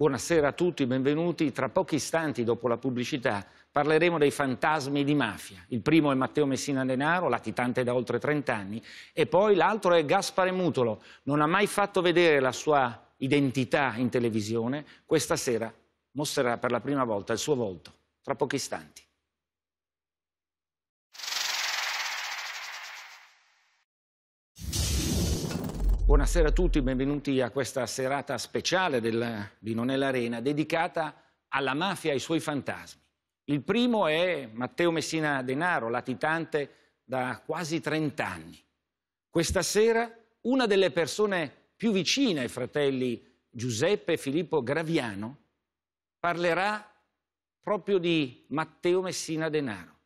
Buonasera a tutti, benvenuti. Tra pochi istanti dopo la pubblicità parleremo dei fantasmi di mafia. Il primo è Matteo Messina Denaro, latitante da oltre 30 anni, e poi l'altro è Gaspare Mutolo. Non ha mai fatto vedere la sua identità in televisione. Questa sera mostrerà per la prima volta il suo volto. Tra pochi istanti. Buonasera a tutti, benvenuti a questa serata speciale del Vinonella Arena dedicata alla mafia e ai suoi fantasmi. Il primo è Matteo Messina Denaro, latitante da quasi 30 anni. Questa sera una delle persone più vicine ai fratelli Giuseppe e Filippo Graviano parlerà proprio di Matteo Messina Denaro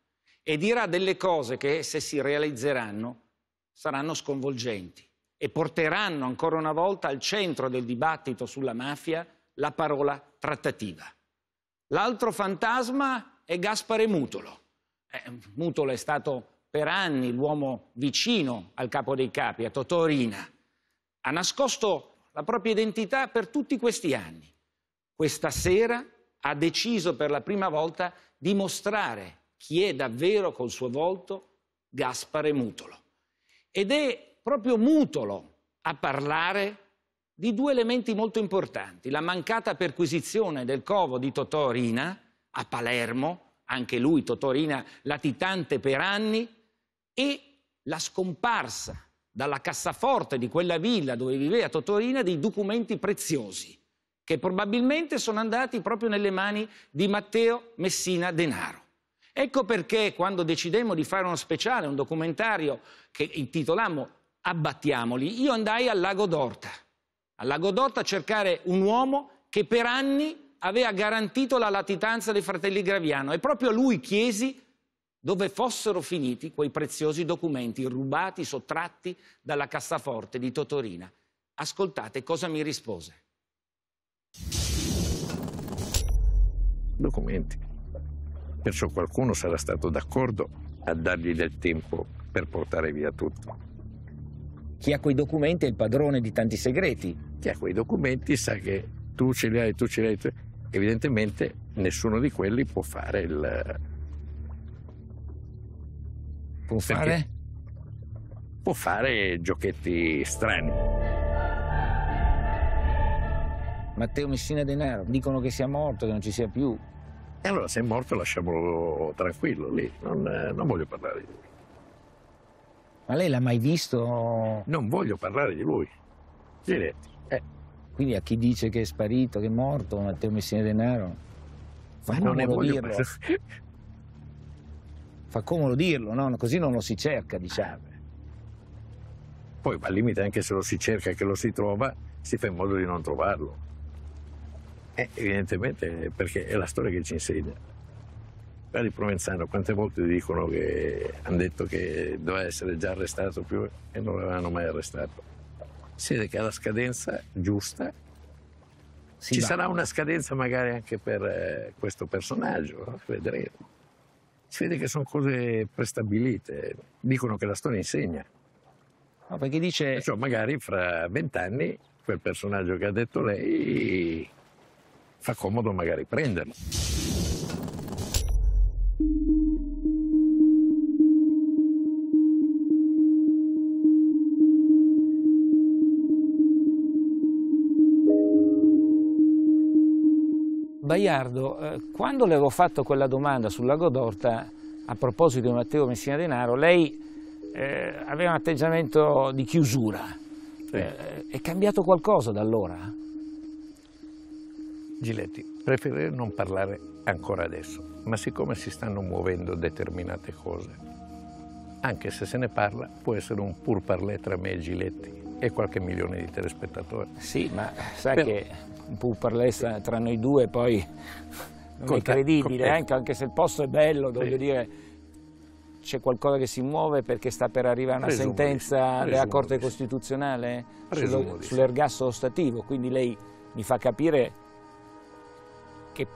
e dirà delle cose che se si realizzeranno saranno sconvolgenti e porteranno ancora una volta al centro del dibattito sulla mafia la parola trattativa. L'altro fantasma è Gaspare Mutolo. Eh, Mutolo è stato per anni l'uomo vicino al capo dei capi, a Totorina. Ha nascosto la propria identità per tutti questi anni. Questa sera ha deciso per la prima volta di mostrare chi è davvero col suo volto Gaspare Mutolo. Ed è proprio Mutolo a parlare di due elementi molto importanti, la mancata perquisizione del covo di Totò Rina a Palermo, anche lui Totò Rina latitante per anni, e la scomparsa dalla cassaforte di quella villa dove viveva Totò Rina dei documenti preziosi, che probabilmente sono andati proprio nelle mani di Matteo Messina Denaro. Ecco perché quando decidemmo di fare uno speciale, un documentario che intitolammo abbattiamoli. Io andai al lago d'Orta, al lago d'Orta a cercare un uomo che per anni aveva garantito la latitanza dei fratelli Graviano e proprio a lui chiesi dove fossero finiti quei preziosi documenti rubati, sottratti dalla cassaforte di Totorina. Ascoltate cosa mi rispose. Documenti. Perciò qualcuno sarà stato d'accordo a dargli del tempo per portare via tutto. Chi ha quei documenti è il padrone di tanti segreti. Chi ha quei documenti sa che tu ce li hai, tu ce li hai. Evidentemente nessuno di quelli può fare il... Può fare? Perché può fare giochetti strani. Matteo Messina Denaro, dicono che sia morto, che non ci sia più. E allora se è morto lasciamolo tranquillo lì, non, non voglio parlare di lui. Ma lei l'ha mai visto? Non voglio parlare di lui. Diretti. Eh. Quindi a chi dice che è sparito, che è morto Matteo Messina Denaro? Fa Ma non è voglio dirlo. Fa comodo dirlo, no? Così non lo si cerca, diciamo. Poi, al limite, anche se lo si cerca e che lo si trova, si fa in modo di non trovarlo. Eh, evidentemente, perché è la storia che ci insegna. Guardi Provenzano, quante volte dicono che hanno detto che doveva essere già arrestato più e non l'avevano mai arrestato. Si vede che alla scadenza giusta si ci va. sarà una scadenza magari anche per eh, questo personaggio, eh? vedremo. Si vede che sono cose prestabilite, dicono che la storia insegna. No, perché dice... Perciò magari fra vent'anni quel personaggio che ha detto lei fa comodo magari prenderlo. Baiardo, eh, quando le avevo fatto quella domanda sul lago d'Orta, a proposito di Matteo Messina Denaro, lei eh, aveva un atteggiamento di chiusura. Sì. Eh, è cambiato qualcosa da allora? Giletti, preferirei non parlare ancora adesso, ma siccome si stanno muovendo determinate cose, anche se se ne parla, può essere un pur parlé tra me e Giletti e qualche milione di telespettatori. Sì, ma sai Però... che un po' parlessa tra noi due, poi non è credibile, eh. anche, anche, se il posto è bello, sì. voglio dire, c'è qualcosa che si muove perché sta per arrivare una Presumere. sentenza Presumere. della Corte Costituzionale sull'ergasso ostativo quindi lei mi fa capire che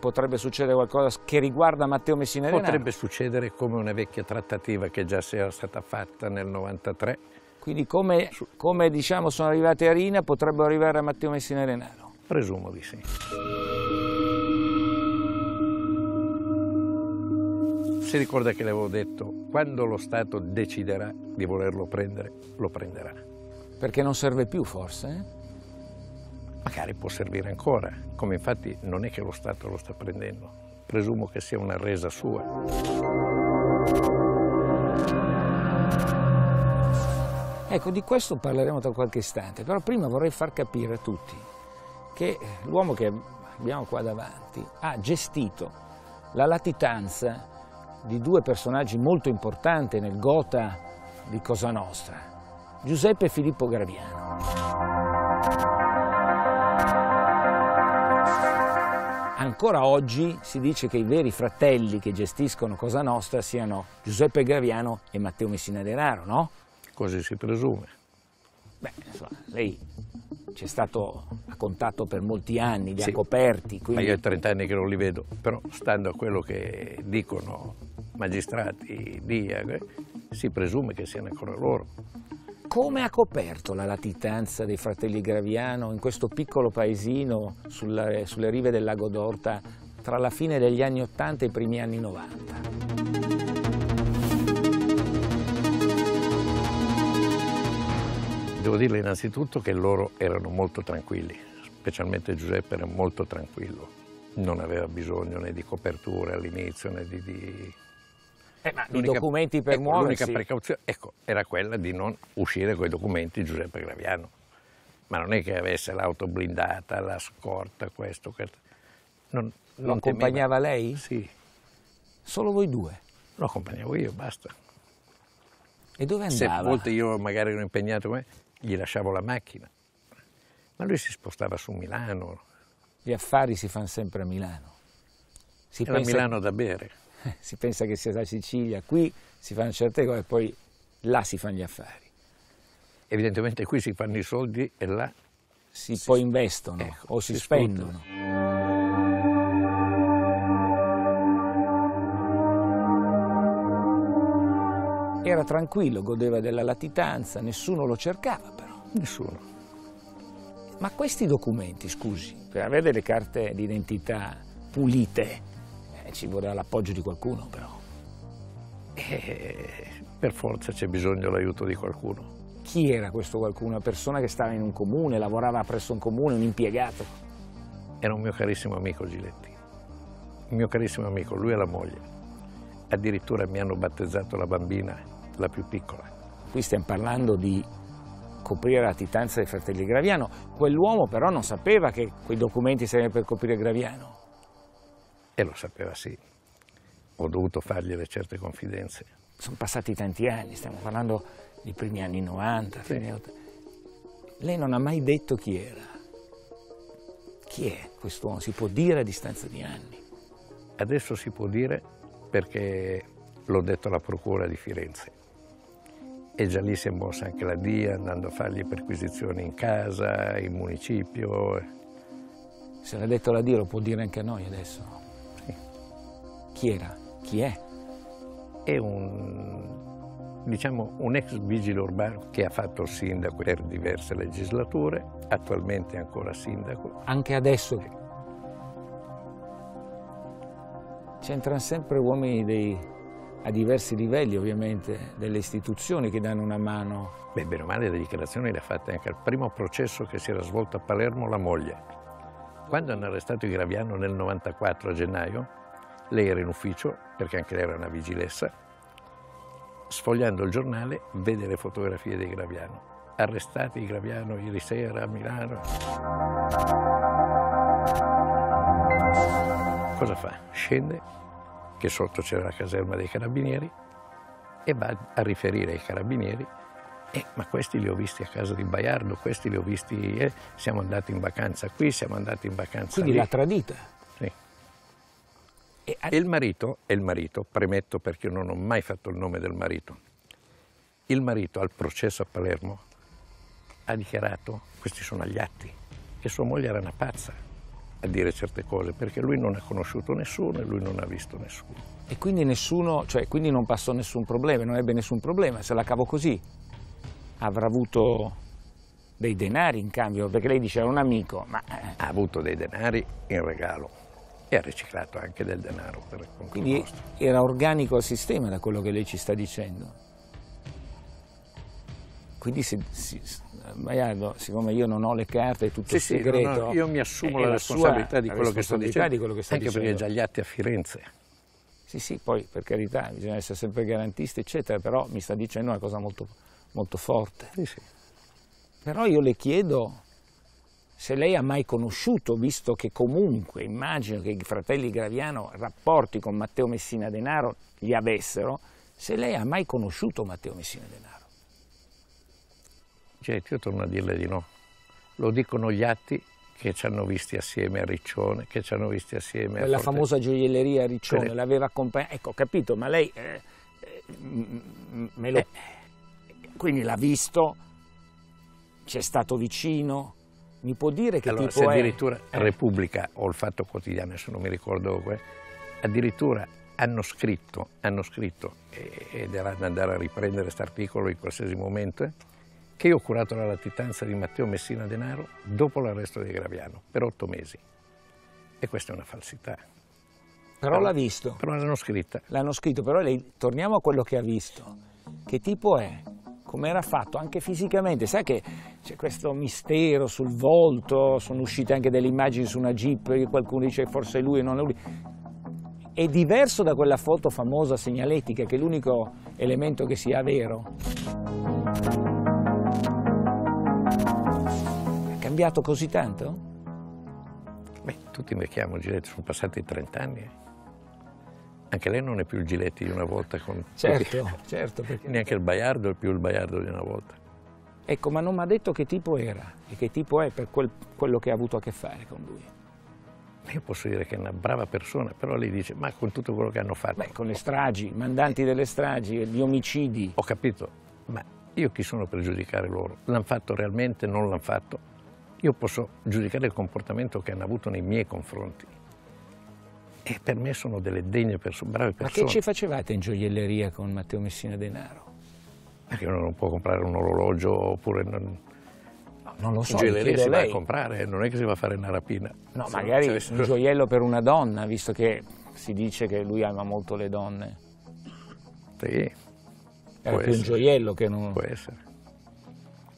potrebbe succedere qualcosa che riguarda Matteo Messina Denaro. Potrebbe succedere come una vecchia trattativa che già si era stata fatta nel 93. Quindi come, come diciamo, sono arrivate a Rina potrebbero arrivare a Matteo Messina Denaro. Presumo di sì. Si ricorda che le avevo detto, quando lo Stato deciderà di volerlo prendere, lo prenderà. Perché non serve più forse? Magari può servire ancora, come infatti non è che lo Stato lo sta prendendo, presumo che sia una resa sua. Ecco, di questo parleremo tra qualche istante, però prima vorrei far capire a tutti che l'uomo che abbiamo qua davanti ha gestito la latitanza di due personaggi molto importanti nel gota di Cosa Nostra, Giuseppe e Filippo Graviano. Ancora oggi si dice che i veri fratelli che gestiscono Cosa Nostra siano Giuseppe Graviano e Matteo Messina Denaro, no? Così si presume. Beh, insomma, lei c'è stato a contatto per molti anni, li sì, ha coperti. Quindi... Ma io ho 30 anni che non li vedo, però stando a quello che dicono magistrati, DIA, eh, si presume che siano ancora loro. Come ha coperto la latitanza dei fratelli Graviano in questo piccolo paesino sulla, sulle rive del lago d'Orta tra la fine degli anni 80 e i primi anni 90? Devo dirle innanzitutto che loro erano molto tranquilli, specialmente Giuseppe era molto tranquillo, non aveva bisogno né di coperture all'inizio né di... di... Eh, ma di documenti per ecco, muoversi. L'unica precauzione ecco, era quella di non uscire con i documenti Giuseppe Graviano. Ma non è che avesse l'auto blindata, la scorta, questo, questo. Non, Lo non accompagnava temeva. lei? Sì. Solo voi due? Lo accompagnavo io, basta. E dove andava? Se a volte io magari ero impegnato come gli lasciavo la macchina, ma lui si spostava su Milano. Gli affari si fanno sempre a Milano. Si Era pensa, Milano da bere. Si pensa che sia la Sicilia, qui si fanno certe cose e poi là si fanno gli affari. Evidentemente qui si fanno i soldi e là si, si poi investono ecco, o si, si spendono. spendono. Era tranquillo, godeva della latitanza, nessuno lo cercava però. Nessuno. Ma questi documenti, scusi, per avere delle carte d'identità pulite, eh, ci vorrà l'appoggio di qualcuno però. E... Eh, per forza c'è bisogno dell'aiuto di qualcuno. Chi era questo qualcuno? Una persona che stava in un comune, lavorava presso un comune, un impiegato? Era un mio carissimo amico Giletti. Un mio carissimo amico, lui e la moglie. Addirittura mi hanno battezzato la bambina la più piccola. Qui stiamo parlando di coprire la titanza dei fratelli Graviano. Quell'uomo però non sapeva che quei documenti servivano per coprire Graviano. E lo sapeva sì. Ho dovuto fargli le certe confidenze. Sono passati tanti anni, stiamo parlando dei primi anni 90. Sì. Primi... Lei non ha mai detto chi era. Chi è quest'uomo? Si può dire a distanza di anni. Adesso si può dire perché l'ho detto alla procura di Firenze e già lì si è mossa anche la DIA andando a fargli perquisizioni in casa, in municipio. Se l'ha detto la DIA lo può dire anche a noi adesso. Sì. Chi era? Chi è? È un, diciamo, un ex vigile urbano che ha fatto sindaco per diverse legislature, attualmente è ancora sindaco. Anche adesso? Sì. C'entrano sempre uomini dei a diversi livelli ovviamente delle istituzioni che danno una mano. Beh, bene o male le dichiarazioni le ha fatte anche al primo processo che si era svolto a Palermo la moglie. Quando hanno arrestato Graviano nel 94 a gennaio, lei era in ufficio, perché anche lei era una vigilessa, sfogliando il giornale vede le fotografie dei Graviano. Arrestati Graviano ieri sera a Milano. Cosa fa? Scende che sotto c'era la caserma dei carabinieri, e va a riferire ai carabinieri, eh, ma questi li ho visti a casa di Baiardo, questi li ho visti, eh, siamo andati in vacanza qui, siamo andati in vacanza Quindi lì. l'ha tradita? Sì. E, a... il marito, e il marito, premetto perché io non ho mai fatto il nome del marito, il marito al processo a Palermo ha dichiarato, questi sono gli atti, che sua moglie era una pazza, a dire certe cose perché lui non ha conosciuto nessuno e lui non ha visto nessuno. E quindi nessuno, cioè quindi non passò nessun problema, non ebbe nessun problema, se la cavo così avrà avuto dei denari in cambio, perché lei diceva un amico, ma... Eh. Ha avuto dei denari in regalo e ha riciclato anche del denaro per conto Quindi era organico al sistema da quello che lei ci sta dicendo. Quindi se, si, Maiardo, siccome io non ho le carte, è tutto sì, segreto. Sì, no, io mi assumo la, responsabilità, di, quello che sto dicendo. Anche perché già gli atti a Firenze. Sì, sì, poi per carità, bisogna essere sempre garantisti, eccetera, però mi sta dicendo una cosa molto, molto forte. Sì, sì. Però io le chiedo se lei ha mai conosciuto, visto che comunque immagino che i fratelli Graviano rapporti con Matteo Messina Denaro li avessero, se lei ha mai conosciuto Matteo Messina Denaro. Certo, io torno a dirle di no. Lo dicono gli atti che ci hanno visti assieme a Riccione, che ci hanno visti assieme Quella a... La famosa gioielleria Riccione Quelle... l'aveva accompagnata. Ecco, capito, ma lei eh, eh, me lo... Eh, quindi l'ha visto, ci è stato vicino, mi può dire che allora, tipo se addirittura è? Eh. Repubblica o il Fatto Quotidiano, adesso non mi ricordo, dove, addirittura hanno scritto, hanno scritto, ed era da andare a riprendere questo articolo in qualsiasi momento, eh, che io ho curato la latitanza di Matteo Messina Denaro dopo l'arresto di Graviano, per otto mesi. E questa è una falsità. Però, l'ha visto. Però l'hanno scritta. L'hanno scritto, però lei, torniamo a quello che ha visto. Che tipo è? Come era fatto? Anche fisicamente. Sai che c'è questo mistero sul volto, sono uscite anche delle immagini su una jeep, qualcuno dice forse lui e non lui è diverso da quella foto famosa segnaletica che è l'unico elemento che sia vero. cambiato così tanto? Beh, tutti invecchiamo, Giletti, sono passati 30 anni. Anche lei non è più il Giletti di una volta. Con certo, tutti... certo. Perché... Neanche il Baiardo è più il Baiardo di una volta. Ecco, ma non mi ha detto che tipo era e che tipo è per quel, quello che ha avuto a che fare con lui. Io posso dire che è una brava persona, però lei dice, ma con tutto quello che hanno fatto... Beh, con le stragi, mandanti delle stragi, gli omicidi... Ho capito, ma io chi sono per giudicare loro? L'hanno fatto realmente, non l'hanno fatto? Io posso giudicare il comportamento che hanno avuto nei miei confronti. E per me sono delle degne persone, brave persone. Ma che ci facevate in gioielleria con Matteo Messina Denaro? Perché eh, uno non può comprare un orologio oppure... Non, non lo so, gioielleria si lei. va a comprare, non è che si va a fare una rapina. No, magari un gioiello per una donna, visto che si dice che lui ama molto le donne. Sì. è più essere. un gioiello che non... Può essere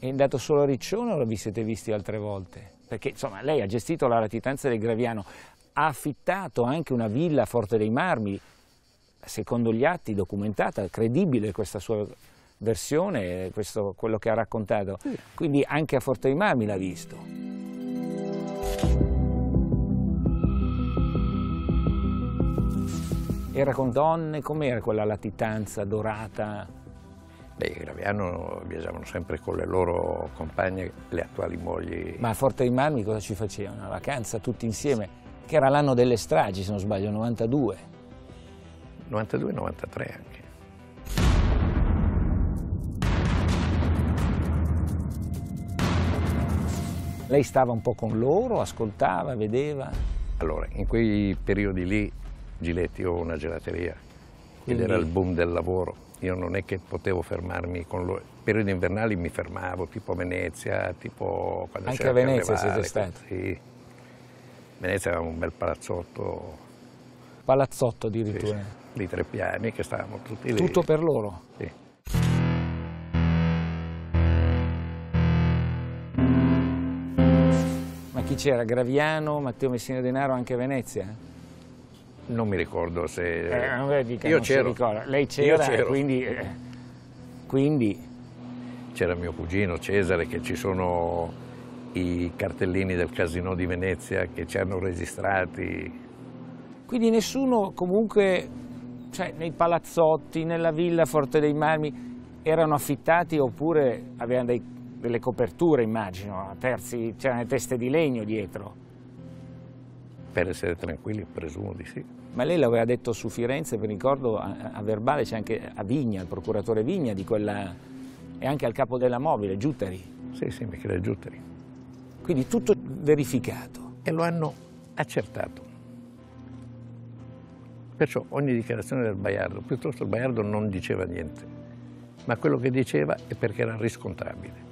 è andato solo a Riccione o vi siete visti altre volte? Perché insomma, lei ha gestito la latitanza del Graviano, ha affittato anche una villa a Forte dei Marmi, secondo gli atti documentata, credibile questa sua versione, questo, quello che ha raccontato. Quindi anche a Forte dei Marmi l'ha visto. Era con donne, com'era quella latitanza dorata? Beh, i Graviano viaggiavano sempre con le loro compagne, le attuali mogli. Ma a Forte dei Marmi cosa ci facevano? Una vacanza tutti insieme, che era l'anno delle stragi, se non sbaglio, 92. 92-93 anche. Lei stava un po' con loro, ascoltava, vedeva? Allora, in quei periodi lì Giletti aveva una gelateria Quindi... ed era il boom del lavoro io non è che potevo fermarmi con loro. Periodi invernali mi fermavo, tipo a Venezia, tipo quando Anche a Venezia siete stati? Sì. Venezia aveva un bel palazzotto. Palazzotto addirittura? Sì, di tre piani che stavamo tutti lì. Tutto per loro? Sì. Ma chi c'era? Graviano, Matteo Messina Denaro, anche Venezia? Non mi ricordo se... Eh, non dica, io c'ero. Lei c'era, quindi... Eh, quindi... C'era mio cugino Cesare, che ci sono i cartellini del Casino di Venezia che ci hanno registrati. Quindi nessuno comunque, cioè nei palazzotti, nella villa Forte dei Marmi, erano affittati oppure avevano dei, delle coperture, immagino, a terzi, c'erano le teste di legno dietro? per essere tranquilli, presumo di sì. Ma lei l'aveva detto su Firenze, mi ricordo a, a verbale, c'è anche a Vigna, il procuratore Vigna di quella, e anche al capo della mobile, Giuttari. Sì, sì, Michele Giuttari. Quindi tutto verificato. E lo hanno accertato. Perciò ogni dichiarazione del Baiardo, piuttosto il Baiardo non diceva niente, ma quello che diceva è perché era riscontrabile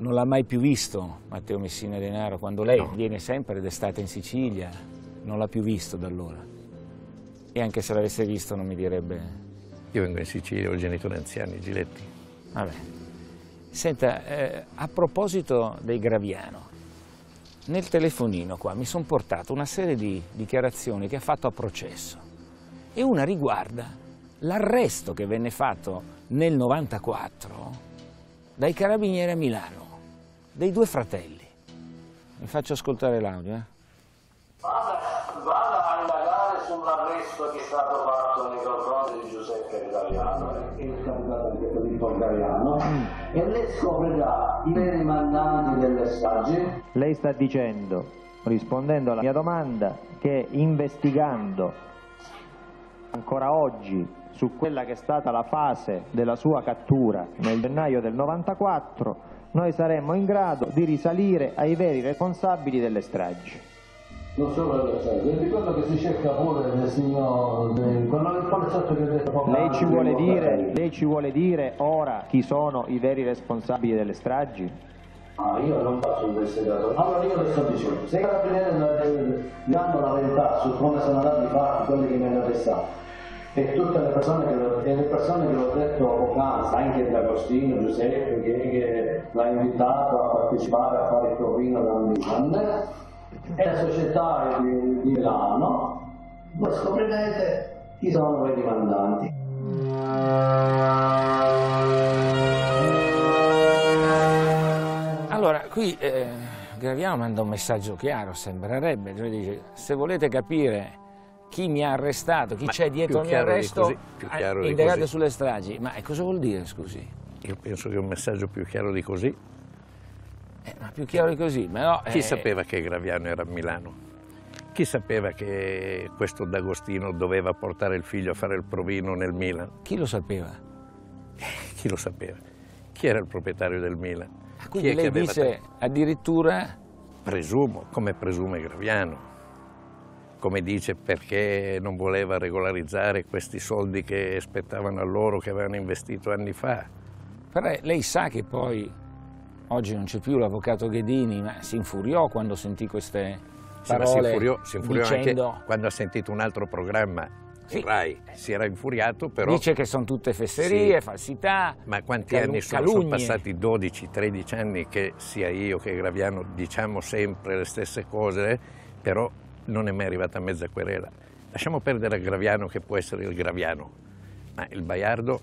non l'ha mai più visto Matteo Messina Denaro, quando lei no. viene sempre d'estate in Sicilia, non l'ha più visto da allora. E anche se l'avesse visto non mi direbbe... Io vengo in Sicilia, ho i genitori anziani, giletti. Vabbè. Senta, eh, a proposito dei Graviano, nel telefonino qua mi sono portato una serie di dichiarazioni che ha fatto a processo e una riguarda l'arresto che venne fatto nel 94 dai carabinieri a Milano dei due fratelli. Mi faccio ascoltare l'audio. Eh. Vada, Vanno a indagare sull'arresto che è stato fatto nei confronti di Giuseppe Italiano, che è di Filippo Italiano, mm. e lei scoprirà i veri mandanti delle stagioni. Lei sta dicendo, rispondendo alla mia domanda, che investigando ancora oggi su quella che è stata la fase della sua cattura nel gennaio del 94 noi saremmo in grado di risalire ai veri responsabili delle stragi. Non solo alle stragi, ricordo che si cerca pure del signor, del, quello che ha detto poco lei ci, vuole dire, lei ci vuole dire ora chi sono i veri responsabili delle stragi? Ah, io non faccio investigato. Allora io le sto dicendo, se i carabinieri danno la verità su come sono andati i fatti, quelli che mi hanno arrestato, e tutte le persone che, lo, le persone che l'ho detto poc'anzi, anche D'Agostino, Giuseppe, che, l'ha invitato a partecipare a fare il provino da Milan, e la società di, di Milano, voi scoprirete chi sono i rimandanti. Allora, qui eh, Graviano manda un messaggio chiaro, sembrerebbe, lui dice, se volete capire chi mi ha arrestato, chi c'è dietro ogni arresto, indagate sulle stragi. Ma cosa vuol dire, scusi? Io penso che un messaggio più chiaro di così. Eh, ma più chiaro di così, ma no... Chi eh... sapeva che Graviano era a Milano? Chi sapeva che questo D'Agostino doveva portare il figlio a fare il provino nel Milan? Chi lo sapeva? chi lo sapeva? Chi era il proprietario del Milan? Ah, quindi lei dice addirittura... Presumo, come presume Graviano come dice, perché non voleva regolarizzare questi soldi che spettavano a loro, che avevano investito anni fa. Però lei sa che poi, oggi non c'è più l'avvocato Ghedini, ma si infuriò quando sentì queste parole sì, si infuriò, si infuriò dicendo... anche quando ha sentito un altro programma sì. Rai si era infuriato, però... Dice che sono tutte fesserie, sì. falsità, Ma quanti anni sono? sono? passati 12-13 anni che sia io che Graviano diciamo sempre le stesse cose, però non è mai arrivata a mezza querela. Lasciamo perdere il Graviano che può essere il Graviano, ma il Baiardo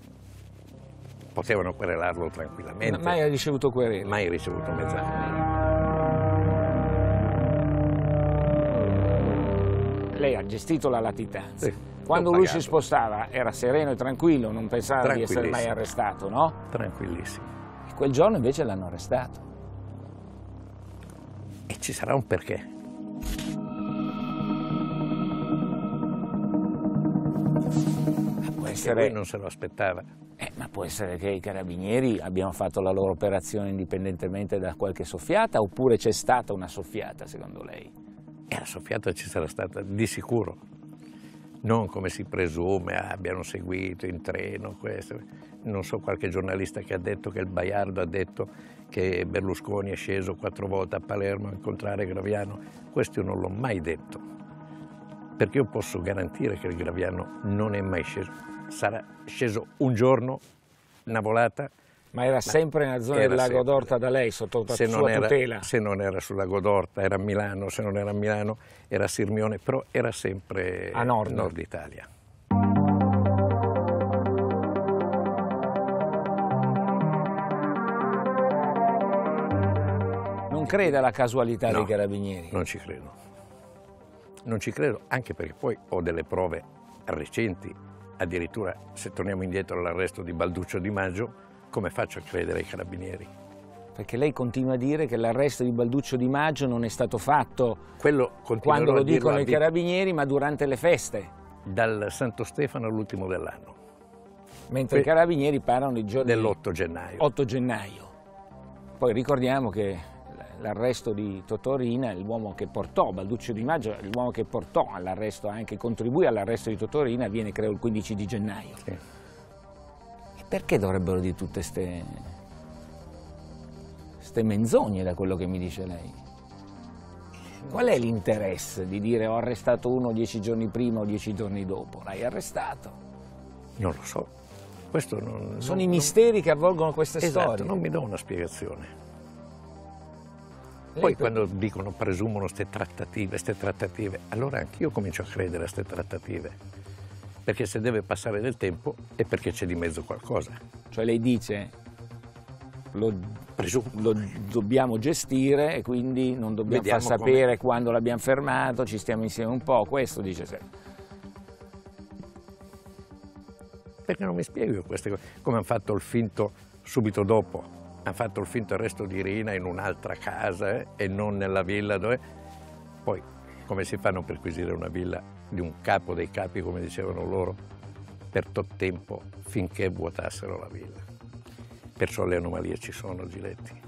potevano querelarlo tranquillamente. Ma mai ha ricevuto querela? Mai ha ricevuto mezza querela. Lei ha gestito la latitanza. Sì. Quando lui si spostava era sereno e tranquillo, non pensava di essere mai arrestato, no? Tranquillissimo. E quel giorno invece l'hanno arrestato. E ci sarà un perché. essere... Lui non se lo aspettava. Eh, ma può essere che i carabinieri abbiano fatto la loro operazione indipendentemente da qualche soffiata oppure c'è stata una soffiata secondo lei? E eh, la soffiata ci sarà stata di sicuro, non come si presume ah, abbiano seguito in treno questo. Non so qualche giornalista che ha detto che il Baiardo ha detto che Berlusconi è sceso quattro volte a Palermo a incontrare Graviano, questo io non l'ho mai detto, perché io posso garantire che il Graviano non è mai sceso sarà sceso un giorno, una volata. Ma era ma sempre nella zona del Lago d'Orta da lei, sotto la sua era, tutela? Se non era sul Lago d'Orta, era a Milano, se non era a Milano, era a Sirmione, però era sempre a nord, nord Italia. crede alla casualità no, dei carabinieri? Non ci credo. Non ci credo, anche perché poi ho delle prove recenti addirittura se torniamo indietro all'arresto di Balduccio Di Maggio, come faccio a credere ai carabinieri? Perché lei continua a dire che l'arresto di Balduccio Di Maggio non è stato fatto quando lo dicono i carabinieri, ma durante le feste. Dal Santo Stefano all'ultimo dell'anno. Mentre que- i carabinieri parlano di giorni... Dell'8 gennaio. 8 gennaio. Poi ricordiamo che l'arresto di Totorina, l'uomo che portò, Balduccio Di Maggio, l'uomo che portò all'arresto anche, contribuì all'arresto di Totorina, viene credo il 15 di gennaio. Sì. E perché dovrebbero dire tutte queste ste menzogne da quello che mi dice lei? Qual è l'interesse di dire ho arrestato uno dieci giorni prima o dieci giorni dopo? L'hai arrestato? Non lo so. Non, Sono non, i misteri non... che avvolgono queste esatto, storie. Non mi do una spiegazione. Poi quando dicono, presumono queste trattative, queste trattative, allora anch'io comincio a credere a queste trattative. Perché se deve passare del tempo è perché c'è di mezzo qualcosa. Cioè lei dice, lo, lo dobbiamo gestire e quindi non dobbiamo Vediamo far sapere come... quando l'abbiamo fermato, ci stiamo insieme un po', questo dice sempre. Perché non mi spiego queste cose, come hanno fatto il finto subito dopo ha fatto il finto arresto di Rina in un'altra casa eh, e non nella villa dove... Poi come si fa a non perquisire una villa di un capo dei capi, come dicevano loro, per tot tempo finché vuotassero la villa. Perciò le anomalie ci sono, Giletti.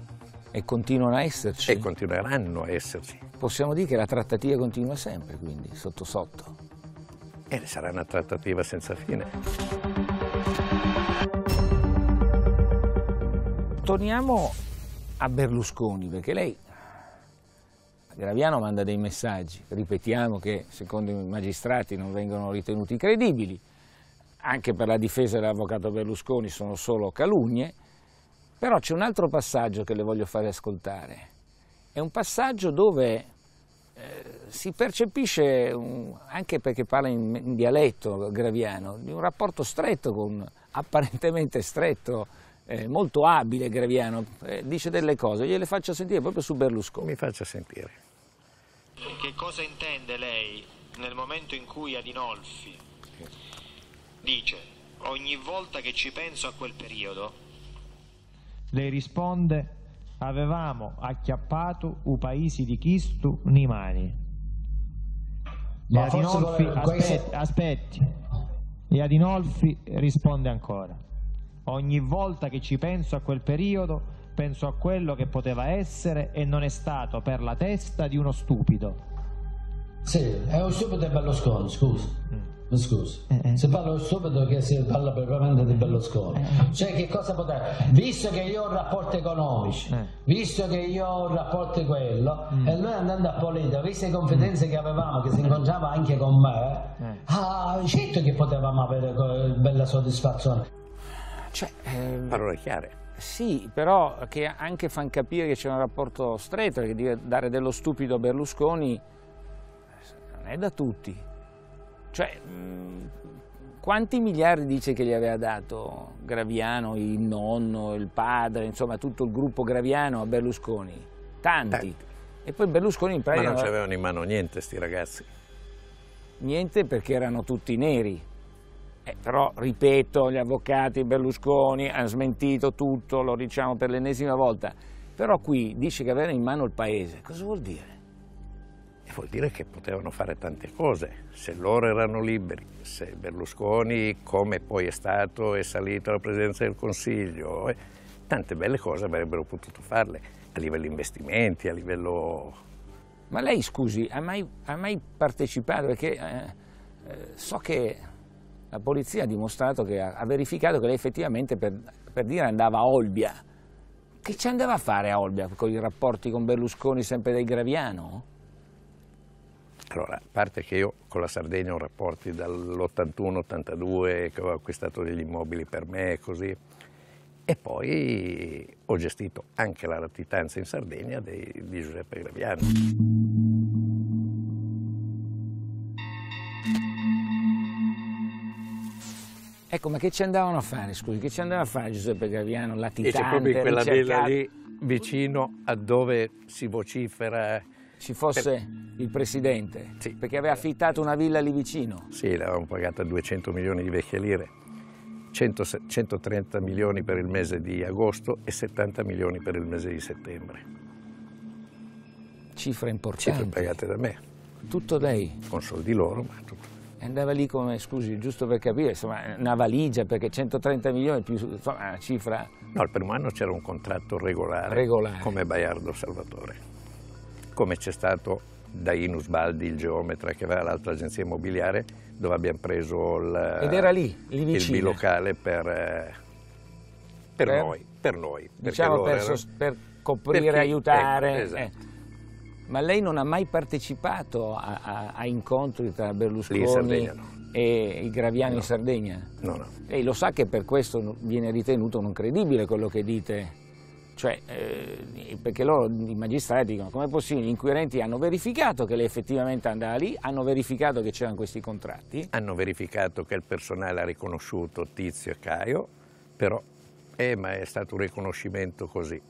E continuano a esserci? E continueranno a esserci. Possiamo dire che la trattativa continua sempre, quindi, sotto sotto. E eh, sarà una trattativa senza fine torniamo a Berlusconi, perché lei, Graviano manda dei messaggi, ripetiamo che secondo i magistrati non vengono ritenuti credibili, anche per la difesa dell'avvocato Berlusconi sono solo calunnie, però c'è un altro passaggio che le voglio fare ascoltare, è un passaggio dove eh, si percepisce, un, anche perché parla in, in dialetto graviano, di un rapporto stretto, con, apparentemente stretto, eh, molto abile Graviano, eh, dice delle cose, gliele faccio sentire proprio su Berlusconi. Mi faccia sentire. Che cosa intende lei nel momento in cui Adinolfi dice ogni volta che ci penso a quel periodo? Lei risponde avevamo acchiappato i paesi di Chistu Nimani. E Adinolfi, aspetti, aspetti. E Adinolfi risponde ancora Ogni volta che ci penso a quel periodo, penso a quello che poteva essere e non è stato per la testa di uno stupido. Sì, è un stupido e Berlusconi, scusa. Mm. Scusa, eh, eh. se parla stupido che si parla veramente di Berlusconi, eh, eh, cioè che cosa poteva. visto che io ho rapporti economici, eh. visto che io ho rapporti quello, mm. e noi andando a politica, viste le confidenze mm. che avevamo, che si incontrava anche con me, eh. ah, certo che potevamo avere quella soddisfazione. Cioè, ehm, Parole chiare. Sì, però che anche fanno capire che c'è un rapporto stretto, perché dare dello stupido a Berlusconi eh, non è da tutti. Cioè, mm, quanti miliardi dice che gli aveva dato Graviano, il nonno, il padre, insomma tutto il gruppo Graviano a Berlusconi? Tanti. Tanti. E poi Berlusconi in pratica... Ma non aveva... avevano in mano niente sti ragazzi. Niente perché erano tutti neri eh, però, ripeto, gli avvocati Berlusconi hanno smentito tutto, lo diciamo per l'ennesima volta. Però qui dice che aveva in mano il paese, cosa vuol dire? E vuol dire che potevano fare tante cose, se loro erano liberi, se Berlusconi, come poi è stato, è salito alla presidenza del Consiglio, eh, tante belle cose avrebbero potuto farle, a livello investimenti, a livello... Ma lei, scusi, ha mai, ha mai partecipato? Perché eh, eh so che la polizia ha dimostrato che ha, verificato che lei effettivamente per, per dire andava a Olbia. Che ci andava a fare a Olbia con i rapporti con Berlusconi sempre del Graviano? Allora, a parte che io con la Sardegna ho rapporti dall'81-82, che ho acquistato degli immobili per me e così, e poi ho gestito anche la latitanza in Sardegna di, di Giuseppe Graviano. Ecco, ma che ci andavano a fare, scusi, che ci andava a fare Giuseppe Gaviano, latitante? E c'è proprio quella villa lì, vicino a dove si vocifera... Eh, ci fosse per... il presidente? Sì. Perché aveva affittato una villa lì vicino? Sì, l'avevamo pagata 200 milioni di vecchie lire, 100, 130 milioni per il mese di agosto e 70 milioni per il mese di settembre. Cifre importanti. Cifre pagate da me. Tutto lei? Con soldi loro, ma tutto andava lì come, scusi, giusto per capire, insomma, una valigia, perché 130 milioni più, insomma, una cifra... No, il primo anno c'era un contratto regolare, regolare. come Baiardo Salvatore, come c'è stato da Inus Baldi, il geometra che aveva l'altra agenzia immobiliare, dove abbiamo preso il, Ed era lì, lì vicino. il bilocale per, eh, per, per, noi, per noi. Diciamo per, era, per coprire, perché, aiutare. Ecco, esatto. eh. Ma lei non ha mai partecipato a, a, a incontri tra Berlusconi Sardegna, no. e i Graviani no. in Sardegna? No, no. Lei lo sa che per questo viene ritenuto non credibile quello che dite? Cioè, eh, perché loro, i magistrati, dicono come è possibile? Gli inquirenti hanno verificato che lei effettivamente andava lì, hanno verificato che c'erano questi contratti. Hanno verificato che il personale ha riconosciuto Tizio e Caio, però, eh, ma è stato un riconoscimento così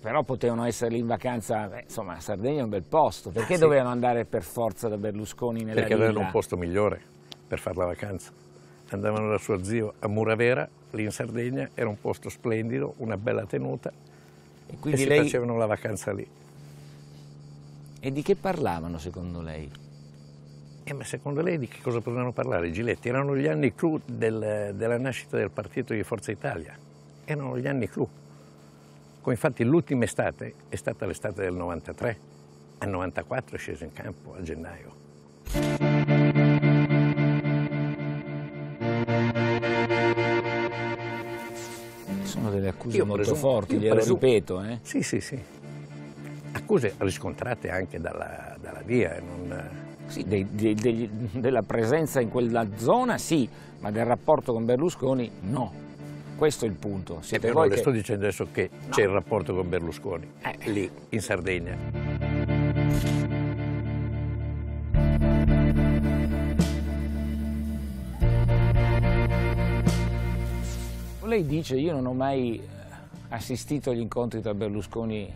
però potevano essere lì in vacanza, beh, insomma Sardegna è un bel posto, eh, perché ah, sì. dovevano andare per forza da Berlusconi nella Perché avevano un posto migliore per fare la vacanza. Andavano da suo zio a Muravera, lì in Sardegna, era un posto splendido, una bella tenuta e, quindi e lei... facevano la vacanza lì. E di che parlavano secondo lei? Eh, ma secondo lei di che cosa potevano parlare? i Giletti, erano gli anni clou del, della nascita del partito di Forza Italia, erano gli anni clou. Come infatti l'ultima estate è stata l'estate del 93, al 94 è sceso in campo a gennaio. Sono delle accuse io molto presunto, forti, glielo presunto, ripeto. Eh? Sì, sì, sì. Accuse riscontrate anche dalla, dalla via. Eh, non... Sì, dei, dei, degli, della presenza in quella zona sì, ma del rapporto con Berlusconi no. Questo è il punto. Siete eh però le che... sto dicendo adesso che no. c'è il rapporto con Berlusconi, eh. lì, in Sardegna. Lei dice io non ho mai eh, assistito agli incontri tra Berlusconi,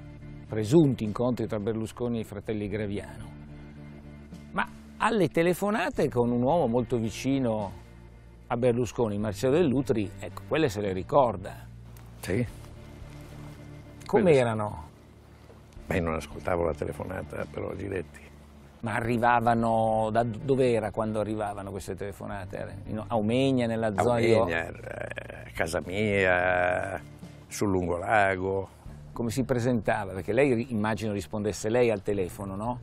presunti incontri tra Berlusconi e i fratelli Graviano, ma alle telefonate con un uomo molto vicino a Berlusconi Marcello Dell'Utri, ecco, quelle se le ricorda. Sì. Com'erano? Beh, non ascoltavo la telefonata, però Giletti. Ma arrivavano, da dove era quando arrivavano queste telefonate? In Aumegna, nella zona di... Aumegna, eh, casa mia, sul Lungolago. Come si presentava? Perché lei immagino rispondesse lei al telefono, no?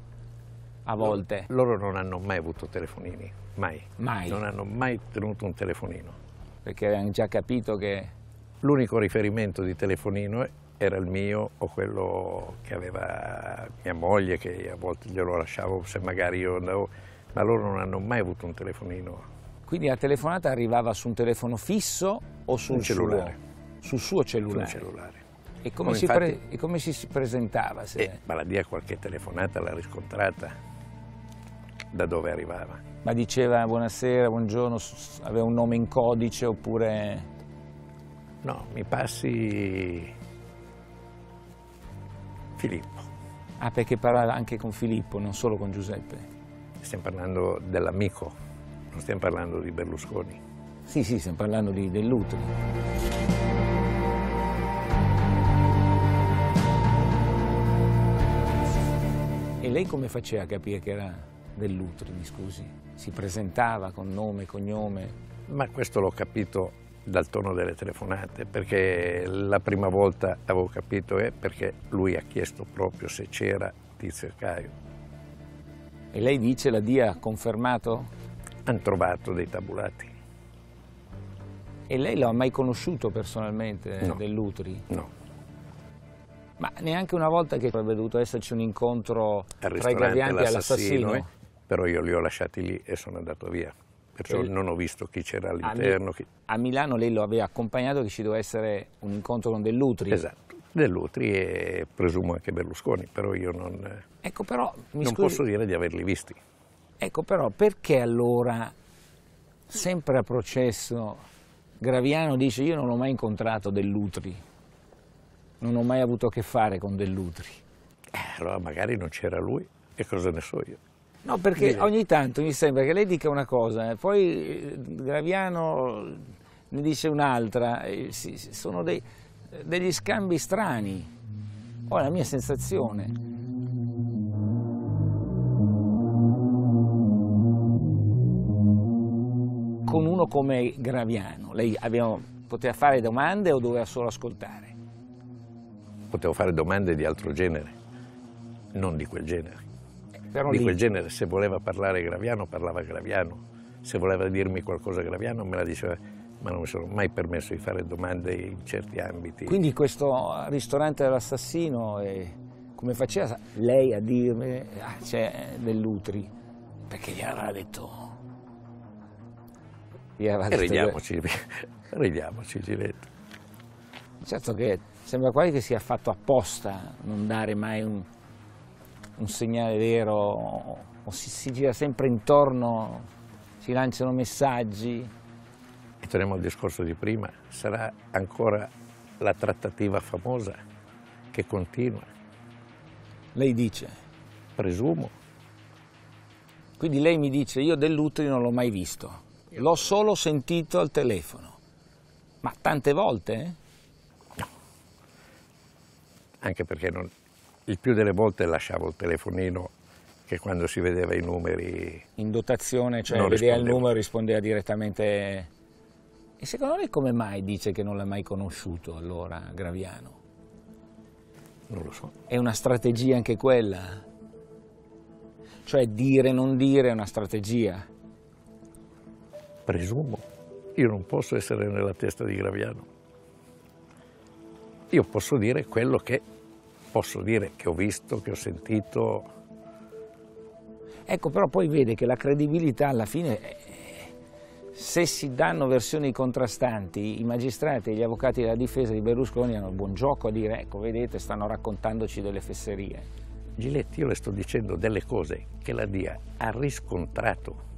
A volte. loro non hanno mai avuto telefonini mai. mai. Non hanno mai tenuto un telefonino. Perché hanno già capito che... L'unico riferimento di telefonino era il mio o quello che aveva mia moglie, che a volte glielo lasciavo se magari io andavo, ma loro non hanno mai avuto un telefonino. Quindi la telefonata arrivava su un telefono fisso o sul un cellulare? Suo, sul suo cellulare. Sul cellulare. E come, come si infatti, pre, e come, si presentava? Se... Eh, ma la dia qualche telefonata l'ha riscontrata da dove arrivava ma diceva buonasera, buongiorno, aveva un nome in codice oppure... No, mi passi Filippo. Ah, perché parla anche con Filippo, non solo con Giuseppe. Stiamo parlando dell'amico, non stiamo parlando di Berlusconi. Sì, sì, stiamo parlando di, dell'utero. E lei come faceva a capire che era dell'Utri, mi scusi. Si presentava con nome, cognome. Ma questo l'ho capito dal tono delle telefonate, perché la prima volta avevo capito è perché lui ha chiesto proprio se c'era Tizio Caio. E lei dice la DIA ha confermato? Hanno trovato dei tabulati. E lei lo ha mai conosciuto personalmente eh, no. dell'Utri? No. Ma neanche una volta che avrebbe dovuto esserci un incontro tra i gravianti e l'assassino? Eh? però io li ho lasciati lì e sono andato via. Perciò e eh, non ho visto chi c'era all'interno. A, chi... a, Milano lei lo aveva accompagnato che ci doveva essere un incontro con Dell'Utri. Esatto, Dell'Utri e presumo anche Berlusconi, però io non, ecco, però, non scusi... posso dire di averli visti. Ecco però perché allora, sempre a processo, Graviano dice io non ho mai incontrato Dell'Utri, non ho mai avuto a che fare con Dell'Utri. Eh, allora magari non c'era lui e cosa ne so io. No, perché Deve. ogni tanto mi sembra che lei dica una cosa, eh, poi eh, Graviano eh, ne dice un'altra, sono dei, degli scambi strani, ho la mia sensazione. Con uno come Graviano, lei abbiamo, poteva fare domande o doveva solo ascoltare? Potevo fare domande di altro genere, non di quel genere di quel genere. Se voleva parlare Graviano, parlava Graviano. Se voleva dirmi qualcosa Graviano, me la diceva ma non mi sono mai permesso di fare domande in certi ambiti. Quindi questo ristorante dell'assassino, eh, come faceva lei a dirmi ah, c'è dell'utri? Perché gli aveva detto... Gli aveva detto e ridiamoci, ridiamoci Giletto. Certo che sembra quasi che sia fatto apposta non dare mai un, un segnale vero, o si, si gira sempre intorno, si lanciano messaggi. Torniamo al discorso di prima, sarà ancora la trattativa famosa che continua. Lei dice? Presumo. Quindi lei mi dice, io dell'Utri non l'ho mai visto, l'ho solo sentito al telefono. Ma tante volte? Eh? No. Anche perché non, il più delle volte lasciavo il telefonino che quando si vedeva i numeri... In dotazione, cioè vedeva il numero e rispondeva direttamente... E secondo lei come mai dice che non l'ha mai conosciuto allora Graviano? Non lo so. È una strategia anche quella? Cioè dire, non dire è una strategia? Presumo. Io non posso essere nella testa di Graviano. Io posso dire quello che posso dire che ho visto, che ho sentito. Ecco, però poi vede che la credibilità alla fine, eh, se si danno versioni contrastanti, i magistrati e gli avvocati della difesa di Berlusconi hanno il buon gioco a dire, ecco, vedete, stanno raccontandoci delle fesserie. Giletti, io le sto dicendo delle cose che la DIA ha riscontrato.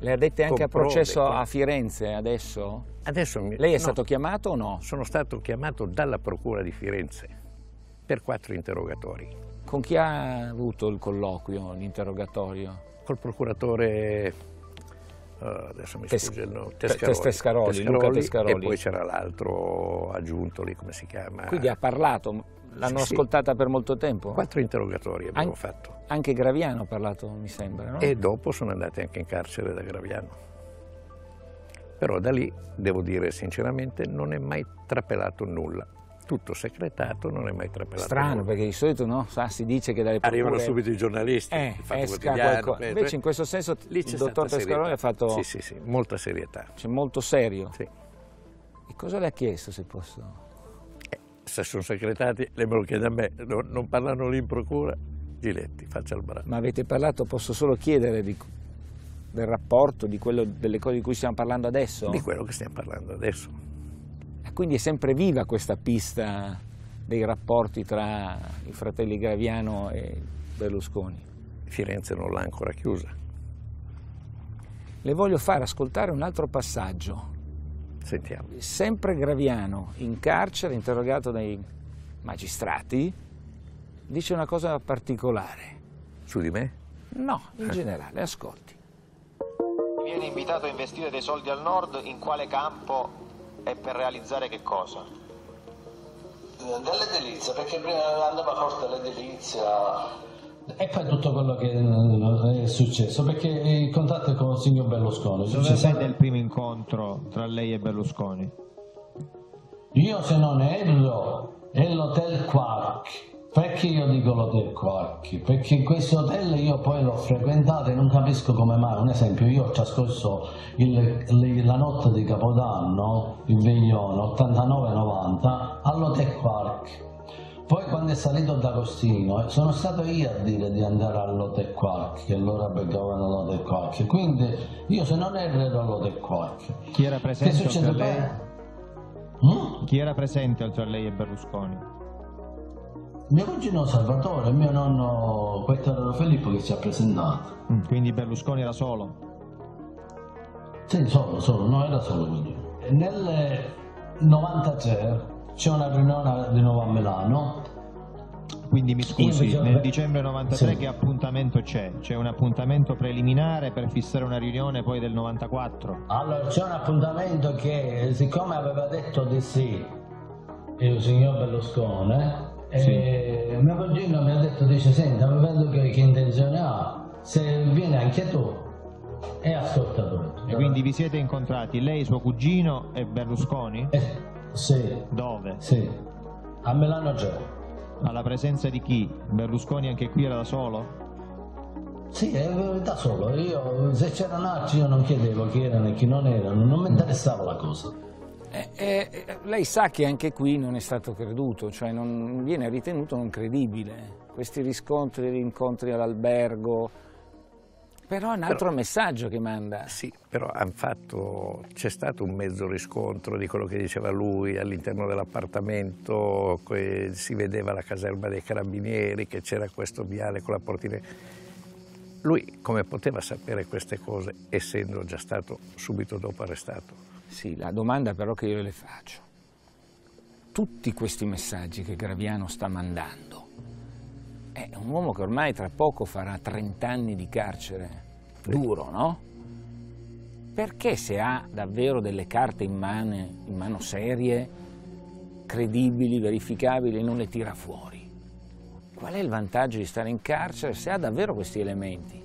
Le ha dette anche a processo a Firenze adesso? Adesso mi... Lei è no, stato chiamato o no? Sono stato chiamato dalla Procura di Firenze per quattro interrogatori. Con chi ha avuto il colloquio, l'interrogatorio? Col procuratore, uh, adesso mi Tes- il nome, Tescaroli, Tescaroli. E poi c'era l'altro aggiunto lì, come si chiama? Quindi ha parlato, l'hanno sì, ascoltata sì. per molto tempo? Quattro interrogatori abbiamo An- fatto. Anche Graviano ha parlato, mi sembra, no? E dopo sono andati anche in carcere da Graviano. Però da lì, devo dire sinceramente, non è mai trapelato nulla tutto secretato, non è mai trapelato. Strano, perché di solito no, sa, si dice che dalle procure... Arrivano subito i giornalisti, eh, esca qualcosa. Per... Invece in questo senso Lì il dottor Pescaroni ha fatto... Sì, sì, sì, molta serietà. Cioè molto serio. Sì. E cosa le ha chiesto, se posso... Eh, se sono secretati, le me lo chiede a me, non, non parlano lì in procura, Giletti, faccia il bravo. Ma avete parlato, posso solo chiedere di del rapporto, di quello, delle cose di cui stiamo parlando adesso? Di quello che stiamo parlando adesso quindi è sempre viva questa pista dei rapporti tra i fratelli Graviano e Berlusconi. Firenze non l'ha ancora chiusa. Le voglio far ascoltare un altro passaggio. Sentiamo. Sempre Graviano, in carcere, interrogato dai magistrati, dice una cosa particolare. Su di me? No, in generale, ascolti. Viene invitato a investire dei soldi al nord, in quale campo e per realizzare che cosa? Dell'edilizia, perché prima andava forte l'edilizia. E poi tutto quello che eh, è successo, perché il contatto con il signor Berlusconi. Dove sente il primo incontro tra lei e Berlusconi? Io se non erro, è l'hotel Quark perché io dico l'hotel Quarchi? Perché in questo hotel io poi l'ho frequentato e non capisco come mai. Un esempio, io ho trascorso il, la notte di Capodanno in Vignone 89-90 all'hotel Quarchi. Poi quando è salito D'Agostino, sono stato io a dire di andare all'Hotel Quark, e loro beccavano l'Hotel Quark. Quindi io se non erro ero all'Hotel Quark. Chi era presente oltre a lei? Mm? Chi era presente oltre a lei e Berlusconi? Mio cugino Salvatore mio nonno Quattro Filippo che si è presentato. Mm, quindi Berlusconi era solo? Sì, solo, solo, no, era solo quindi. Nel 93 c'è una riunione di nuovo a Milano. Quindi mi scusi, invece... nel dicembre 93 sì. che appuntamento c'è? C'è un appuntamento preliminare per fissare una riunione poi del 94? Allora c'è un appuntamento che siccome aveva detto di sì il signor Berlusconi sì. Eh, mio cugino mi ha detto, dice, senta, vedo che, che intenzione ha, ah, se viene anche tu è ascoltato. E quindi vi siete incontrati lei, suo cugino e Berlusconi? Eh, sì. Dove? Sì. A Milano Geo. Alla presenza di chi? Berlusconi anche qui era da solo? Sì, da solo. Io se un altro, io non chiedevo chi erano e chi non erano, non mi interessava la cosa. Eh, eh, lei sa che anche qui non è stato creduto, cioè non viene ritenuto non credibile. Questi riscontri, e rincontri all'albergo, però è un altro però, messaggio che manda. Sì, però c'è stato un mezzo riscontro di quello che diceva lui all'interno dell'appartamento, si vedeva la caserma dei carabinieri, che c'era questo viale con la portina. Lui come poteva sapere queste cose essendo già stato subito dopo arrestato? Sì, la domanda però che io le faccio, tutti questi messaggi che Graviano sta mandando, è un uomo che ormai tra poco farà 30 anni di carcere duro, no? Perché se ha davvero delle carte in, mano, in mano serie, credibili, verificabili, non le tira fuori? Qual è il vantaggio di stare in carcere se ha davvero questi elementi?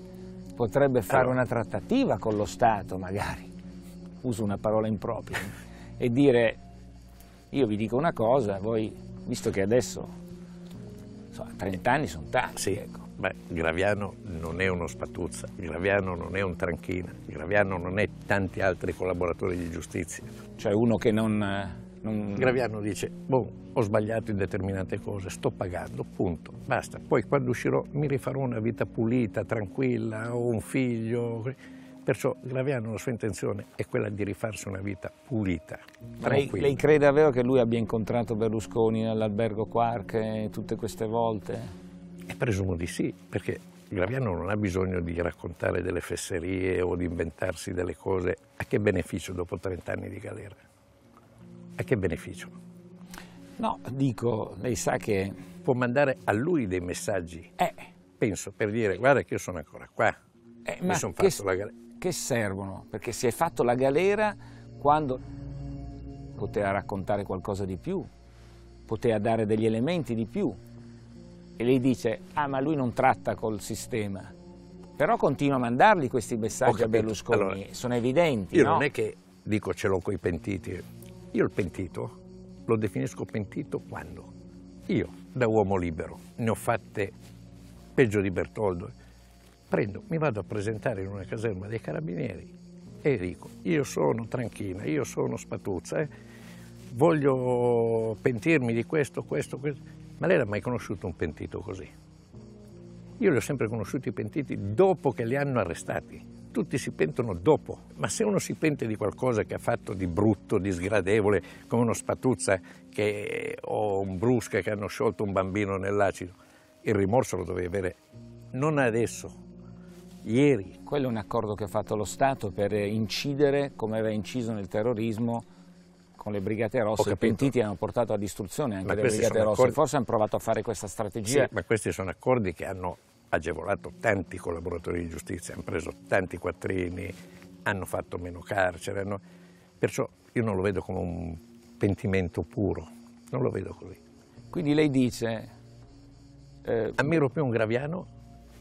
Potrebbe fare allora. una trattativa con lo Stato, magari uso una parola impropria, e dire io vi dico una cosa, voi, visto che adesso insomma, 30 anni sono tanti. Sì, ecco. Beh, Graviano non è uno Spatuzza, Graviano non è un Tranchina, Graviano non è tanti altri collaboratori di giustizia. Cioè uno che non... non... Graviano dice, boh, ho sbagliato in determinate cose, sto pagando, punto, basta. Poi quando uscirò mi rifarò una vita pulita, tranquilla, ho un figlio Perciò Graviano la sua intenzione è quella di rifarsi una vita pulita. Lei, lei, crede davvero che lui abbia incontrato Berlusconi all'albergo Quark tutte queste volte? E presumo di sì, perché Graviano non ha bisogno di raccontare delle fesserie o di inventarsi delle cose. A che beneficio dopo 30 anni di galera? A che beneficio? No, dico, lei sa che... Può mandare a lui dei messaggi. Eh. Penso, per dire, guarda che io sono ancora qua. Eh, mi sono fatto che... la galera perché servono, perché si è fatto la galera quando poteva raccontare qualcosa di più, poteva dare degli elementi di più. E lei dice, ah ma lui non tratta col sistema, però continua a mandargli questi messaggi a Berlusconi, allora, sono evidenti. Io no? non è che dico ce l'ho coi pentiti, io il pentito lo definisco pentito quando? Io, da uomo libero, ne ho fatte peggio di Bertoldo, prendo, mi vado a presentare in una caserma dei carabinieri e dico io sono Tranchina, io sono Spatuzza, eh, voglio pentirmi di questo, questo, questo. Ma lei non ha mai conosciuto un pentito così? Io li ho sempre conosciuti i pentiti dopo che li hanno arrestati. Tutti si pentono dopo, ma se uno si pente di qualcosa che ha fatto di brutto, di sgradevole, come uno spatuzza che, o un brusca che hanno sciolto un bambino nell'acido, il rimorso lo dovevi avere non adesso, ieri. Quello è un accordo che ha fatto lo Stato per incidere, come aveva inciso nel terrorismo, con le brigate rosse, i pentiti hanno portato a distruzione anche le brigate rosse, accordi... forse hanno provato a fare questa strategia. Sì, ma questi sono accordi che hanno agevolato tanti collaboratori di giustizia, hanno preso tanti quattrini, hanno fatto meno carcere, hanno... perciò io non lo vedo come un pentimento puro, non lo vedo così. Quindi lei dice... Eh... Ammiro più un Graviano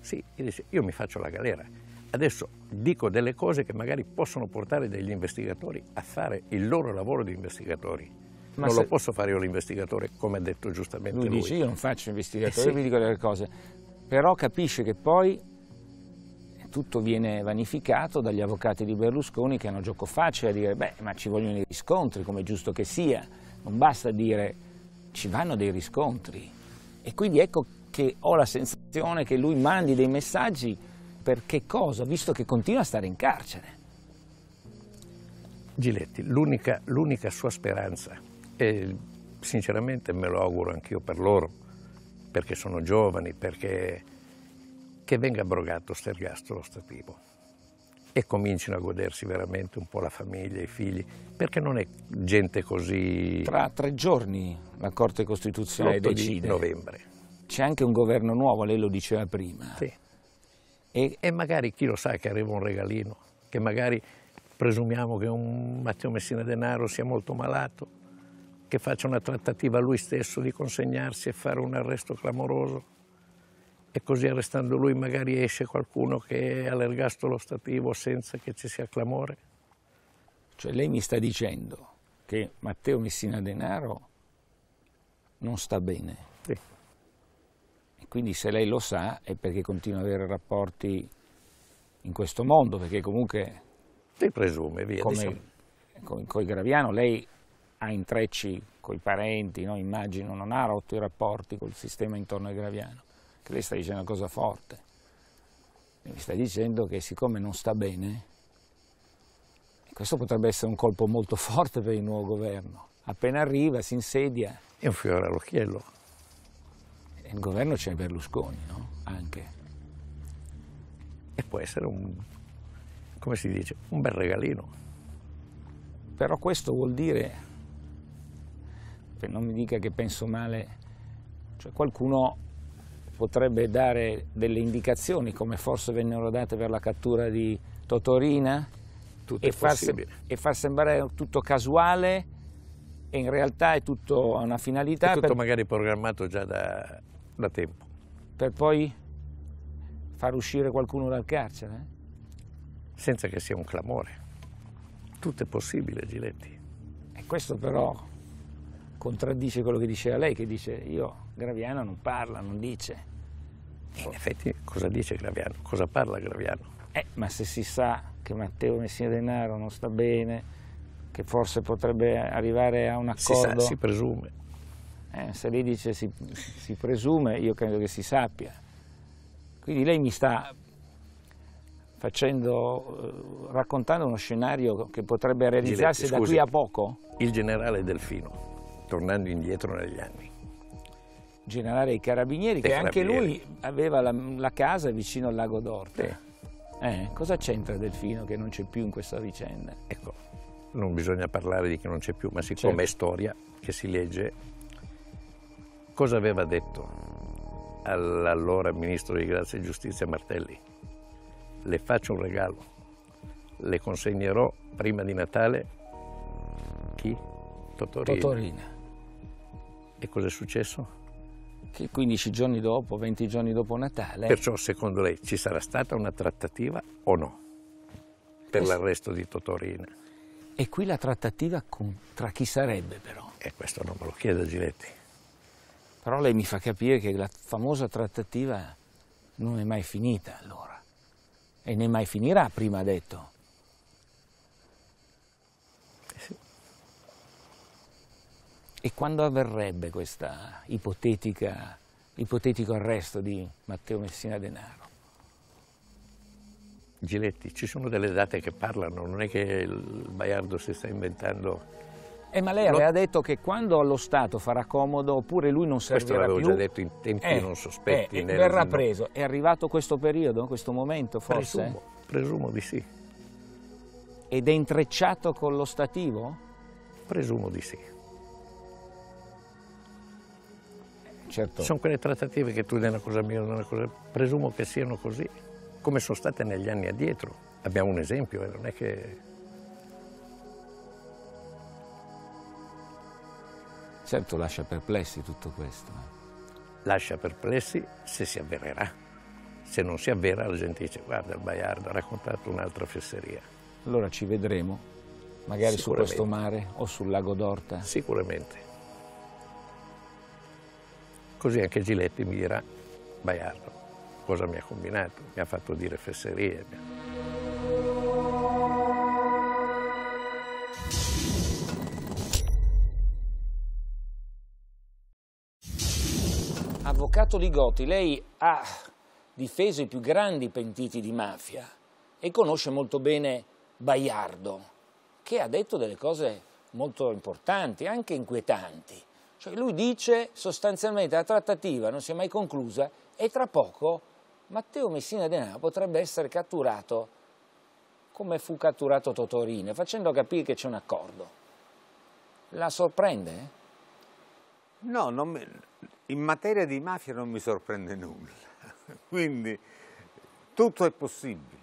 sì, dice, io mi faccio la galera. Adesso dico delle cose che magari possono portare degli investigatori a fare il loro lavoro di investigatori. Ma non lo posso fare io l'investigatore, come ha detto giustamente lui. Lui dice, io non faccio investigatore, eh sì. vi dico delle cose. Però capisce che poi tutto viene vanificato dagli avvocati di Berlusconi che hanno gioco facile a dire, beh, ma ci vogliono i riscontri, come è giusto che sia. Non basta dire, ci vanno dei riscontri. E quindi ecco che ho la sensazione che lui mandi dei messaggi per che cosa, visto che continua a stare in carcere. Giletti, l'unica, sua speranza, e sinceramente me lo auguro anch'io per loro, perché sono giovani, perché che venga abrogato sto ergastolo stativo e comincino a godersi veramente un po' la famiglia, i figli, perché non è gente così... Tra tre giorni la Corte Costituzionale decide. novembre c'è anche un governo nuovo, lei lo diceva prima. Sì. E... e magari chi lo sa che arriva un regalino, che magari presumiamo che un Matteo Messina Denaro sia molto malato, che faccia una trattativa lui stesso di consegnarsi e fare un arresto clamoroso e così arrestando lui magari esce qualcuno che è all'ergastolo stativo senza che ci sia clamore. Cioè lei mi sta dicendo che Matteo Messina Denaro non sta bene. Quindi se lei lo sa è perché continua ad avere rapporti in questo mondo, perché comunque... Ti presume, via, come, diciamo. con, con Graviano lei ha intrecci con i parenti, no? immagino, non ha rotto i rapporti col sistema intorno a Graviano, che lei sta dicendo una cosa forte. Mi sta dicendo che siccome non sta bene, questo potrebbe essere un colpo molto forte per il nuovo governo. Appena arriva, si insedia. È un fiore all'occhiello in governo c'è Berlusconi, no? Anche. E può essere un, come si dice, un bel regalino. Però questo vuol dire, non mi dica che penso male, cioè qualcuno potrebbe dare delle indicazioni come forse vennero date per la cattura di Totorina e far, e far sembrare tutto casuale e in realtà è tutto una finalità. È tutto per... magari programmato già da da tempo, per poi far uscire qualcuno dal carcere? Senza che sia un clamore. Tutto è possibile, Giletti. E questo però contraddice quello che diceva lei, che dice io, Graviano non parla, non dice. E in effetti cosa dice Graviano? Cosa parla Graviano? Eh, ma se si sa che Matteo Messina Denaro non sta bene, che forse potrebbe arrivare a un accordo... Si, sa, si presume. Eh, se lei dice si, si presume, io credo che si sappia. Quindi lei mi sta facendo, eh, raccontando uno scenario che potrebbe realizzarsi scusi, da qui a poco? Il generale Delfino, tornando indietro negli anni. Generale dei Carabinieri, De che Carabinieri. anche lui aveva la, la, casa vicino al lago d'Orte. Eh, cosa c'entra Delfino che non c'è più in questa vicenda? Ecco, non bisogna parlare di che non c'è più, ma siccome certo. è storia che si legge cosa aveva detto all'allora ministro di Grazia e Giustizia Martelli? Le faccio un regalo, le consegnerò prima di Natale chi? Totorina. Totorina. E cosa è successo? Che 15 giorni dopo, 20 giorni dopo Natale... Perciò secondo lei ci sarà stata una trattativa o no per l'arresto di Totorina? E qui la trattativa con... tra chi sarebbe però? E eh, questo non me lo chiede Giletti. Però lei mi fa capire che la famosa trattativa non è mai finita allora. E ne mai finirà, prima ha detto. Sì. E quando avverrebbe questo ipotetico arresto di Matteo Messina Denaro? Giletti, ci sono delle date che parlano, non è che il Baiardo si sta inventando eh, ma lei aveva lo... detto che quando allo Stato farà comodo oppure lui non servirà più... Questo l'avevo già detto in tempi eh, non sospetti. Eh, nel... Verrà preso. È arrivato questo periodo, questo momento forse? Presumo, presumo di sì. Ed è intrecciato con lo stativo? Presumo di sì. Certo. Sono quelle trattative che tu dai una cosa mia, una cosa... Presumo che siano così, come sono state negli anni addietro. Abbiamo un esempio, eh, non è che Certo lascia perplessi tutto questo. Eh. Lascia perplessi se si avvererà. Se non si avvera la gente dice guarda il Baiardo ha raccontato un'altra fesseria. Allora ci vedremo, magari su questo mare o sul lago d'Orta? Sicuramente. Così anche Giletti mi dirà Baiardo cosa mi ha combinato, mi ha fatto dire fesserie. Avvocato Ligotti, lei ha difeso i più grandi pentiti di mafia e conosce molto bene Baiardo, che ha detto delle cose molto importanti, anche inquietanti. Cioè lui dice sostanzialmente la trattativa non si è mai conclusa e tra poco Matteo Messina Denaro potrebbe essere catturato come fu catturato Totorino, facendo capire che c'è un accordo. La sorprende? No, non mi in materia di mafia non mi sorprende nulla, quindi tutto è possibile.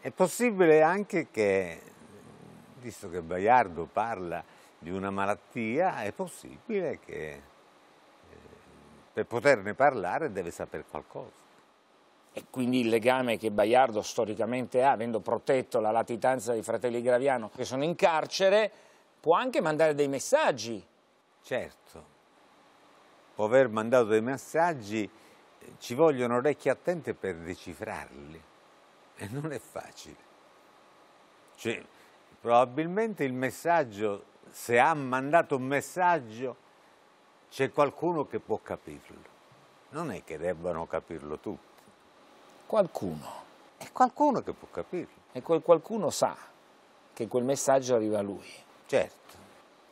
È possibile anche che, visto che Baiardo parla di una malattia, è possibile che eh, per poterne parlare deve sapere qualcosa. E quindi il legame che Baiardo storicamente ha, avendo protetto la latitanza dei fratelli Graviano, che sono in carcere, può anche mandare dei messaggi Certo, può aver mandato dei messaggi, ci vogliono orecchie attente per decifrarli e non è facile. Cioè, probabilmente il messaggio, se ha mandato un messaggio, c'è qualcuno che può capirlo. Non è che debbano capirlo tutti. Qualcuno. È qualcuno che può capirlo. E quel qualcuno sa che quel messaggio arriva a lui. Certo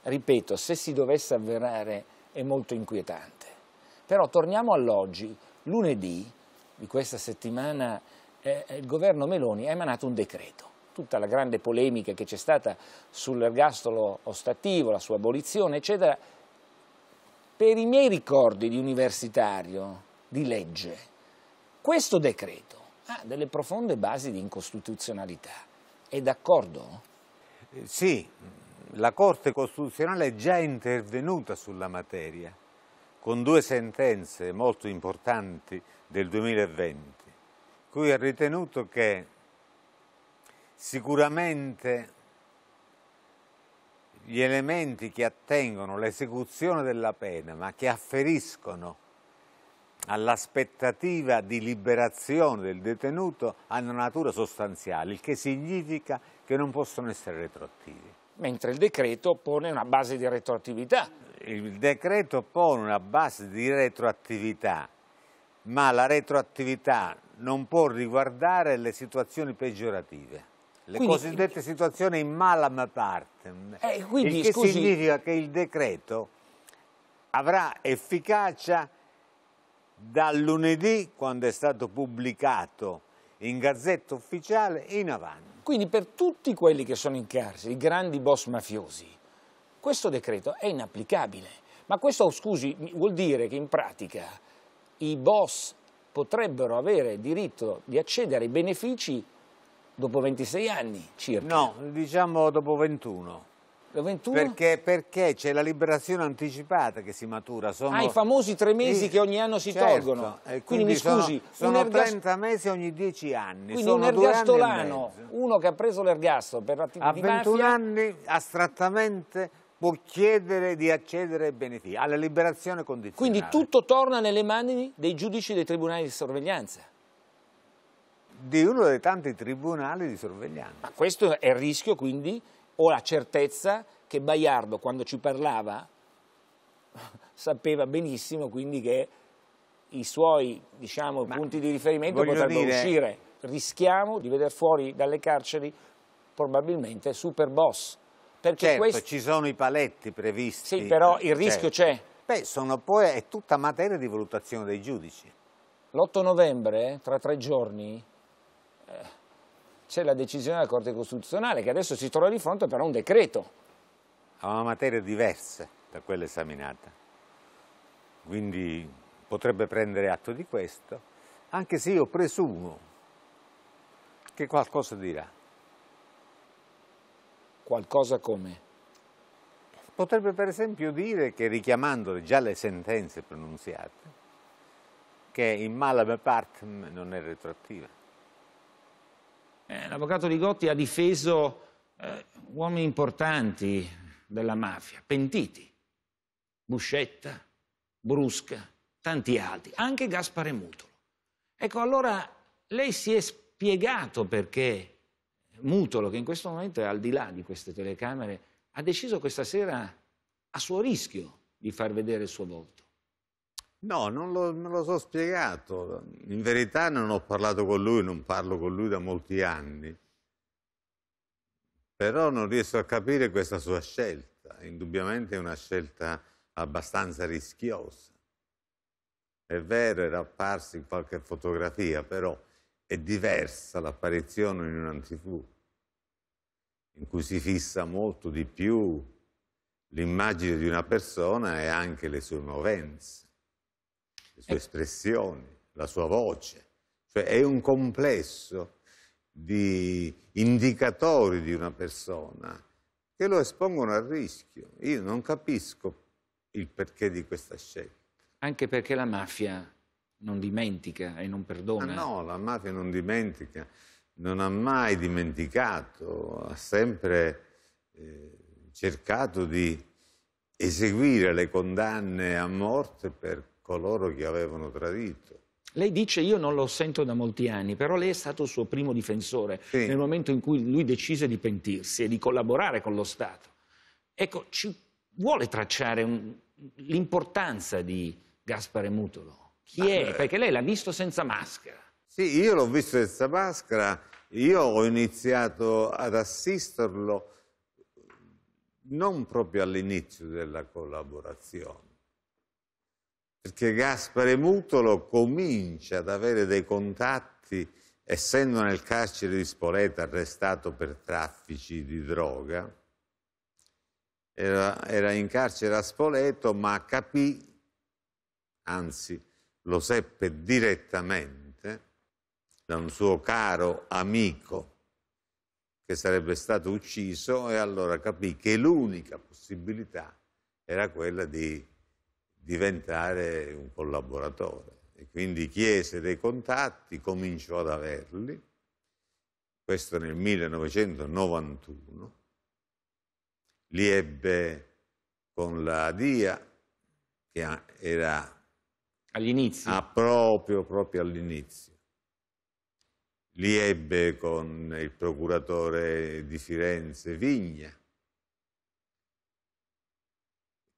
ripeto, se si dovesse avverare è molto inquietante. Però torniamo all'oggi, lunedì di questa settimana eh, eh, il governo Meloni ha emanato un decreto. Tutta la grande polemica che c'è stata sull'ergastolo ostativo, la sua abolizione, eccetera, per i miei ricordi di universitario, di legge, questo decreto ha delle profonde basi di incostituzionalità. È d'accordo? Eh, sì, la Corte Costituzionale è già intervenuta sulla materia con due sentenze molto importanti del 2020, cui ha ritenuto che sicuramente gli elementi che attengono l'esecuzione della pena, ma che afferiscono all'aspettativa di liberazione del detenuto hanno natura sostanziale, il che significa che non possono essere retroattivi mentre il decreto pone una base di retroattività. Il decreto pone una base di retroattività, ma la retroattività non può riguardare le situazioni peggiorative. Le quindi, cosiddette situazioni in malam parte, eh, quindi, il che scusi, significa che il decreto avrà efficacia dal lunedì, quando è stato pubblicato in Gazzetta Ufficiale, in avanti. Quindi per tutti quelli che sono in carcere, i grandi boss mafiosi, questo decreto è inapplicabile. Ma questo, scusi, vuol dire che in pratica i boss potrebbero avere diritto di accedere ai benefici dopo 26 anni circa. No, diciamo dopo 21. Perché, perché c'è la liberazione anticipata che si matura. Sono... Ah, i famosi tre mesi sì, che ogni anno si certo. tolgono. Quindi, quindi, mi scusi. Sono, sono ergast... 30 mesi ogni 10 anni. Quindi sono un ergastolano, uno che ha preso l'ergastolo per attività A 21 mafia... anni, astrattamente, può chiedere di accedere ai benefici, alla liberazione condizionale. Quindi tutto torna nelle mani dei giudici dei tribunali di sorveglianza di uno dei tanti tribunali di sorveglianza. Ma questo è il rischio quindi ho la certezza che Baiardo quando ci parlava sapeva benissimo quindi che i suoi diciamo, punti di riferimento potrebbero dire... uscire. Rischiamo di vedere fuori dalle carceri probabilmente super boss. Perché certo, questi... ci sono i paletti previsti. Sì, però il cioè, rischio cioè, c'è. Certo. Beh, sono poi, è tutta materia di valutazione dei giudici. L'8 novembre, tra tre giorni, eh, c'è la decisione della Corte Costituzionale che adesso si trova di fronte però a un decreto. Ha una materia diversa da quella esaminata, quindi potrebbe prendere atto di questo, anche se io presumo che qualcosa dirà. Qualcosa come? Potrebbe per esempio dire che richiamando già le sentenze pronunziate, che in mala partem non è retroattiva eh, l'avvocato Ligotti ha difeso eh, uomini importanti della mafia, pentiti, Buscetta, Brusca, tanti altri, anche Gaspare Mutolo. Ecco, allora lei si è spiegato perché Mutolo, che in questo momento è al di là di queste telecamere, ha deciso questa sera a suo rischio di far vedere il suo volto. No, non, lo, non lo so spiegato. In verità non ho parlato con lui, non parlo con lui da molti anni. Però non riesco a capire questa sua scelta. Indubbiamente è una scelta abbastanza rischiosa. È vero, era apparsa in qualche fotografia, però è diversa l'apparizione in un antifù, in cui si fissa molto di più l'immagine di una persona e anche le sue movenze le sue eh. espressioni, la sua voce. Cioè è un complesso di indicatori di una persona che lo espongono al rischio. Io non capisco il perché di questa scelta. Anche perché la mafia non dimentica e non perdona. Ma ah, no, la mafia non dimentica, non ha mai dimenticato, ha sempre eh, cercato di eseguire le condanne a morte per coloro che avevano tradito. Lei dice io non lo sento da molti anni, però lei è stato il suo primo difensore sì. nel momento in cui lui decise di pentirsi e di collaborare con lo Stato. Ecco, ci vuole tracciare l'importanza di Gaspare Mutolo? Chi ah, è? Perché lei l'ha visto senza maschera. Sì, io l'ho visto senza maschera, io ho iniziato ad assisterlo non proprio all'inizio della collaborazione perché Gaspare Mutolo comincia ad avere dei contatti, essendo nel carcere di Spoleta arrestato per traffici di droga, era, era in carcere a Spoleto ma capì, anzi lo seppe direttamente, da un suo caro amico che sarebbe stato ucciso e allora capì che l'unica possibilità era quella di diventare un collaboratore. E quindi chiese dei contatti, cominciò ad averli, questo nel 1991, li ebbe con la DIA, che era all'inizio. proprio, proprio all'inizio. Li ebbe con il procuratore di Firenze Vigna,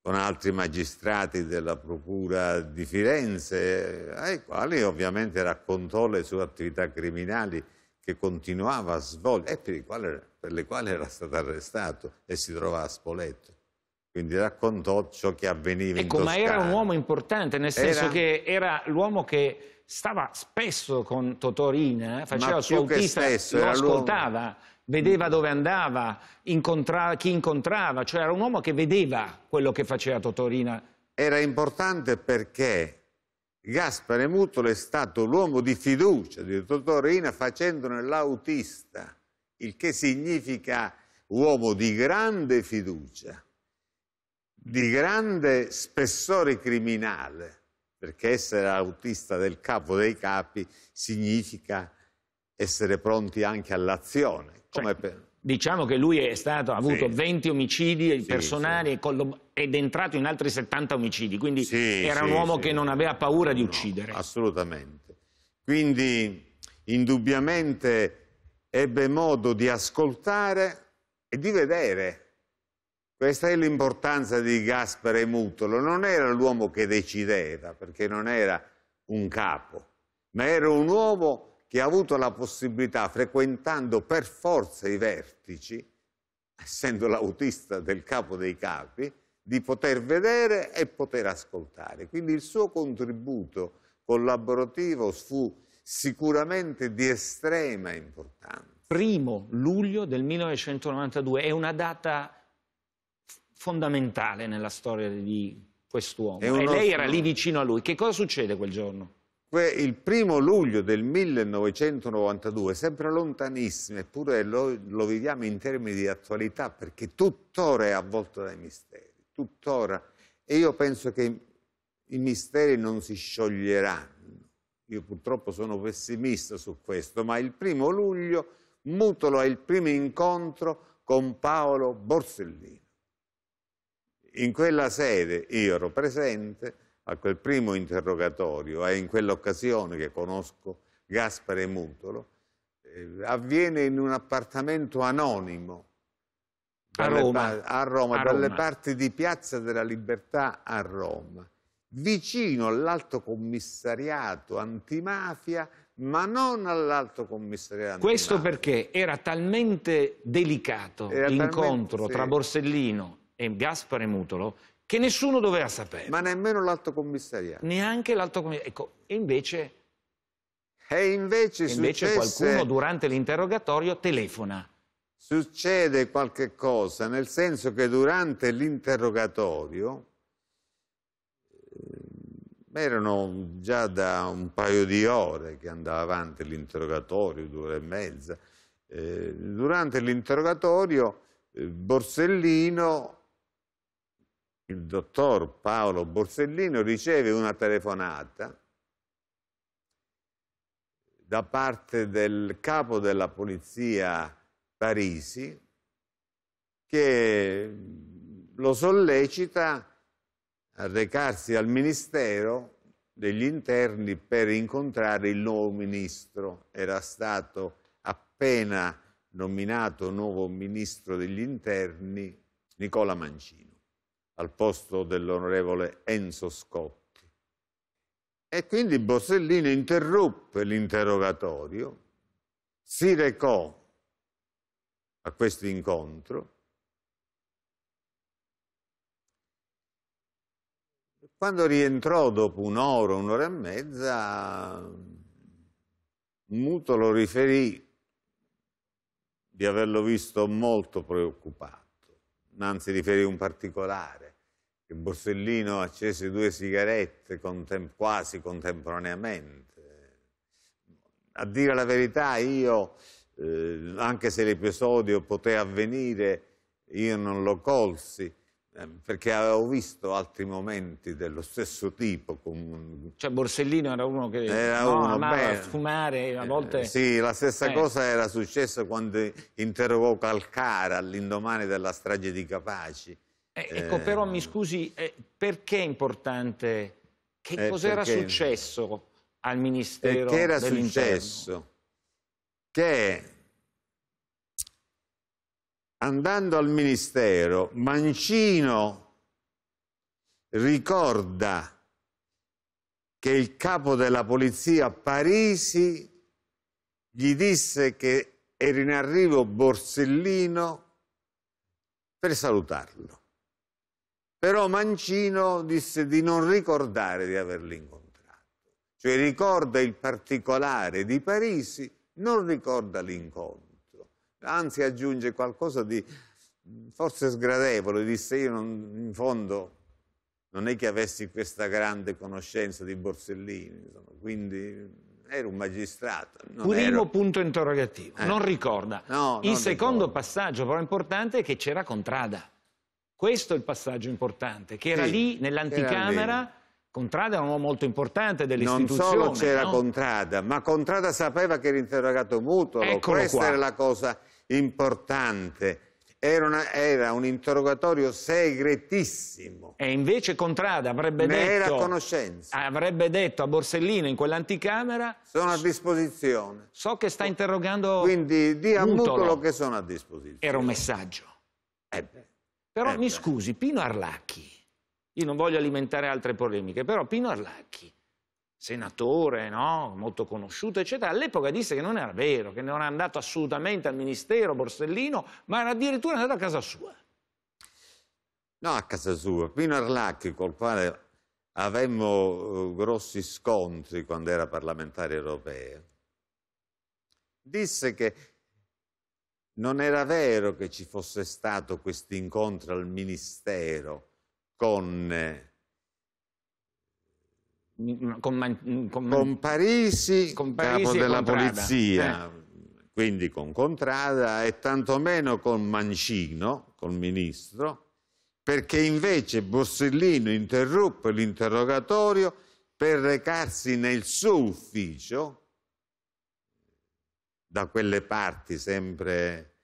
con altri magistrati della Procura di Firenze, ai quali ovviamente raccontò le sue attività criminali che continuava a svolgere e per, i quali, per le quali era stato arrestato e si trovava a Spoletto. Quindi raccontò ciò che avveniva ecco, in Toscana. Ecco, ma era un uomo importante, nel senso era... che era l'uomo che stava spesso con Totorina, eh, faceva il suo autista, spesso, lo ascoltava vedeva dove andava, incontra chi incontrava, cioè era un uomo che vedeva quello che faceva Totorina. Era importante perché Gaspare Mutolo è stato l'uomo di fiducia di Totorina facendone l'autista, il che significa uomo di grande fiducia, di grande spessore criminale, perché essere autista del capo dei capi significa essere pronti anche all'azione, cioè, per... Diciamo che lui è stato, ha avuto sì. 20 omicidi sì, personali sì. ed è entrato in altri 70 omicidi, quindi era un uomo che non aveva paura di uccidere. No, assolutamente. Quindi indubbiamente ebbe modo di ascoltare e di vedere. Questa è l'importanza di Gaspare Mutolo. Non era l'uomo che decideva, perché non era un capo, ma era un uomo che ha avuto la possibilità, frequentando per forza i vertici, essendo l'autista del capo dei capi, di poter vedere e poter ascoltare. Quindi il suo contributo collaborativo fu sicuramente di estrema importanza. Primo luglio del 1992 è una data fondamentale nella storia di quest'uomo. E lei era lì vicino a lui. Che cosa succede quel giorno? Il primo luglio del 1992, sempre lontanissimo, eppure lo, lo viviamo in termini di attualità perché tuttora è avvolto dai misteri, tuttora. E io penso che i misteri non si scioglieranno. Io purtroppo sono pessimista su questo, ma il primo luglio Mutolo è il primo incontro con Paolo Borsellino. In quella sede io ero presente a quel primo interrogatorio, è in quell'occasione che conosco Gaspare Mutolo, eh, avviene in un appartamento anonimo a Roma. a Roma, a dalle Roma. parti di Piazza della Libertà a Roma, vicino all'Alto Commissariato Antimafia, ma non all'Alto Commissariato Antimafia. Questo perché era talmente delicato l'incontro sì. tra Borsellino e Gaspare Mutolo che nessuno doveva sapere. Ma nemmeno l'alto commissariato. Neanche l'alto commissariato. Ecco, e invece... E invece, invece successe... qualcuno durante l'interrogatorio telefona. Succede qualche cosa, nel senso che durante l'interrogatorio ehm, erano già da un paio di ore che andava avanti l'interrogatorio, due ore e mezza. Eh, durante l'interrogatorio eh, Borsellino il dottor Paolo Borsellino riceve una telefonata da parte del capo della polizia Parisi che lo sollecita a recarsi al Ministero degli Interni per incontrare il nuovo ministro. Era stato appena nominato nuovo ministro degli Interni Nicola Mancini al posto dell'onorevole Enzo Scotti. E quindi Borsellino interruppe l'interrogatorio, si recò a questo incontro Quando rientrò dopo un'ora, un'ora e mezza, Mutolo riferì di averlo visto molto preoccupato, anzi riferì un particolare che Borsellino accese due sigarette contem quasi contemporaneamente. A dire la verità, io, eh, anche se l'episodio poteva avvenire, io non lo colsi, eh, perché avevo visto altri momenti dello stesso tipo. Cioè Borsellino era uno che era no, uno amava bene. fumare, a eh, volte... Eh, sì, la stessa eh. cosa era successa quando interrogò Calcara all'indomani della strage di Capaci eh, ecco, eh, però mi scusi, eh, perché è importante? Che eh, cos'era perché... successo al Ministero Che era successo? Che andando al Ministero, Mancino ricorda che il capo della polizia a Parisi gli disse che era in arrivo Borsellino per salutarlo. Però Mancino disse di non ricordare di averli incontrati, Cioè ricorda il particolare di Parisi, non ricorda l'incontro. Anzi aggiunge qualcosa di forse sgradevole, disse io non, in fondo non è che avessi questa grande conoscenza di Borsellini, insomma, quindi ero un magistrato. Primo ero... punto interrogativo, eh. non ricorda. No, non il secondo passaggio però importante è che c'era Contrada. Questo è il passaggio importante, che era sì, lì nell'anticamera. Contrada era un uomo molto importante dell'istituzione. Non solo c'era no? Contrada, ma Contrada sapeva che era interrogato mutuo. Questa qua. era la cosa importante. Era, una, era, un interrogatorio segretissimo. E invece Contrada avrebbe ne detto... era conoscenza. Avrebbe detto a Borsellino in quell'anticamera... Sono a disposizione. So che sta interrogando Quindi dia a Mutolo che sono a disposizione. Era un messaggio. Eh però eh, mi certo. scusi, Pino Arlacchi, io non voglio alimentare altre polemiche, però Pino Arlacchi, senatore, no? molto conosciuto, eccetera, all'epoca disse che non era vero, che non era andato assolutamente al ministero Borsellino, ma era addirittura andato a casa sua. No, a casa sua. Pino Arlacchi, col quale avemmo eh, grossi scontri quando era parlamentare europeo, disse che non era vero che ci fosse stato questo incontro al Ministero con mm, con, man, mm, con, con, Parisi, con Parisi, capo della polizia, eh. quindi con Contrada e tantomeno con Mancino, col ministro, perché invece Borsellino interruppe l'interrogatorio per recarsi nel suo ufficio da quelle parti, sempre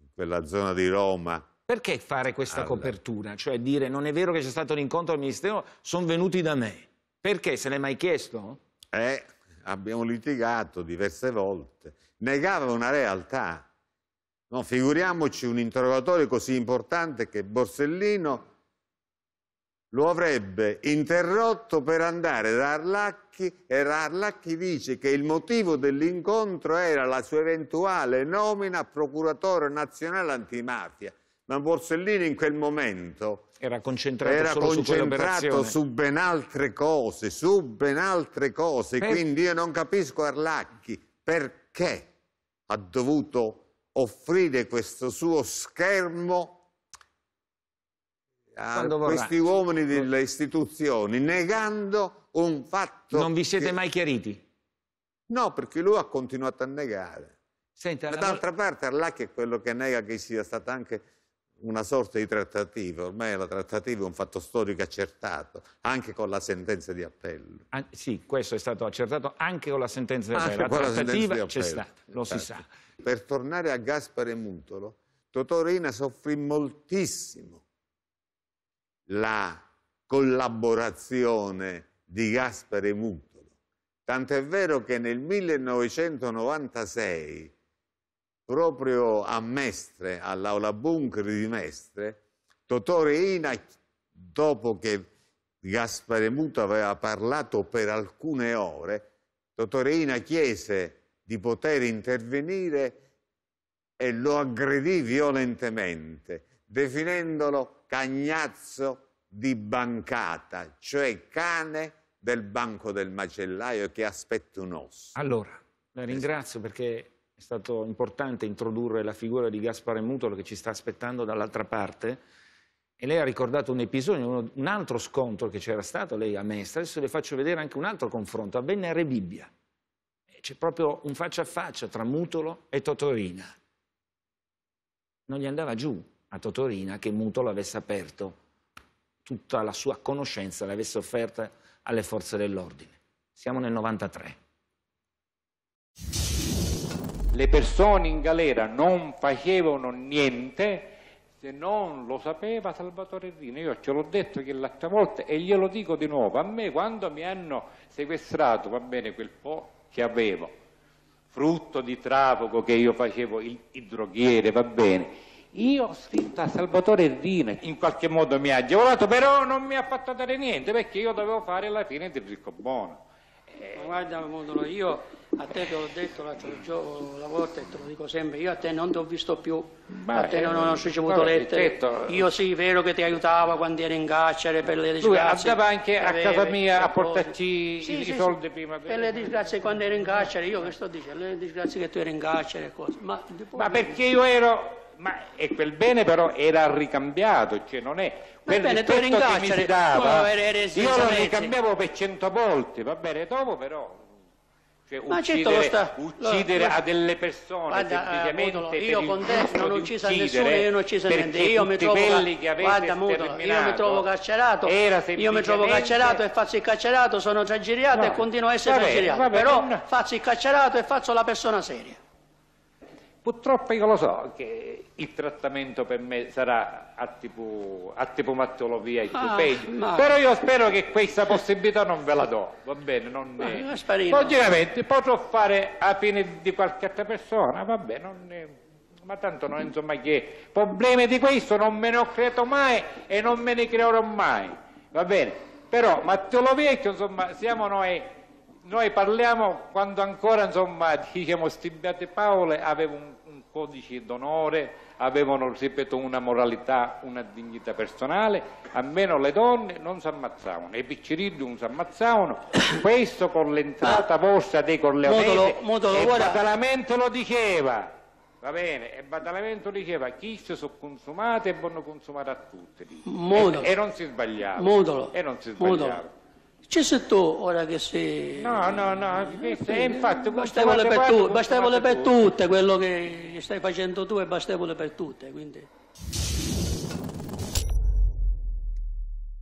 in quella zona di Roma. Perché fare questa alla... copertura? Cioè dire non è vero che c'è stato un incontro al Ministero, sono venuti da me. Perché? Se l'hai mai chiesto? Eh, abbiamo litigato diverse volte. Negava una realtà. No, figuriamoci un interrogatorio così importante che Borsellino lo avrebbe interrotto per andare da Arlacchi e Arlacchi dice che il motivo dell'incontro era la sua eventuale nomina a procuratore nazionale antimafia. Ma Borsellino in quel momento era concentrato, era concentrato su, su, ben altre cose, su ben altre cose. Per... Quindi io non capisco Arlacchi perché ha dovuto offrire questo suo schermo a questi uomini delle istituzioni negando un fatto. Non vi siete che... mai chiariti? No, perché lui ha continuato a negare. Senta, Ma d'altra no... parte Arlacchi è quello che nega che sia stata anche una sorta di trattativa, ormai la trattativa è un fatto storico accertato, anche con la sentenza di appello. Ah, sì, questo è stato accertato anche con la sentenza di appello, anche la trattativa c'è stata, lo Infatti, si certo. sa. Per tornare a Gaspare Mutolo, Totò Rina soffrì moltissimo la collaborazione di Gaspare Mutolo. Tant'è vero che nel 1996, proprio a Mestre, all'aula bunker di Mestre, Totò Reina, dopo che Gaspare Muto aveva parlato per alcune ore, Totò Reina chiese di poter intervenire e lo aggredì violentemente, definendolo cagnazzo di bancata, cioè cane del banco del macellaio che aspetta un osso. Allora, la ringrazio perché è stato importante introdurre la figura di Gaspare Mutolo che ci sta aspettando dall'altra parte e lei ha ricordato un episodio, uno, un altro scontro che c'era stato, lei a Mestre, adesso le faccio vedere anche un altro confronto, avvenne a Bibbia. c'è proprio un faccia a faccia tra Mutolo e Totorina, non gli andava giù, a Totorina che Mutolo avesse aperto tutta la sua conoscenza, l'avesse offerta alle forze dell'ordine. Siamo nel 93. Le persone in galera non facevano niente se non lo sapeva Salvatore Rino. Io ce l'ho detto che l'altra volta e glielo dico di nuovo. A me quando mi hanno sequestrato, va bene quel po' che avevo, frutto di trafoco che io facevo, il, il droghiere, va bene, io ho scritto a Salvatore Rine, in qualche modo mi ha agevolato, però non mi ha fatto dare niente perché io dovevo fare la fine di ricco buono. Eh... Guarda Mondolo, io a te te l'ho detto l'altro giorno, una volta e te lo dico sempre, io a te non ti ho visto più, Beh, a te non, non ho eh, ricevuto lettere. Detto... Io sì, vero che ti aiutavo quando eri in carcere per le disgrazie. Lui andava anche a avevi, casa mia a portarci sì, i sì, soldi sì, prima. Di... Per le disgrazie quando eri in carcere, io che sto dicendo, le disgrazie che tu eri in carcere e cose. Ma, Ma perché io ero ma quel bene però era ricambiato, cioè non è quel va bene, rispetto che mi si dava, io lo ricambiavo per cento volte, va bene, dopo però cioè, ma certo, uccidere, certo sta, uccidere lo, a delle persone guarda, semplicemente Mutolo, io contesto non ho ucciso nessuno io non ho ucciso niente io mi trovo, guarda, Mutolo, io mi trovo carcerato semplicemente... io mi trovo carcerato e faccio il carcerato sono tragiriato no, e continuo a essere tragiriato però non... faccio il carcerato e faccio la persona seria Purtroppo io lo so che il trattamento per me sarà a tipo, a tipo mattologia il più ah, peggio, no. però io spero che questa possibilità non ve la do, va bene? Non ma, è... Logicamente potrò fare a fine di qualche altra persona, va bene, non è... ma tanto non insomma che problemi di questo non me ne ho creato mai e non me ne creerò mai, va bene? Però Matteo Lovecchio insomma siamo noi noi parliamo quando ancora, insomma, diciamo, Stibiate Paole aveva un, un codice d'onore, avevano, ripeto, una moralità, una dignità personale, almeno le donne non si ammazzavano, i piccirilli non si ammazzavano, questo con l'entrata ah. vostra dei corleonesi, e Badalamento lo diceva, Va bene, e Badalamento diceva chi si sono consumate e vanno consumate a tutti E, e, non si sbagliava. Modolo. E non si sbagliava. Modolo. C'è se tu ora che sei. No, no, no, questo infatti... Bastevole per, tu, bastevole per tutte, quello che stai facendo tu è bastevole per tutte, quindi...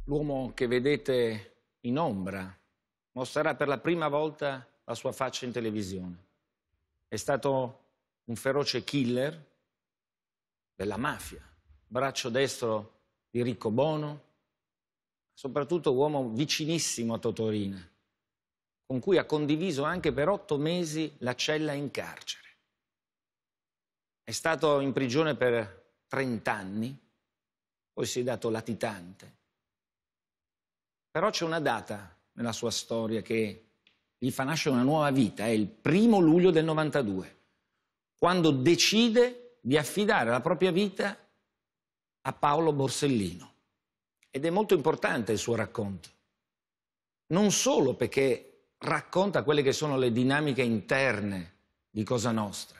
L'uomo che vedete in ombra mostrerà per la prima volta la sua faccia in televisione. È stato un feroce killer della mafia, braccio destro di Ricco Bono, soprattutto uomo vicinissimo a Totorina, con cui ha condiviso anche per otto mesi la cella in carcere. È stato in prigione per 30 anni, poi si è dato latitante. Però c'è una data nella sua storia che gli fa nascere una nuova vita, è il primo luglio del 92, quando decide di affidare la propria vita a Paolo Borsellino. Ed è molto importante il suo racconto, non solo perché racconta quelle che sono le dinamiche interne di Cosa Nostra,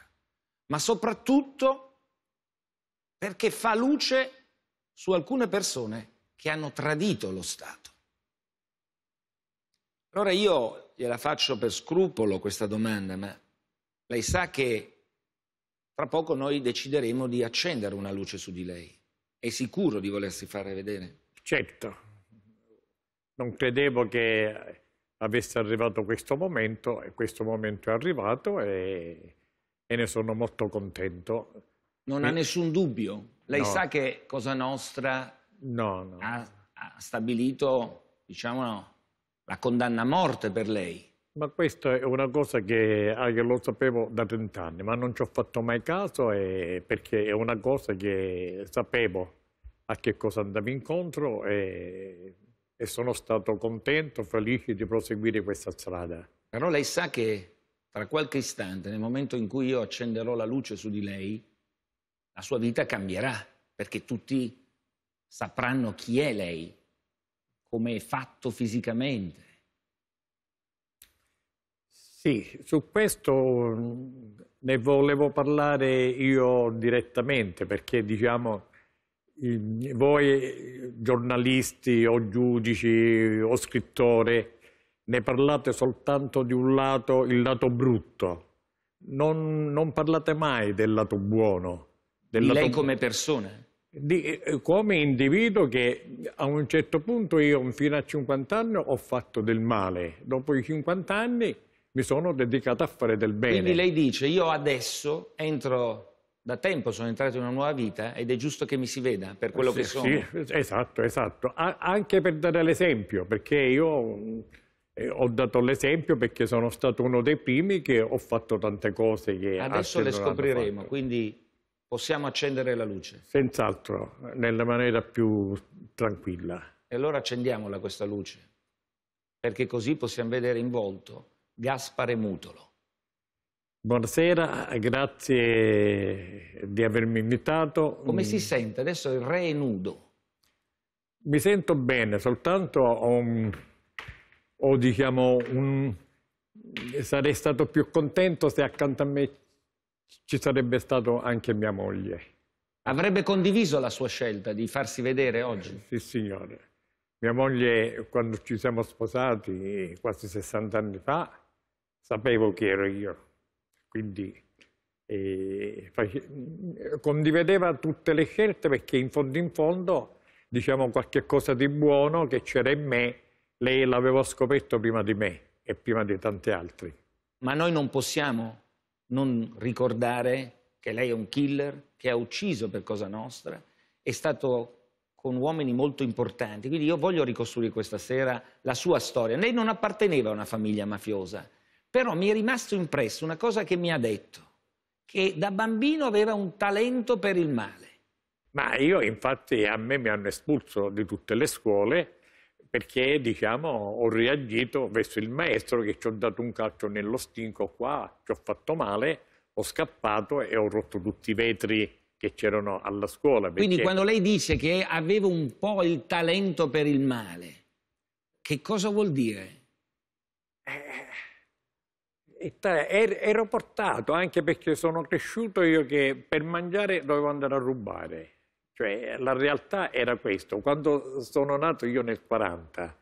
ma soprattutto perché fa luce su alcune persone che hanno tradito lo Stato. Allora io gliela faccio per scrupolo questa domanda, ma lei sa che tra poco noi decideremo di accendere una luce su di lei. È sicuro di volersi fare vedere? Certo, non credevo che avesse arrivato questo momento e questo momento è arrivato e, e ne sono molto contento. Non e... ha nessun dubbio? Lei no. sa che Cosa Nostra no, no. Ha, ha, stabilito diciamo, la condanna a morte per lei? Ma questa è una cosa che, ah, che lo sapevo da 30 anni, ma non ci ho fatto mai caso e, perché è una cosa che sapevo a che cosa andavo incontro e, e sono stato contento, felice di proseguire questa strada. Però lei sa che tra qualche istante, nel momento in cui io accenderò la luce su di lei, la sua vita cambierà, perché tutti sapranno chi è lei, come è fatto fisicamente. Sì, su questo mm, ne volevo parlare io direttamente, perché diciamo Ehm, voi eh, giornalisti o giudici o scrittore ne parlate soltanto di un lato, il lato brutto, non, non parlate mai del lato buono. Del di lato lei come persona? Di, eh, come individuo che a un certo punto io fino a 50 anni ho fatto del male, dopo i 50 anni mi sono dedicato a fare del bene. Quindi lei dice io adesso entro da tempo sono entrato in una nuova vita ed è giusto che mi si veda per quello sì, che sono. Sì, esatto, esatto. A anche per dare l'esempio, perché io eh, ho dato l'esempio perché sono stato uno dei primi che ho fatto tante cose che adesso le scopriremo, quindi possiamo accendere la luce. Senz'altro, nella maniera più tranquilla. E allora accendiamola questa luce, perché così possiamo vedere in volto Gaspare Mutolo. Buonasera, grazie di avermi invitato. Come si mm. sente? Adesso il re è nudo. Mi sento bene, soltanto ho, un, ho diciamo, un, sarei stato più contento se accanto a me ci sarebbe stato anche mia moglie. Avrebbe condiviso la sua scelta di farsi vedere oggi? sì, signore. Mia moglie, quando ci siamo sposati, quasi 60 anni fa, sapevo chi ero io quindi eh, mm, condivideva tutte le scelte perché in fondo in fondo diciamo qualche cosa di buono che c'era in me, lei l'aveva scoperto prima di me e prima di tanti altri. Ma noi non possiamo non ricordare che lei è un killer, che ha ucciso per Cosa Nostra, è stato con uomini molto importanti. Quindi io voglio ricostruire questa sera la sua storia. Lei non apparteneva a una famiglia mafiosa, però mi è rimasto impresso una cosa che mi ha detto, che da bambino aveva un talento per il male. Ma io infatti a me mi hanno espulso di tutte le scuole perché diciamo ho reagito verso il maestro che ci ho dato un calcio nello stinco qua, ci ho fatto male, ho scappato e ho rotto tutti i vetri che c'erano alla scuola. Perché... Quindi quando lei dice che avevo un po' il talento per il male, che cosa vuol dire? Eh... Er-, ero portato anche perché sono cresciuto io che per mangiare dovevo andare a rubare. Cioè, la realtà era questo Quando sono nato io nel 40,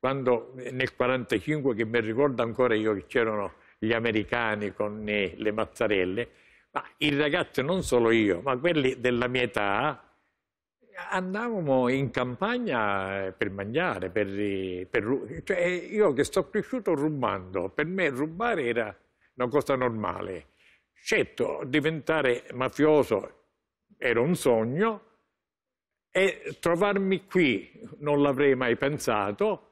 quando, nel 45 che mi ricordo ancora io che c'erano gli americani con le, eh, le mazzarelle, ma i ragazzi, non solo io, ma quelli della mia età, andavamo in campagna eh, per mangiare, per, per, cioè io che sto cresciuto rubando, per me rubare era una cosa normale. Certo, diventare mafioso era un sogno e trovarmi qui non l'avrei mai pensato,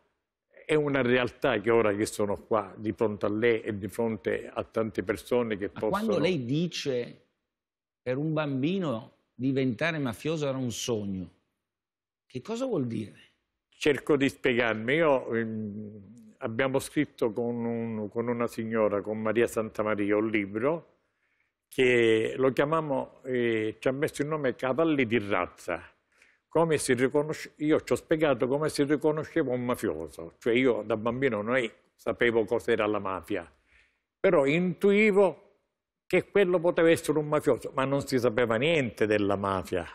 è una realtà che ora che sono qua di fronte a lei e di fronte a tante persone che Ma possono... quando lei dice per un bambino diventare mafioso era un sogno. Che cosa vuol dire? Cerco di spiegarmi. Io ehm, abbiamo scritto con, un, con, una signora, con Maria Santamaria, un libro che lo chiamavamo, eh, ci ha messo il nome Cavalli di razza. io ci ho spiegato come si riconosceva un mafioso. Cioè io da bambino non sapevo cos'era la mafia, però intuivo che quello poteva essere un mafioso, ma non si sapeva niente della mafia.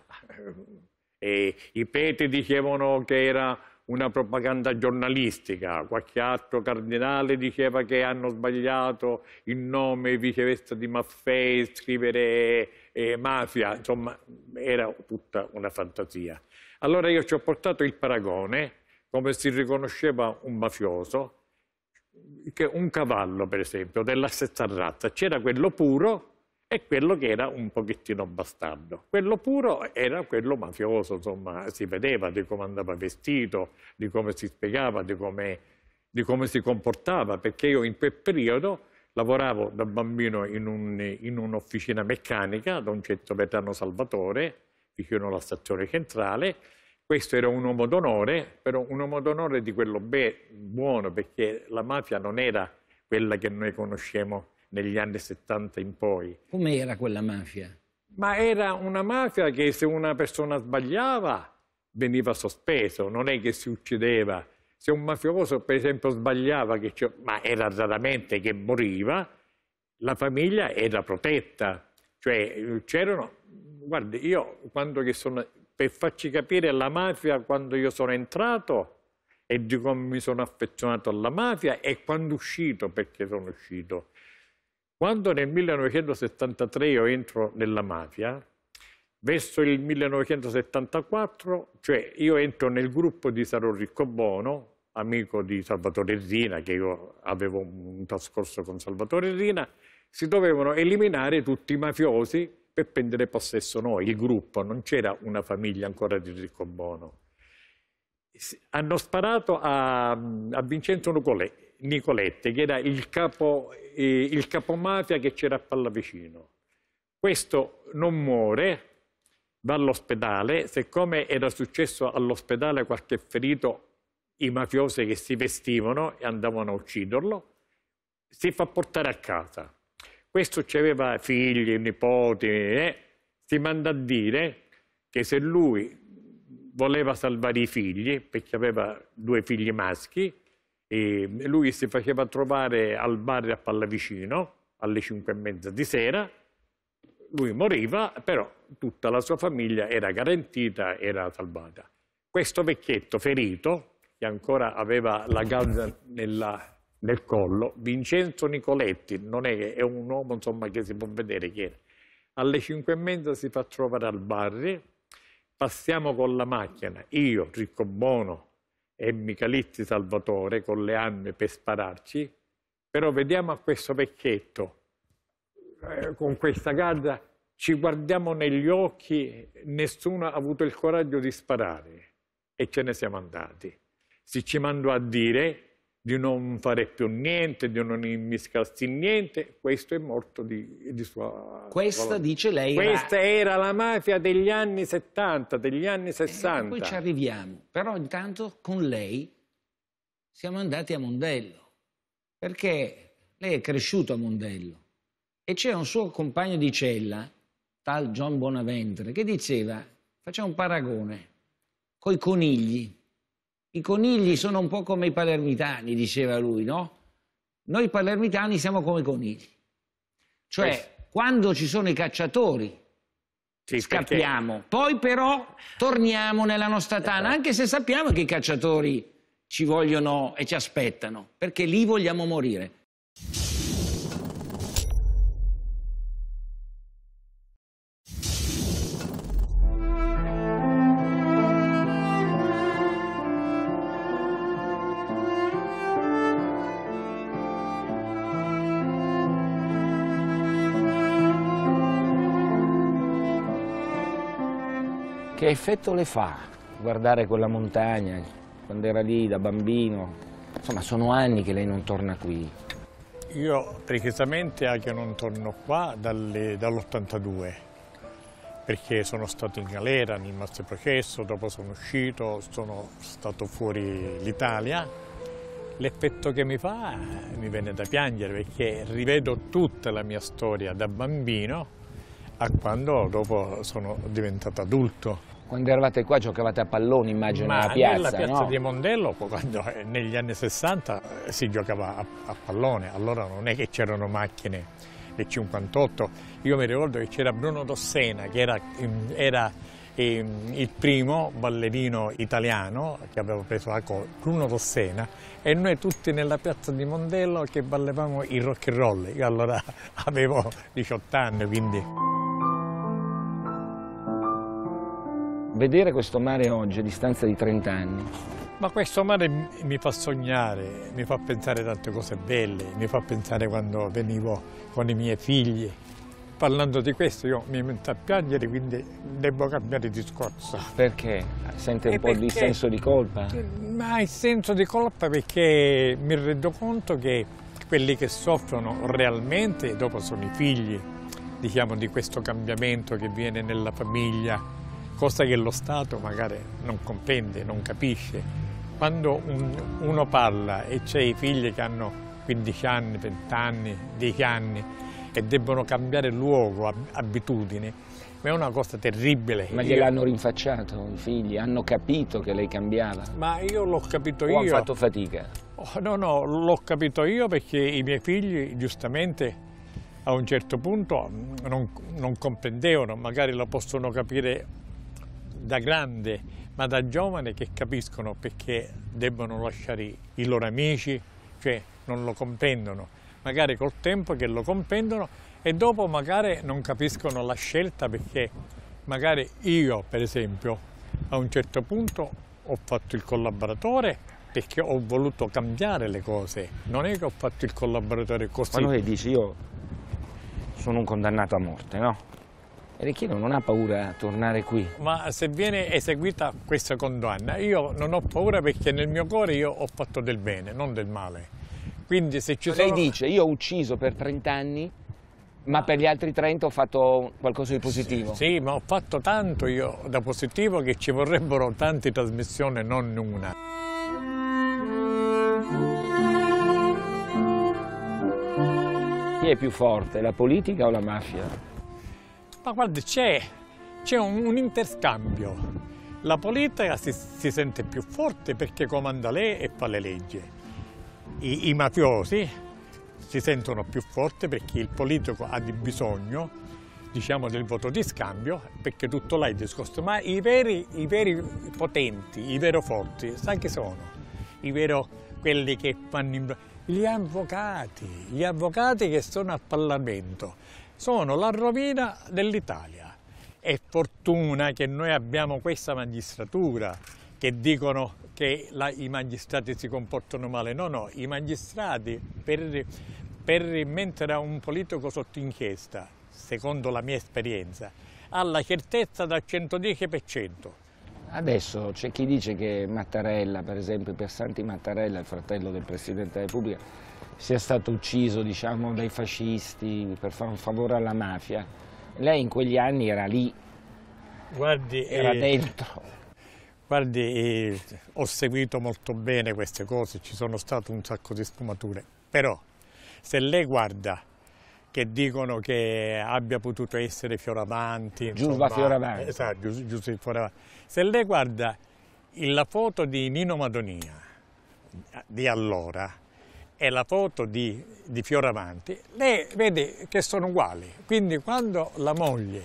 E I preti dicevano che era una propaganda giornalistica, qualche altro cardinale diceva che hanno sbagliato il nome viceversa di Maffei, scrivere eh, mafia, insomma era tutta una fantasia. Allora io ci ho portato il paragone, come si riconosceva un mafioso, un cavallo, per esempio, della stessa razza, c'era quello puro e quello che era un pochettino bastardo. Quello puro era quello mafioso, insomma, si vedeva di come andava vestito, di come si spiegava, di come, di come si comportava, perché io in quel periodo lavoravo da bambino in, un'officina meccanica, da un certo Bertano Salvatore, vicino alla stazione centrale, questo era un uomo d'onore, però un uomo d'onore di quello be- buono, perché la mafia non era quella che noi conosciamo negli anni 70 in poi. Com'era quella mafia? Ma era una mafia che se una persona sbagliava veniva sospeso, non è che si uccideva. Se un mafioso, per esempio, sbagliava, ma era raramente che moriva, la famiglia era protetta. Cioè, c'erano... Guardi, io quando che sono per farci capire la mafia quando io sono entrato e di come mi sono affezionato alla mafia e quando uscito, perché sono uscito. Quando nel 1973 io entro nella mafia, verso il 1974, cioè io entro nel gruppo di Saro Riccobono, amico di Salvatore Zina, che io avevo un trascorso con Salvatore Zina, si dovevano eliminare tutti i mafiosi per prendere possesso noi, il gruppo, non c'era una famiglia ancora di Riccobono. Hanno sparato a, a Vincenzo Nicolette, che era il, capo, eh, il capomafia che c'era a Pallavicino. Questo non muore, va all'ospedale, siccome era successo all'ospedale qualche ferito, i mafiosi che si vestivano e andavano a ucciderlo, si fa portare a casa. Questo aveva figli, nipoti, eh? si manda a dire che se lui voleva salvare i figli, perché aveva due figli maschi, e lui si faceva trovare al bar a Pallavicino alle 5 e mezza di sera, lui moriva, però tutta la sua famiglia era garantita, era salvata. Questo vecchietto ferito, che ancora aveva la gauda nella nel collo, Vincenzo Nicoletti, non è, è un uomo insomma, che si può vedere chi era. Alle 5 e mezza si fa trovare al Barri, passiamo con la macchina, io, Ricco Bono e Michalitti Salvatore con le armi per spararci, però vediamo a questo vecchietto eh, con questa garda, ci guardiamo negli occhi, nessuno ha avuto il coraggio di sparare e ce ne siamo andati. Si ci mandò a dire di non fare più niente, di non immiscarsi in niente, questo è morto di, di sua... Questa volontà. dice lei... Questa era... Eh. era... la mafia degli anni 70, degli anni 60. Eh, e poi ci arriviamo, però intanto con lei siamo andati a Mondello, perché lei è cresciuto a Mondello e c'era un suo compagno di cella, tal John Bonaventre, che diceva, facciamo un paragone, coi conigli, i conigli sono un po' come i palermitani, diceva lui, no? Noi palermitani siamo come i conigli. Cioè, Questo. quando ci sono i cacciatori, sì, scappiamo. Perché... Poi però torniamo nella nostra tana, esatto. anche se sappiamo che i cacciatori ci vogliono e ci aspettano, perché lì vogliamo morire. effetto le fa guardare quella montagna quando era lì da bambino? Insomma, sono anni che lei non torna qui. Io precisamente anche non torno qua dall'82 perché sono stato in galera nel processo, dopo sono uscito, sono stato fuori l'Italia. L'effetto che mi fa mi viene da piangere perché rivedo tutta la mia storia da bambino a quando dopo sono diventato adulto. Quando eravate qua giocavate a pallone, immagino, Ma alla piazza, nella piazza no? di Mondello, quando, eh, negli anni 60, eh, si giocava a, a pallone, allora non è che c'erano macchine del 58. Io mi ricordo che c'era Bruno Dossena, che era, ehm, era eh, il primo ballerino italiano che aveva preso la cosa, Bruno Dossena, e noi tutti nella piazza di Mondello che ballevamo il rock and roll. Io allora avevo 18 anni, quindi... vedere questo mare oggi a distanza di 30 anni. Ma questo mare mi fa sognare, mi fa pensare a tante cose belle, mi fa pensare quando venivo con i miei figli. Parlando di questo io mi metto a piangere, quindi devo cambiare discorso. Perché? Sente un e po' perché... di senso di colpa? Ma il senso di colpa perché mi rendo conto che quelli che soffrono realmente dopo sono i figli, diciamo, di questo cambiamento che viene nella famiglia, cosa che lo Stato magari non comprende, non capisce. Quando un, uno parla e c'è i figli che hanno 15 anni, 20 anni, 10 anni e debbono cambiare luogo, abitudini, ma è una cosa terribile. Ma gliel'hanno rinfacciato i figli? Hanno capito che lei cambiava? Ma io l'ho capito o io. Ho fatto fatica? Oh, no, no, l'ho capito io perché i miei figli giustamente a un certo punto non, non comprendevano, magari lo possono capire da grande ma da giovane che capiscono perché debbono lasciare i loro amici, cioè non lo comprendono, magari col tempo che lo comprendono e dopo magari non capiscono la scelta perché magari io per esempio a un certo punto ho fatto il collaboratore perché ho voluto cambiare le cose, non è che ho fatto il collaboratore così. Quando te dici io sono un condannato a morte, no? Rechino non ha paura a tornare qui. Ma se viene eseguita questa condanna, io non ho paura perché nel mio cuore io ho fatto del bene, non del male. Quindi se ci Lei sono... dice, io ho ucciso per 30 anni, ma per gli altri 30 ho fatto qualcosa di positivo. Sì, sì ma ho fatto tanto io da positivo che ci vorrebbero tante trasmissioni, non una. Chi è più forte, la politica o la mafia? Ma guarda, c'è, un, un, interscambio. La politica si, si, sente più forte perché comanda lei e fa le leggi. I, I, mafiosi si sentono più forti perché il politico ha bisogno diciamo, del voto di scambio perché tutto là è discosto. Ma i veri, i veri potenti, i veri forti, sai chi sono? I veri quelli che fanno... In gli avvocati, gli avvocati che sono al Parlamento, sono la rovina dell'Italia. È fortuna che noi abbiamo questa magistratura che dicono che la, i magistrati si comportano male. No, no, i magistrati per, per mettere un politico sotto inchiesta, secondo la mia esperienza, ha la certezza del 110%. Adesso c'è chi dice che Mattarella, per esempio Piersanti Mattarella, il fratello del Presidente della Repubblica, sia stato ucciso diciamo, dai fascisti per fare un favore alla mafia. Lei in quegli anni era lì, guardi, era eh, dentro. Guardi, eh, ho seguito molto bene queste cose, ci sono state un sacco di sfumature, però se lei guarda che dicono che abbia potuto essere Fioravanti. Giusto Fioravanti. Esatto, Gius Fioravanti. Se lei guarda la foto di Nino Madonia di allora e la foto di, di Fioravanti, lei vede che sono uguali. Quindi quando la moglie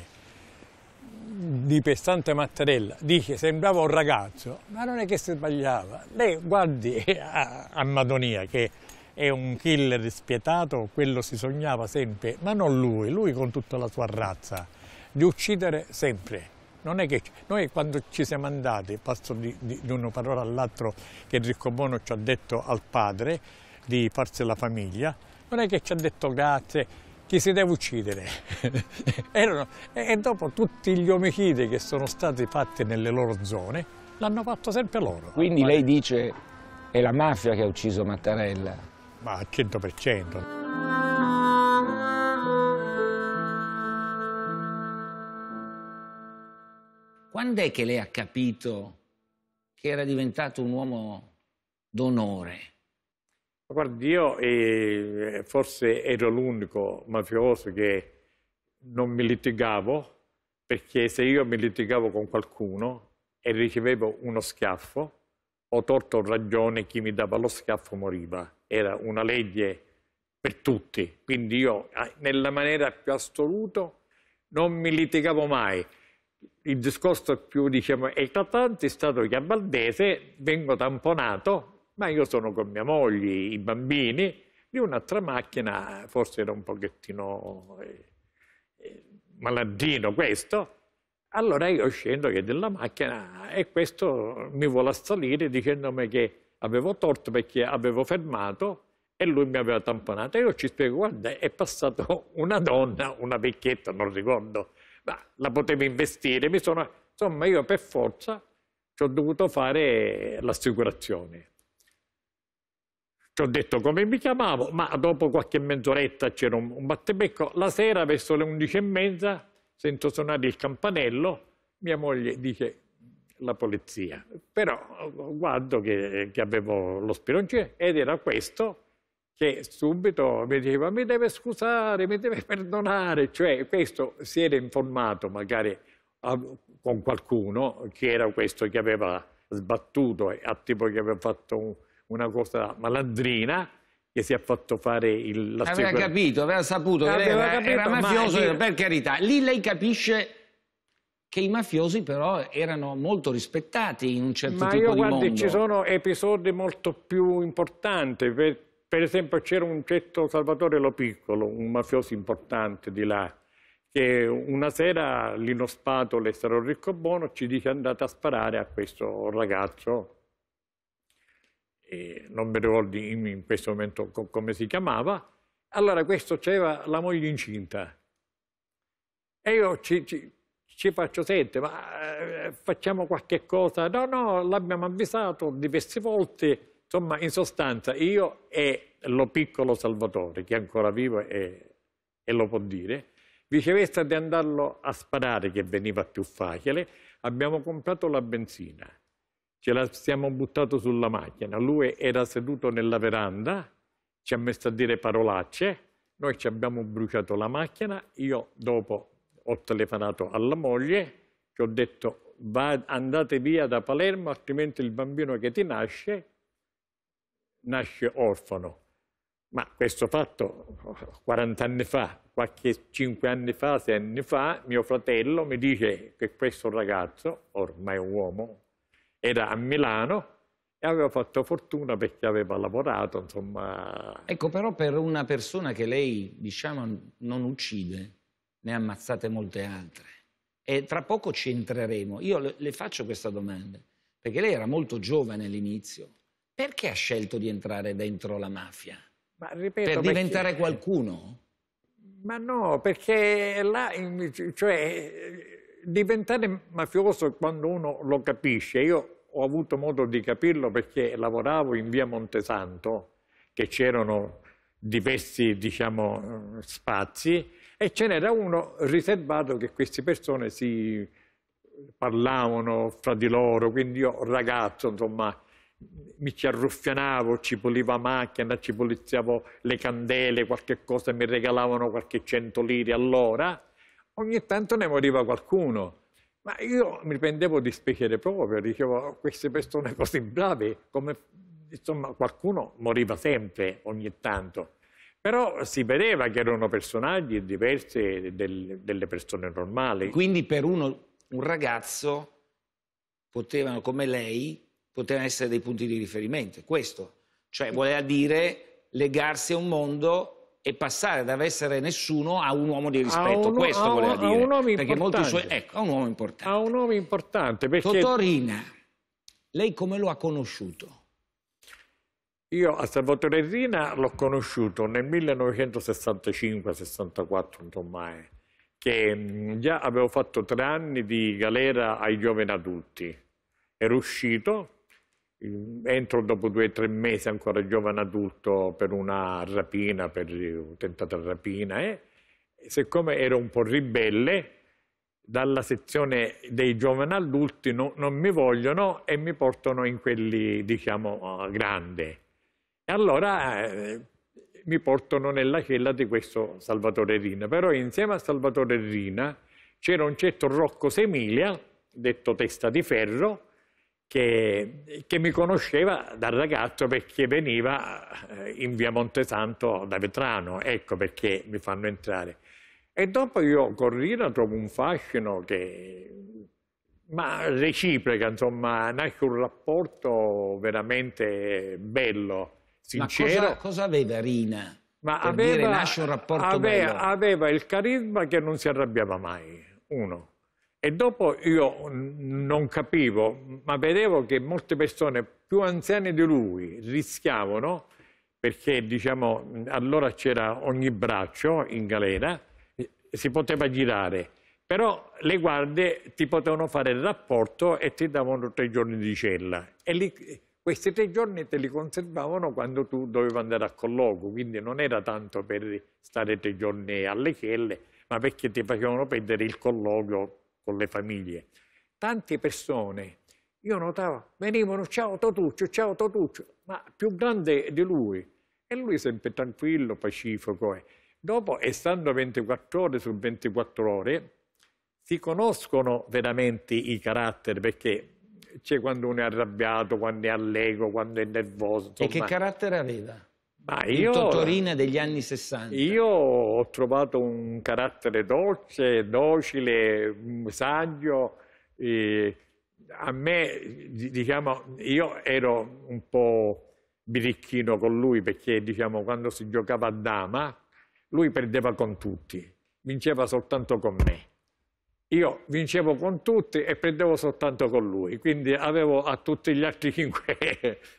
di Pestante Mattarella dice sembrava un ragazzo, ma non è che si sbagliava. Lei guardi a, a Madonia che è un killer spietato, quello si sognava sempre, ma non lui, lui con tutta la sua razza, di uccidere sempre. Non è che noi quando ci siamo andati, passo di, di, di una parola all'altro che Ricco Bono ci ha detto al padre di farsi la famiglia, non è che ci ha detto grazie, chi si deve uccidere. Erano, e, dopo tutti gli omicidi che sono stati fatti nelle loro zone, l'hanno fatto sempre loro. Quindi lei dice è la mafia che ha ucciso Mattarella. Ma al 100%. Quando è che lei ha capito che era diventato un uomo d'onore? Guardi, io eh, forse ero l'unico mafioso che non mi litigavo, perché se io mi litigavo con qualcuno e ricevevo uno schiaffo, ho torto ragione, chi mi dava lo schiaffo moriva era una legge per tutti, quindi io ah, nella maniera più assoluta non mi litigavo mai. Il discorso più diciamo, eclatante è stato che a Valdese vengo tamponato, ma io sono con mia moglie, i bambini, di un'altra macchina, forse era un pochettino eh, eh malandrino questo, allora io scendo che della macchina e questo mi vuole assalire dicendomi che avevo torto perché avevo fermato e lui mi aveva tamponato. E io ci spiego, guarda, è passata una donna, una vecchietta, non ricordo, ma la potevo investire. Mi sono, insomma, io per forza ci ho dovuto fare l'assicurazione. Ci ho detto come mi chiamavo, ma dopo qualche mezz'oretta c'era un, un battebecco. La sera, verso le 11.30, sento suonare il campanello, mia moglie dice la polizia, però eh, guardo che, che avevo lo spironcino ed era questo che subito mi diceva mi deve scusare, mi deve perdonare, cioè questo si era informato magari a, con qualcuno che era questo che aveva sbattuto, eh, a tipo che aveva fatto un, una cosa malandrina che si è fatto fare il... La aveva capito, aveva saputo, aveva era, capito, era mafioso, mai... per carità. Lì lei capisce che i mafiosi però erano molto rispettati in un certo Ma io, guardi, ci sono episodi molto più importanti, per, per esempio c'era un certo Salvatore Lo Piccolo, un mafioso importante di là, che una sera Lino Spatole, Sarò Ricco Bono, ci dice andate a sparare a questo ragazzo, e non mi ricordo in, in questo momento come si chiamava, allora questo c'era la moglie incinta. E io ci, ci ci faccio sentire, ma eh, facciamo qualche cosa. No, no, l'abbiamo avvisato diverse volte. Insomma, in sostanza, io e lo piccolo Salvatore, che è ancora vivo e, e lo può dire, viceversa di andarlo a sparare, che veniva più facile, abbiamo comprato la benzina. Ce la siamo buttato sulla macchina. Lui era seduto nella veranda, ci ha messo a dire parolacce, noi ci abbiamo bruciato la macchina, io dopo ho telefonato alla moglie, che ho detto va, andate via da Palermo, altrimenti il bambino che ti nasce, nasce orfano. Ma questo fatto 40 anni fa, qualche 5 anni fa, 6 anni fa, mio fratello mi dice che questo ragazzo, ormai un uomo, era a Milano e aveva fatto fortuna perché aveva lavorato, insomma... Ecco, però per una persona che lei, diciamo, non uccide, ne ha ammazzate molte altre. E tra poco ci entreremo. Io le faccio questa domanda, perché lei era molto giovane all'inizio. Perché ha scelto di entrare dentro la mafia? Ma, ripeto, per diventare perché... qualcuno? Ma no, perché là, cioè, diventare mafioso quando uno lo capisce, io ho avuto modo di capirlo perché lavoravo in via Montesanto, che c'erano diversi diciamo, eh, spazi e ce n'era uno riservato che queste persone si parlavano fra di loro, quindi io ragazzo insomma mi ci arruffianavo, ci pulivo la macchina, ci puliziavo le candele, qualche cosa, mi regalavano qualche cento lire all'ora, ogni tanto ne moriva qualcuno. Ma io mi prendevo di spiegare proprio, dicevo, oh, queste persone così brave, come, insomma, qualcuno moriva sempre ogni tanto. Però si vedeva che erano personaggi diversi del, delle persone normali. Quindi per uno, un ragazzo, potevano, come lei, potevano essere dei punti di riferimento. Questo, cioè voleva dire legarsi a un mondo e passare da essere nessuno a un uomo di rispetto, uno, questo voleva dire. A un uomo importante. Suoi, ecco, a un uomo importante. A un uomo importante perché... Totorina, lei come lo ha conosciuto? Io a Salvatore Rina l'ho conosciuto nel 1965-64, insomma, che mm, già avevo fatto tre anni di galera ai giovani adulti. Ero uscito, mm, entro dopo due o tre mesi ancora giovane adulto per una rapina, per tentata rapina, eh? e siccome ero un po' ribelle, dalla sezione dei giovani adulti no, non mi vogliono e mi portano in quelli, diciamo, ah, grandi. E allora eh, mi portano nella cella di questo Salvatore Rina. Però insieme a Salvatore Rina c'era un certo Rocco Semilia, detto Testa di Ferro, che, che, mi conosceva da ragazzo perché veniva eh, in via Montesanto da Vetrano, ecco perché mi fanno entrare. E dopo io con Rina trovo un fascino che, ma reciproca, insomma, nasce un rapporto veramente bello sincero. Cosa, cosa, aveva Rina? Ma aveva, dire, nasce un rapporto aveva, aveva il carisma che non si arrabbiava mai, uno. E dopo io non capivo, ma vedevo che molte persone più anziane di lui rischiavano, perché diciamo allora c'era ogni braccio in galera, si poteva girare, però le guardie ti potevano fare il rapporto e ti davano tre giorni di cella. E lì questi tre giorni te li conservavano quando tu dovevi andare a colloquio, quindi non era tanto per stare tre giorni alle chelle, ma perché ti facevano perdere il colloquio con le famiglie. Tante persone, io notavo, venivano ciao Totuccio, ciao Totuccio, ma più grande di lui. E lui sempre tranquillo, pacifico. Eh. Dopo, essendo 24 ore su 24 ore, si conoscono veramente i caratteri, perché c'è quando uno è arrabbiato, quando è allegro, quando è nervoso. Insomma. E che carattere aveva? Ma io, Totorina degli anni 60. Io ho trovato un carattere dolce, docile, saggio. Eh, a me, diciamo, io ero un po' birichino con lui perché, diciamo, quando si giocava a dama, lui perdeva con tutti, vinceva soltanto con me io vincevo con tutti e prendevo soltanto con lui, quindi avevo a tutti gli altri cinque.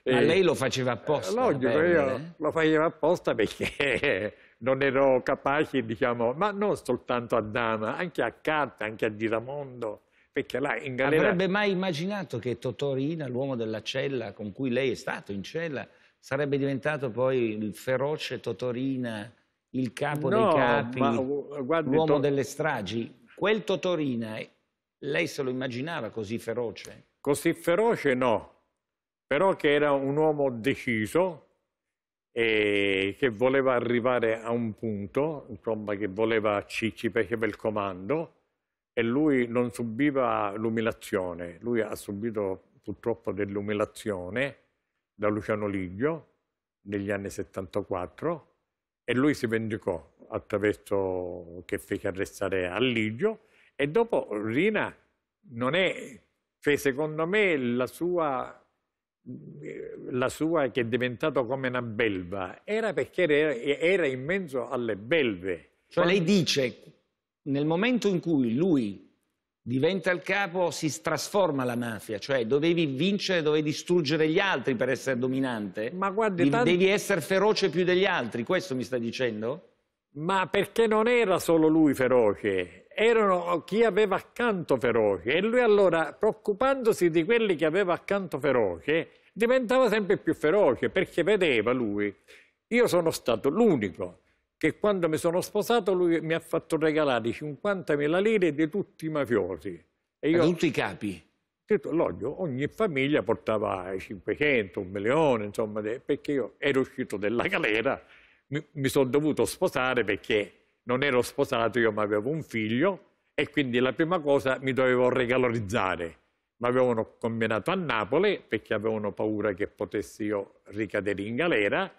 Ma lei lo faceva apposta? Eh, logico, io eh? lo facevo apposta perché non ero capace, diciamo, ma non soltanto a dama, anche a carta, anche a giramondo, perché là in galera... Avrebbe mai immaginato che Totorina, l'uomo della cella con cui lei è stato in cella, sarebbe diventato poi il feroce Totorina, il capo no, dei capi, uh, l'uomo to... delle stragi? Quel Totorina, lei se lo immaginava così feroce? Così feroce no, però che era un uomo deciso e che voleva arrivare a un punto, insomma che voleva ci, ci faceva il comando e lui non subiva l'umilazione, lui ha subito purtroppo dell'umilazione da Luciano Liglio negli anni 74 e lui si vendicò, attraverso che fece arrestare Alligio e dopo Rina non è, cioè secondo me la sua, la sua che è diventata come una belva era perché era, era in mezzo alle belve. Cioè lei dice nel momento in cui lui diventa il capo si trasforma la mafia, cioè dovevi vincere, dovevi distruggere gli altri per essere dominante, ma guardi, tanti... devi essere feroce più degli altri, questo mi sta dicendo? ma perché non era solo lui feroce, erano chi aveva accanto feroce e lui allora, preoccupandosi di quelli che aveva accanto feroce, diventava sempre più feroce perché vedeva lui, io sono stato l'unico che quando mi sono sposato lui mi ha fatto regalare 50.000 lire di tutti i mafiosi. E io... tutti i capi? L'olio, ogni famiglia portava 500, un milione, insomma, perché io ero uscito dalla galera mi, mi sono dovuto sposare perché non ero sposato, io mi avevo un figlio e quindi la prima cosa mi dovevo regalorizzare. Mi avevano combinato a Napoli perché avevano paura che potessi io ricadere in galera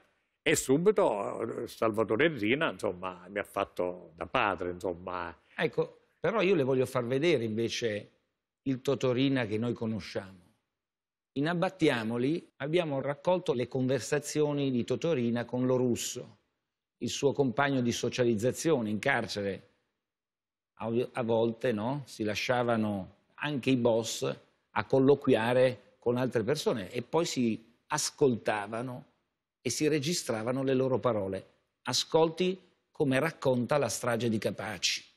e subito eh, Salvatore Rina insomma, mi ha fatto da padre. Insomma. Ecco, però io le voglio far vedere invece il Totorina che noi conosciamo. In Abbattiamoli abbiamo raccolto le conversazioni di Totorina con lo russo il suo compagno di socializzazione in carcere. A volte no? si lasciavano anche i boss a colloquiare con altre persone e poi si ascoltavano e si registravano le loro parole. Ascolti come racconta la strage di Capaci.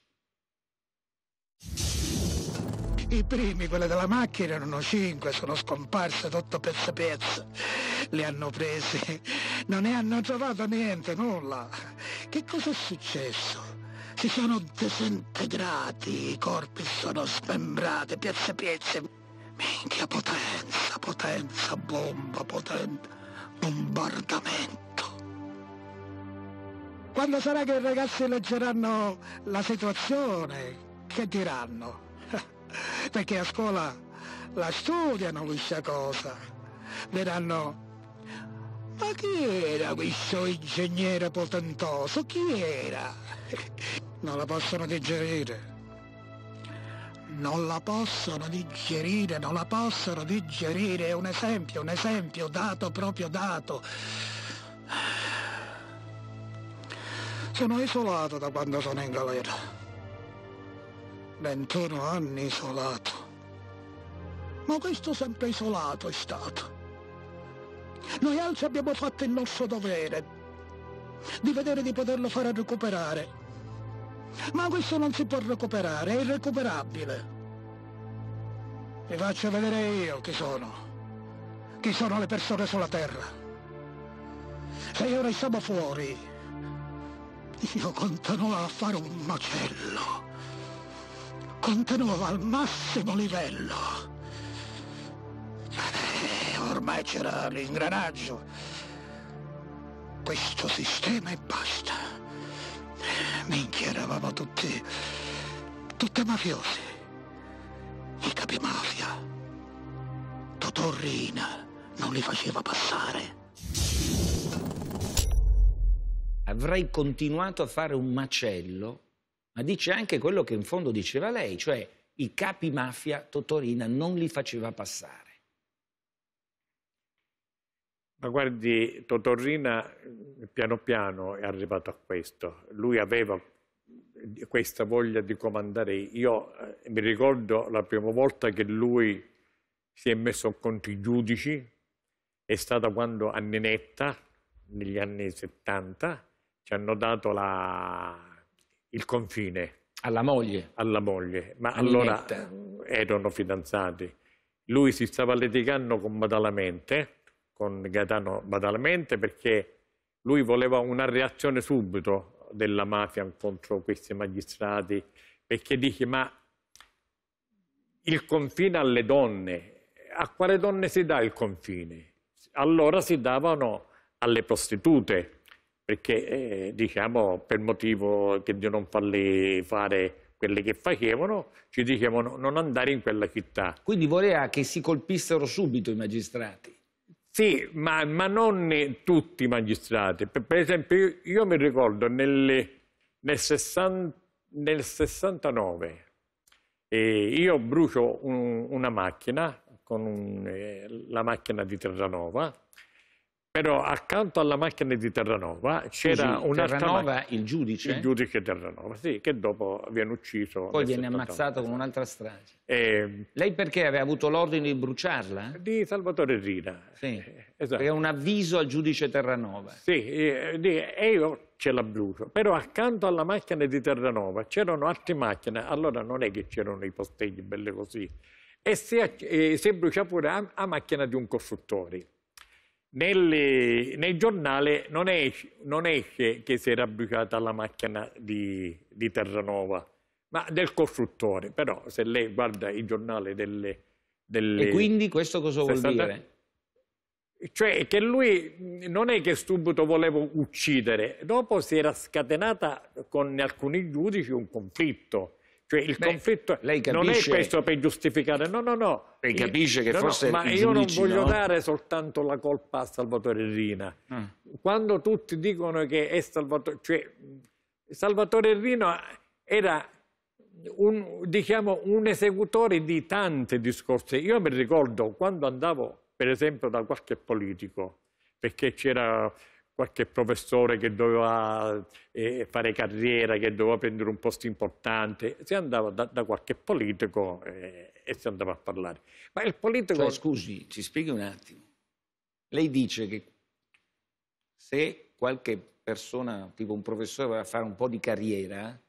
I primi, quelle della macchina, erano cinque, sono scomparse tutto pezzo a pezzo. Li hanno presi, non ne hanno trovato niente, nulla. Che cosa è successo? Si sono disintegrati, i corpi sono smembrati, piazze a Minchia potenza, potenza, bomba, potenza, bombardamento. Quando sarà che i ragazzi leggeranno la situazione, che diranno? perché a scuola la studiano questa cosa. Diranno, ma chi era questo ingegnere potentoso? Chi era? Non la possono digerire. Non la possono digerire, non la possono digerire. È un esempio, un esempio dato proprio dato. Sono isolato da quando sono in galera. 21 anni isolato. Ma questo sempre isolato è stato. Noi altri abbiamo fatto il nostro dovere di vedere di poterlo fare recuperare. Ma questo non si può recuperare, è irrecuperabile. Vi faccio vedere io chi sono. Chi sono le persone sulla Terra. Se io restiamo fuori, io continuo a fare un macello continuava al massimo livello. Eh, ormai c'era l'ingranaggio. Questo sistema e basta. Eh, minchia, eravamo tutti... tutti mafiosi. I capi mafia. Totorrina non li faceva passare. Avrei continuato a fare un macello ma dice anche quello che in fondo diceva lei, cioè i capi mafia Totorina non li faceva passare. Ma guardi, Totorina piano piano è arrivato a questo. Lui aveva questa voglia di comandare. Io eh, mi ricordo la prima volta che lui si è messo contro i giudici, è stata quando a Nenetta, negli anni 70, ci hanno dato la, il confine. Alla moglie? Alla moglie, ma Aninetta. allora erano fidanzati. Lui si stava litigando con Badalamente, con Gaetano Badalamente, perché lui voleva una reazione subito della mafia contro questi magistrati, perché dice ma il confine alle donne, a quale donne si dà il confine? Allora si davano alle prostitute, perché eh, diciamo per motivo che di non farli fare quelle che facevano, ci dicevano non andare in quella città. Quindi voleva che si colpissero subito i magistrati. Sì, ma, ma non tutti i magistrati. Per, per esempio, io, io, mi ricordo nel, nel, 60, nel 69, eh, io brucio un, una macchina, con un, eh, la macchina di Terranova, però accanto alla macchina di Terranova c'era un'altra altro. Terranova, il giudice? Il giudice Terranova, sì, che dopo viene ucciso. Poi viene 70. ammazzato con un'altra strage. E... Lei perché aveva avuto l'ordine di bruciarla? Di Salvatore Rina. Sì, eh, esatto. È un avviso al giudice Terranova. Sì, eh, e io ce l'abrucio. Però accanto alla macchina di Terranova c'erano altre macchine, allora non è che c'erano i posteggi belli così. E si, è, eh, si brucia pure la macchina di un costruttore nelle, nel giornale non esce, non esce che si era bruciata la macchina di, di Terranova, ma del costruttore. Però se lei guarda il giornale delle... delle e quindi questo cosa vuol 60... dire? Cioè che lui non è che subito voleva uccidere, dopo si era scatenata con alcuni giudici un conflitto cioè il Beh, conflitto capisce... non è questo per giustificare, no, no, no. Lei capisce che no, forse... No, ma io non dici, voglio no? dare soltanto la colpa a Salvatore Rina. Mm. Quando tutti dicono che è Salvatore... Cioè, Salvatore Rina era un, diciamo, un esecutore di tante discorsi. Io mi ricordo quando andavo, per esempio, da qualche politico, perché c'era qualche professore che doveva eh, fare carriera, che doveva prendere un posto importante, si andava da, da qualche politico eh, e si andava a parlare. Ma il politico... Cioè, scusi, ci spieghi un attimo. Lei dice che se qualche persona, tipo un professore, voleva fare un po' di carriera,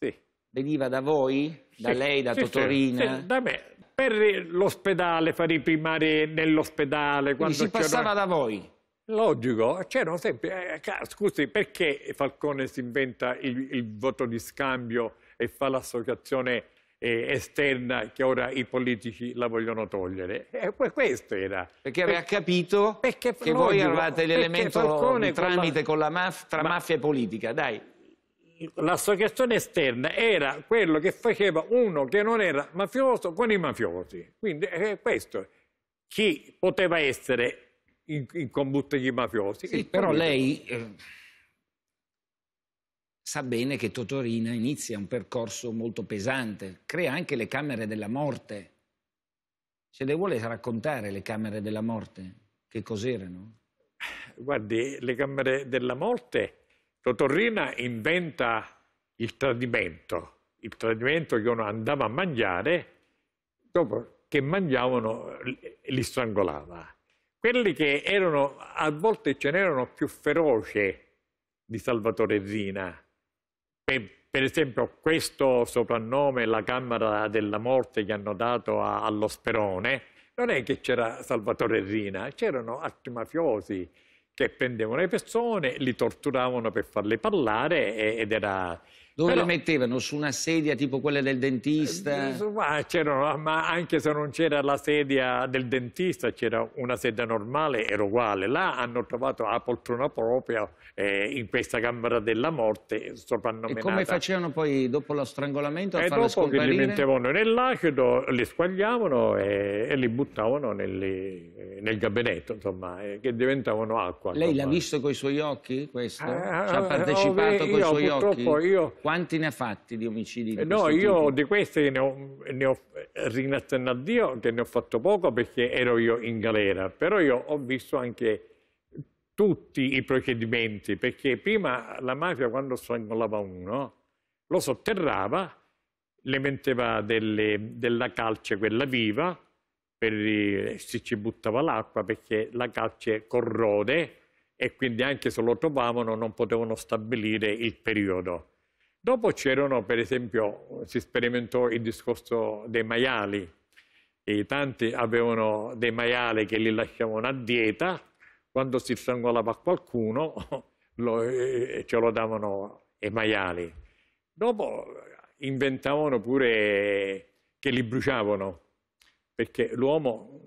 sì. veniva da voi, da sì, lei, da sì, Totorina? Sì, da me. Per l'ospedale, fare i primari nell'ospedale. Quindi si passava da voi? Logico, c'erano cioè, sempre, eh, eh scusi, perché Falcone si inventa il, il, voto di scambio e fa l'associazione eh, esterna che ora i politici la vogliono togliere? Eh, questo era. Perché aveva perché, capito perché, che logico, voi eravate l'elemento Falcone tramite con la, con la maf tra ma mafia e politica, dai. L'associazione esterna era quello che faceva uno che non era mafioso con i mafiosi. Quindi eh, questo. Chi poteva essere in, in combutta gli mafiosi. Sì, però lei eh, sa bene che Totorina inizia un percorso molto pesante, crea anche le camere della morte. Se le vuole raccontare le camere della morte, che cos'erano? Guardi, le camere della morte, Totorina inventa il tradimento, il tradimento che uno andava a mangiare, dopo che mangiavano li strangolava quelli che erano, a volte ce n'erano più feroci di Salvatore Zina, per, per, esempio questo soprannome, la Camera della Morte che hanno dato a, allo Sperone, non è che c'era Salvatore Zina, c'erano altri mafiosi che prendevano le persone, li torturavano per farle parlare ed era dove Però, lo mettevano? Su una sedia tipo quella del dentista? Eh, ma, ma anche se non c'era la sedia del dentista, c'era una sedia normale, era uguale. Là hanno trovato la poltrona propria eh, in questa camera della morte, soprannominata. E come facevano poi dopo lo strangolamento a e eh, farle scomparire? E dopo che li mettevano nell'acido, li squagliavano e, e li buttavano nel, eh, nel gabinetto, insomma, che diventavano acqua. Lei l'ha visto con i suoi occhi questo? Ci ha partecipato con i suoi occhi? Io quanti ne ha fatti di omicidi? Di eh, no, io tipo? di questi ne ho, ne ho eh, ringraziando a Dio che ne ho fatto poco perché ero io in galera, però io ho visto anche tutti i procedimenti, perché prima la mafia quando strangolava uno lo sotterrava, le metteva delle, della calce quella viva, per, si ci buttava l'acqua perché la calce corrode e quindi anche se lo trovavano non potevano stabilire il periodo. Dopo c'erano, per esempio, si sperimentò il discorso dei maiali. E tanti avevano dei maiali che li lasciavano a dieta, quando si strangolava qualcuno lo, eh, eh, ce lo davano ai maiali. Dopo inventavano pure che li bruciavano, perché l'uomo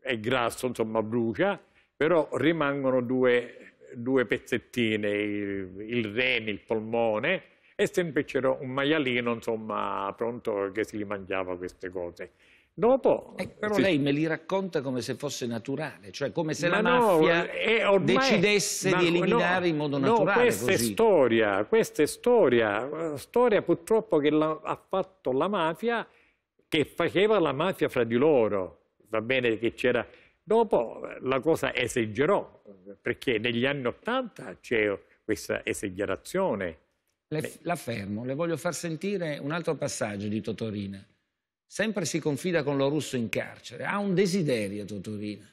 è grasso, insomma brucia, però rimangono due, due pezzettine, il, il rene, il polmone, e sempre c'era un maialino, insomma, pronto che si mangiava queste cose. Dopo, eh, eh, però sì. lei me li racconta come se fosse naturale, cioè come se ma la no, mafia eh, ormai, decidesse di eliminare no, in modo naturale. No, questa così. è storia, questa è storia, storia purtroppo che la, ha fatto la mafia, che faceva la mafia fra di loro, va bene che c'era... Dopo eh, la cosa esagerò, perché negli anni Ottanta c'è questa esagerazione, le, la fermo, le voglio far sentire un altro passaggio di Totorina. Sempre si confida con lo russo in carcere, ha un desiderio Totorina.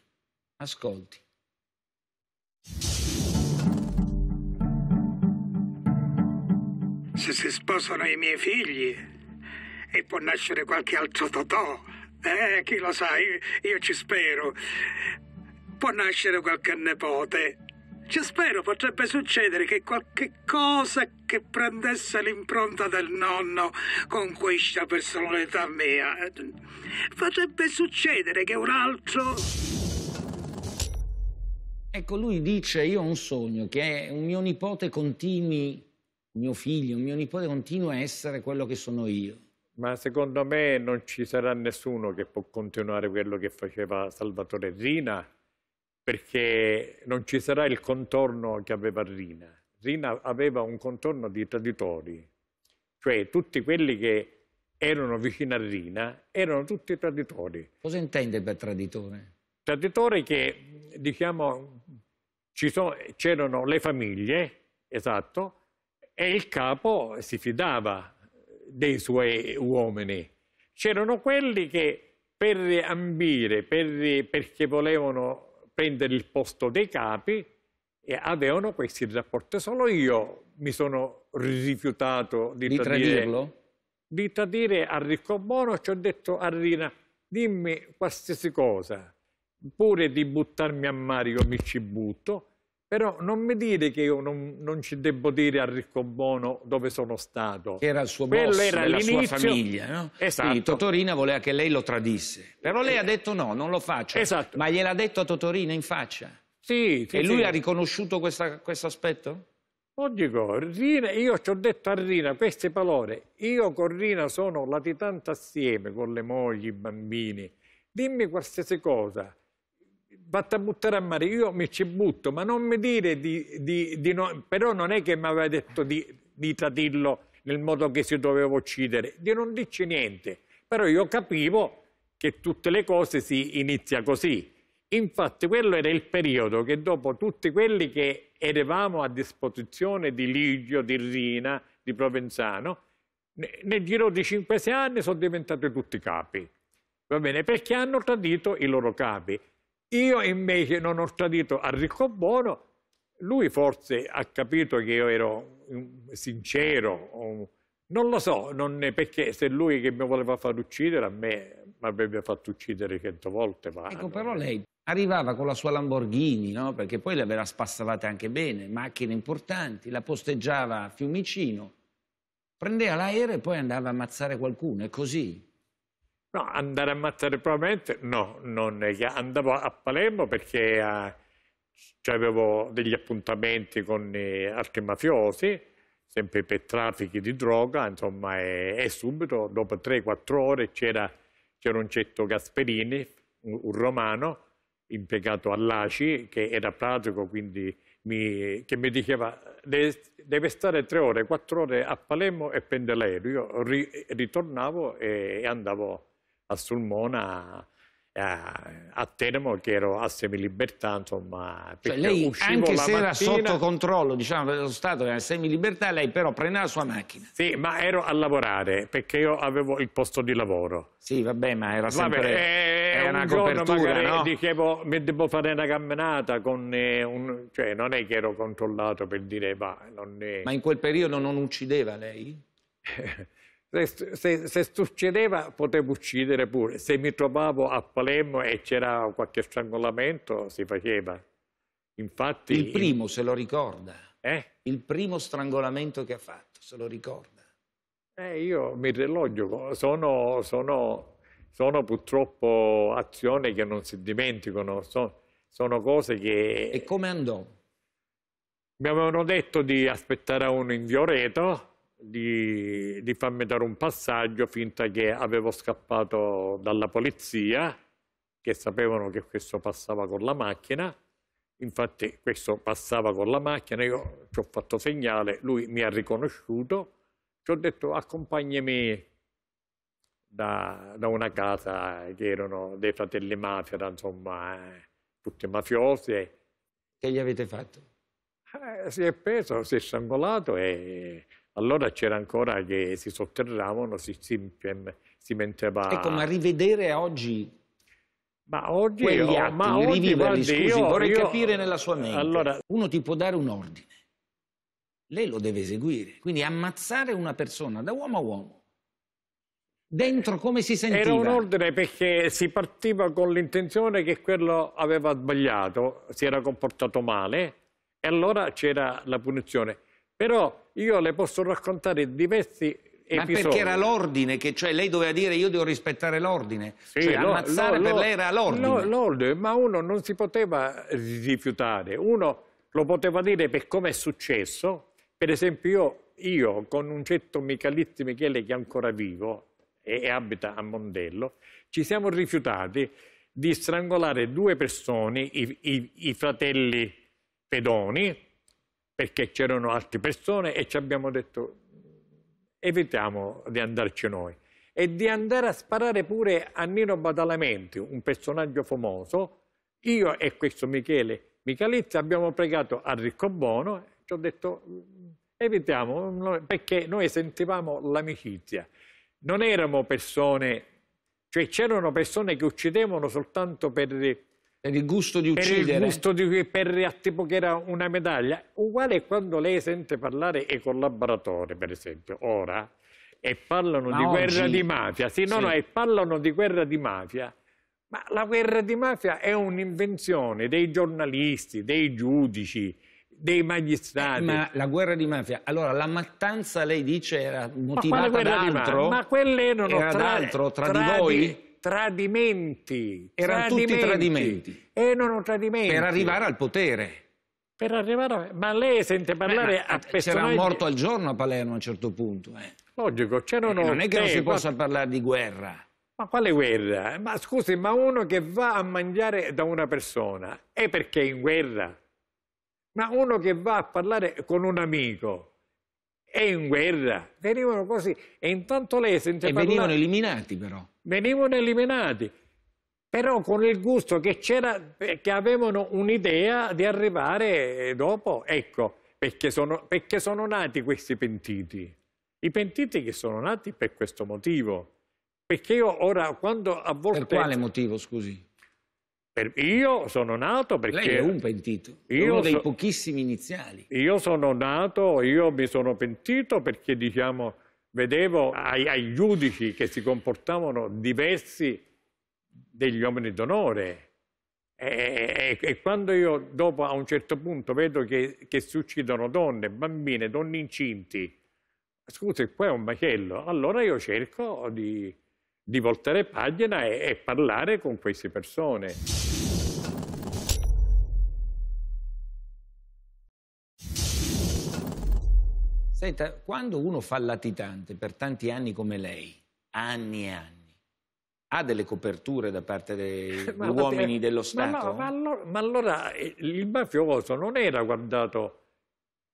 Ascolti. Se si sposano i miei figli e può nascere qualche altro Totò, eh, chi lo sa, io, io ci spero, può nascere qualche nipote. Ci spero potrebbe succedere che qualche cosa che prendesse l'impronta del nonno con questa personalità mia. Potrebbe succedere che un altro... Ecco, lui dice, io ho un sogno, che un mio nipote continui, mio figlio, un mio nipote continui a essere quello che sono io. Ma secondo me non ci sarà nessuno che può continuare quello che faceva Salvatore Zina perché non ci sarà il contorno che aveva Rina. Rina aveva un contorno di traditori, cioè tutti quelli che erano vicini a Rina erano tutti traditori. Cosa intende per traditore? Traditore che, diciamo, c'erano le famiglie, esatto, e il capo si fidava dei suoi uomini. C'erano quelli che per ambire, per, perché volevano prendere il posto dei capi e avevano questi rapporti. Solo io mi sono rifiutato di, di tradire, tradirlo? Di tradire a Ricco Bono, ci ho detto a Rina, dimmi qualsiasi cosa, pure di buttarmi a Mario mi ci butto, però non mi dire che io non, non ci devo dire a Riccobono dove sono stato. Che era il suo Quello boss, era la sua famiglia, no? Esatto. Quindi Totorina voleva che lei lo tradisse. Però lei eh. ha detto no, non lo faccio. Esatto. Ma gliel'ha detto a Totorina in faccia? Sì. sì e lui sì. ha riconosciuto questa, questo aspetto? Oh, Rina, io ci ho detto a Rina queste parole. Io con Rina sono latitante assieme, con le mogli, i bambini. Dimmi qualsiasi cosa vatta a buttare a mare, io mi ci butto, ma non mi dire di... di, di no, però non è che mi aveva detto di, di tradirlo nel modo che si doveva uccidere, di non dirci niente. Però io capivo che tutte le cose si inizia così. Infatti quello era il periodo che dopo tutti quelli che eravamo a disposizione di Ligio, di Rina, di Provenzano, nel giro di 5-6 anni sono diventati tutti capi. Va bene, perché hanno tradito i loro capi. Io invece non ho tradito a Riccobono, lui forse ha capito che io ero sincero, non lo so, non è, perché se lui che mi voleva far uccidere a me mi avrebbe fatto uccidere cento volte. Ma ecco, però lei arrivava con la sua Lamborghini, no? perché poi le aveva spassavate anche bene, macchine importanti, la posteggiava a Fiumicino, prendeva l'aereo e poi andava a ammazzare qualcuno, è così? No, andare a Mazzare probabilmente no, non è che andavo a Palermo perché uh, cioè avevo degli appuntamenti con uh, altri mafiosi, sempre per traffici di droga, insomma, e, e subito, dopo 3-4 ore, c'era, un certo Gasperini, un, un romano, impiegato all'ACI, che era pratico, quindi mi, che mi diceva deve, deve stare 3 ore, quattro ore a Palermo e prendere l'aereo. Io ri, ritornavo e andavo a Sulmona a Teramo che ero a semilibertà insomma cioè lei anche se mattina, era sotto controllo diciamo dello Stato era a semilibertà lei però prendeva la sua macchina sì ma ero a lavorare perché io avevo il posto di lavoro sì vabbè ma era sempre vabbè, eh, era una un copertura magari, no? dicevo mi devo fare una camminata con eh, un, cioè non è che ero controllato per dire va non è... ma in quel periodo non uccideva lei? Se, se, se, succedeva potevo uccidere pure, se mi trovavo a Palermo e c'era qualche strangolamento si faceva. Infatti, il primo in... se lo ricorda, eh? il primo strangolamento che ha fatto, se lo ricorda. Eh, io mi relogio, sono, sono, sono, purtroppo azioni che non si dimenticano, sono, sono cose che... E come andò? Mi avevano detto di aspettare uno in Vioreto, di, di farmi dare un passaggio finta che avevo scappato dalla polizia, che sapevano che questo passava con la macchina, infatti questo passava con la macchina, io ci ho fatto segnale, lui mi ha riconosciuto, ci ho detto accompagnami da, da una casa che erano dei fratelli mafia, insomma, eh, tutti mafiosi. Che gli avete fatto? Eh, si è preso, si è strangolato e allora c'era ancora che si sotterravano, si, si, si metteva... Ecco, ma rivedere oggi ma oggi, quegli atti, ma oggi guardi, scusi, io, vorrei io... capire nella sua mente. Allora... Uno ti può dare un ordine, lei lo deve eseguire. Quindi ammazzare una persona da uomo a uomo, dentro come si sentiva? Era un ordine perché si partiva con l'intenzione che quello aveva sbagliato, si era comportato male, e allora c'era la punizione. Però io le posso raccontare diversi episodi. Ma perché era l'ordine, che cioè lei doveva dire io devo rispettare l'ordine. Sì, cioè lo, ammazzare lo, per lei era l'ordine. l'ordine, ma uno non si poteva rifiutare. Uno lo poteva dire per come è successo. Per esempio io, io con un certo Michalizzi Michele che è ancora vivo e, e abita a Mondello, ci siamo rifiutati di strangolare due persone, i, i, i fratelli pedoni, perché c'erano altre persone e ci abbiamo detto evitiamo di andarci noi e di andare a sparare pure a Nino Badalamenti, un personaggio famoso. Io e questo Michele Michalizzi abbiamo pregato a Riccobono, ci ho detto mm, evitiamo, perché noi sentivamo l'amicizia. Non erano persone, cioè c'erano persone che uccidevano soltanto per per il gusto di uccidere. Per il gusto di per, tipo che era una medaglia. Uguale quando lei sente parlare i collaboratori, per esempio, ora, e parlano Ma di oggi... guerra di mafia. Sì, no, sì. no, e parlano di guerra di mafia. Ma la guerra di mafia è un'invenzione dei giornalisti, dei giudici, dei magistrati. Eh, ma la guerra di mafia, allora la mattanza lei dice era motivata ma da altro? Ma quelle erano era tra, tra, tra, di voi? tradimenti. Erano tradimenti. tutti tradimenti. Erano tradimenti. Per arrivare al potere. Per arrivare a... Ma lei sente parlare Beh, a personaggi... C'era un morto al giorno a Palermo a un certo punto. Eh. Logico, c'erano... Eh, non è che non si possa quattro... parlare di guerra. Ma quale guerra? Ma scusi, ma uno che va a mangiare da una persona è perché è in guerra? Ma uno che va a parlare con un amico è in guerra. Venivano così. E intanto lei sentiva... E parlare, venivano eliminati però. Venivano eliminati. Però con il gusto che c'era, eh, che avevano un'idea di arrivare eh, dopo, ecco, perché sono, perché sono nati questi pentiti. I pentiti che sono nati per questo motivo. Perché io ora, quando a volte... Per quale motivo, scusi? io sono nato perché... Lei è un pentito, io uno dei pochissimi iniziali. Io sono nato, io mi sono pentito perché, diciamo, vedevo ai, ai giudici che si comportavano diversi degli uomini d'onore. E, e, e, quando io dopo a un certo punto vedo che, che si uccidono donne, bambine, donne incinti, scusi, qua è un macello, allora io cerco di, di voltare pagina e, e parlare con queste persone. Senta, quando uno fa latitante per tanti anni come lei, anni e anni, ha delle coperture da parte degli uomini te... dello Stato? Ma, no, ma, allora, ma eh, allora il mafioso non era guardato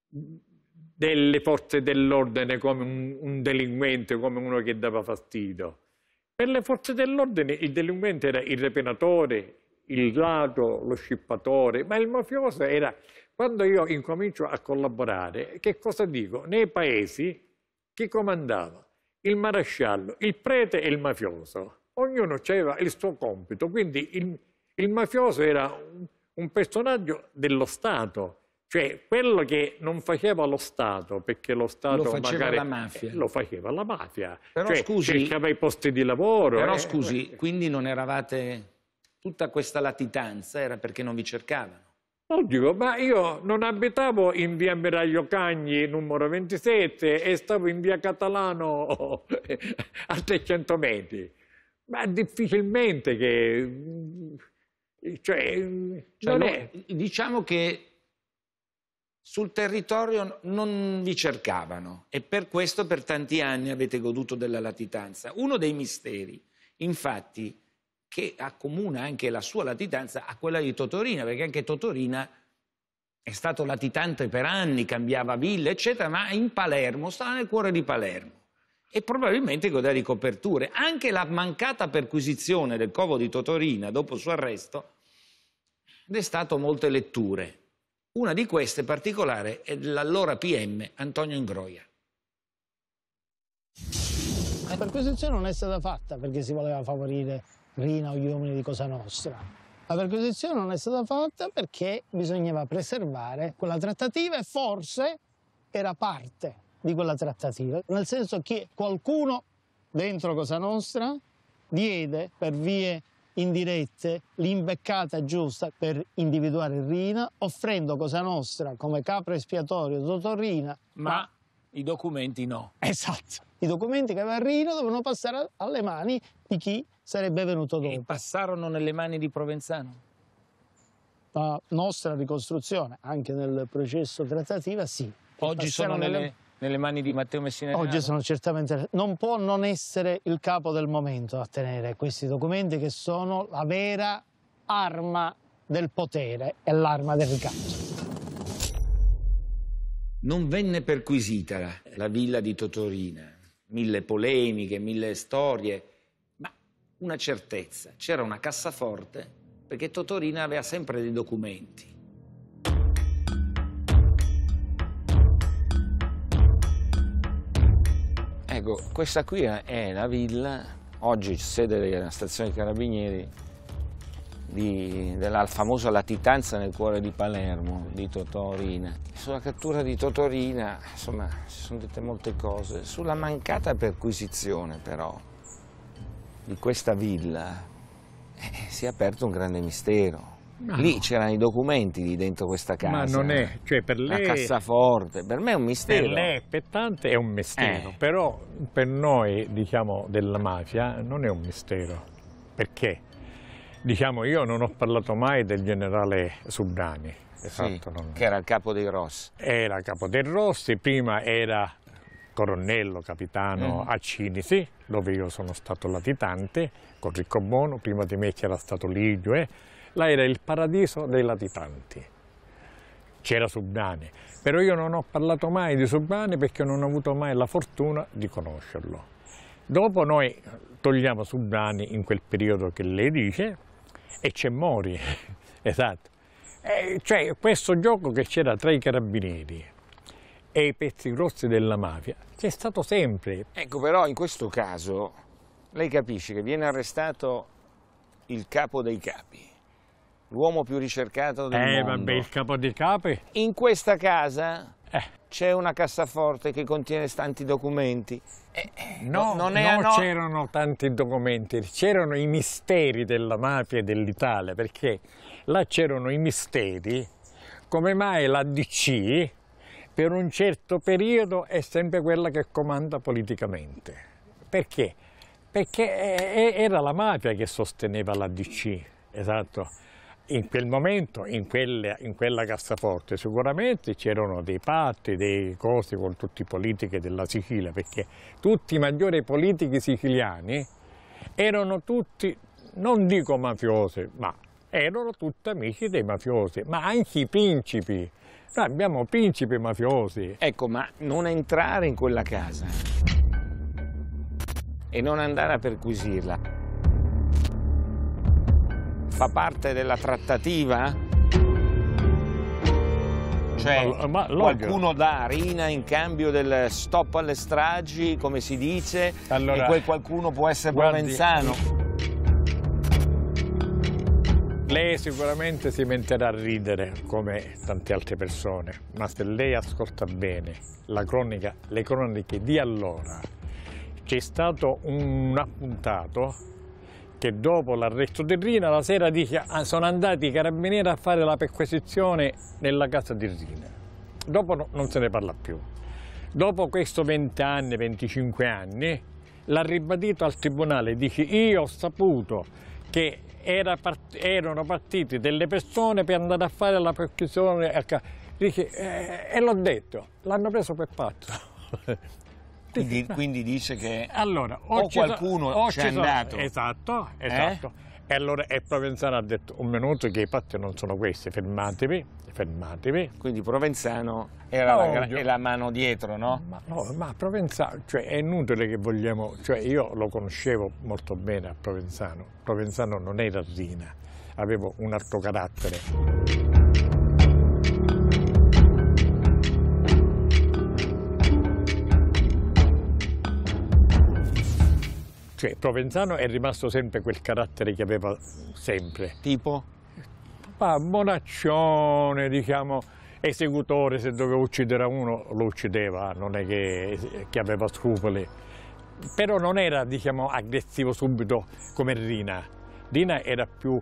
delle forze dell'ordine come un, un, delinquente, come uno che dava fastidio. Per le forze dell'ordine il delinquente era il repenatore, il ladro, lo scippatore, ma il mafioso era quando io incomincio a collaborare, che cosa dico? Nei paesi chi comandava? Il maresciallo, il prete e il mafioso. Ognuno aveva il suo compito, quindi il, il mafioso era un, un personaggio dello Stato, cioè quello che non faceva lo Stato, perché lo Stato lo faceva magari, la mafia. Eh, lo faceva la mafia, però, cioè, scusi, cercava i posti di lavoro. Però eh, scusi, quindi non eravate... tutta questa latitanza era perché non vi cercavano? Oh, dico, ma io non abitavo in via Miraglio Cagni numero 27 e stavo in via Catalano a 300 metri. Ma difficilmente che... Cioè, cioè no, è... Diciamo che sul territorio non vi cercavano e per questo per tanti anni avete goduto della latitanza. Uno dei misteri, infatti, che accomuna anche la sua latitanza a quella di Totorina, perché anche Totorina è stato latitante per anni, cambiava ville, eccetera, ma in Palermo, stava nel cuore di Palermo e probabilmente godeva di coperture. Anche la mancata perquisizione del covo di Totorina dopo il suo arresto è stato molte letture. Una di queste particolare è dell'allora PM Antonio Ingroia. La perquisizione non è stata fatta perché si voleva favorire Rina o gli uomini di Cosa Nostra. La perquisizione non è stata fatta perché bisognava preservare quella trattativa e forse era parte di quella trattativa, nel senso che qualcuno dentro Cosa Nostra diede per vie indirette l'imbeccata giusta per individuare Rina, offrendo Cosa Nostra come capro espiatorio Totorrina. Ma, ma i documenti no. Esatto i documenti che aveva Rino dovevano passare alle mani di chi sarebbe venuto dopo. E passarono nelle mani di Provenzano? La nostra ricostruzione, anche nel processo trattativa, sì. Oggi sono nelle, nelle, mani di Matteo Messina. Oggi sono certamente... Non può non essere il capo del momento a tenere questi documenti che sono la vera arma del potere e l'arma del ricatto. Non venne perquisita la villa di Totorina, mille polemiche, mille storie, ma una certezza, c'era una cassaforte perché Totorina aveva sempre dei documenti. Ecco, questa qui è la villa, oggi sede della stazione dei carabinieri, di, della famosa latitanza nel cuore di Palermo di Totorina. Sulla cattura di Totorina, insomma, si sono dette molte cose. Sulla mancata perquisizione, però, di questa villa eh, si è aperto un grande mistero. Ah, no. Lì c'erano i documenti di dentro questa casa. Ma non è, cioè per lei... La cassaforte, per me è un mistero. Per lei, per tante è un mistero, eh. però per noi, diciamo, della mafia non è un mistero. Perché? Diciamo, io non ho parlato mai del generale Subrani. Esatto, sì, non... che era il capo dei Rossi. Era il capo dei Rossi, prima era colonnello, capitano mm. a Cinisi, dove io sono stato latitante, con Ricco Bono, prima di me c'era stato Ligio, eh. là era il paradiso dei latitanti. C'era Subrani. però io non ho parlato mai di Subrani perché non ho avuto mai la fortuna di conoscerlo. Dopo noi togliamo Subrani in quel periodo che lei dice, e c'è Mori, esatto. E eh, cioè questo gioco che c'era tra i carabinieri e i pezzi grossi della mafia c'è stato sempre. Ecco però in questo caso lei capisce che viene arrestato il capo dei capi, l'uomo più ricercato del eh, mondo. Eh vabbè, il capo dei capi. In questa casa eh. C'è una cassaforte che contiene tanti documenti. Eh, eh no, no, no c'erano tanti documenti, c'erano i misteri della mafia e dell'Italia, perché là c'erano i misteri, come mai la DC per un certo periodo è sempre quella che comanda politicamente. Perché? Perché era la mafia che sosteneva la DC, esatto in quel momento, in, quelle, in quella cassaforte, sicuramente c'erano dei patti, dei cose con tutti i politici della Sicilia, perché tutti i maggiori politici siciliani erano tutti, non dico mafiosi, ma erano tutti amici dei mafiosi, ma anche i principi. Noi abbiamo principi mafiosi. Ecco, ma non entrare in quella casa e non andare a perquisirla fa parte della trattativa? Cioè, ma, qualcuno dà Arina in cambio del stop alle stragi, come si dice, allora, e quel qualcuno può essere Provenzano. Lei sicuramente si metterà a ridere, come tante altre persone, ma se lei ascolta bene cronica, le cronache di allora, c'è stato un appuntato che dopo l'arresto di Rina la sera dice ah, sono andati i carabinieri a fare la perquisizione nella casa di Rina. Dopo no, non se ne parla più. Dopo questi 20 anni, 25 anni, l'ha ribadito al tribunale, dice io ho saputo che era part erano partiti delle persone per andare a fare la perquisizione dice, eh, eh, e l'ho detto, l'hanno preso per patto. Quindi, quindi dice che allora, o, qualcuno o ci è andato. Esatto, eh? esatto. Eh? E allora e Provenzano ha detto un minuto che i patti non sono questi, fermatevi, fermatevi. Quindi Provenzano era no, la, io... la, mano dietro, no? Ma, no, ma Provenzano, cioè è inutile che vogliamo, cioè io lo conoscevo molto bene a Provenzano, Provenzano non era Rina, avevo un altro carattere. Cioè, Provenzano è rimasto sempre quel carattere che aveva sempre. Tipo? Ma monaccione, diciamo, esecutore, se doveva uccidere uno lo uccideva, non è che, che aveva scrupoli. Però non era, diciamo, aggressivo subito come Rina. Rina era più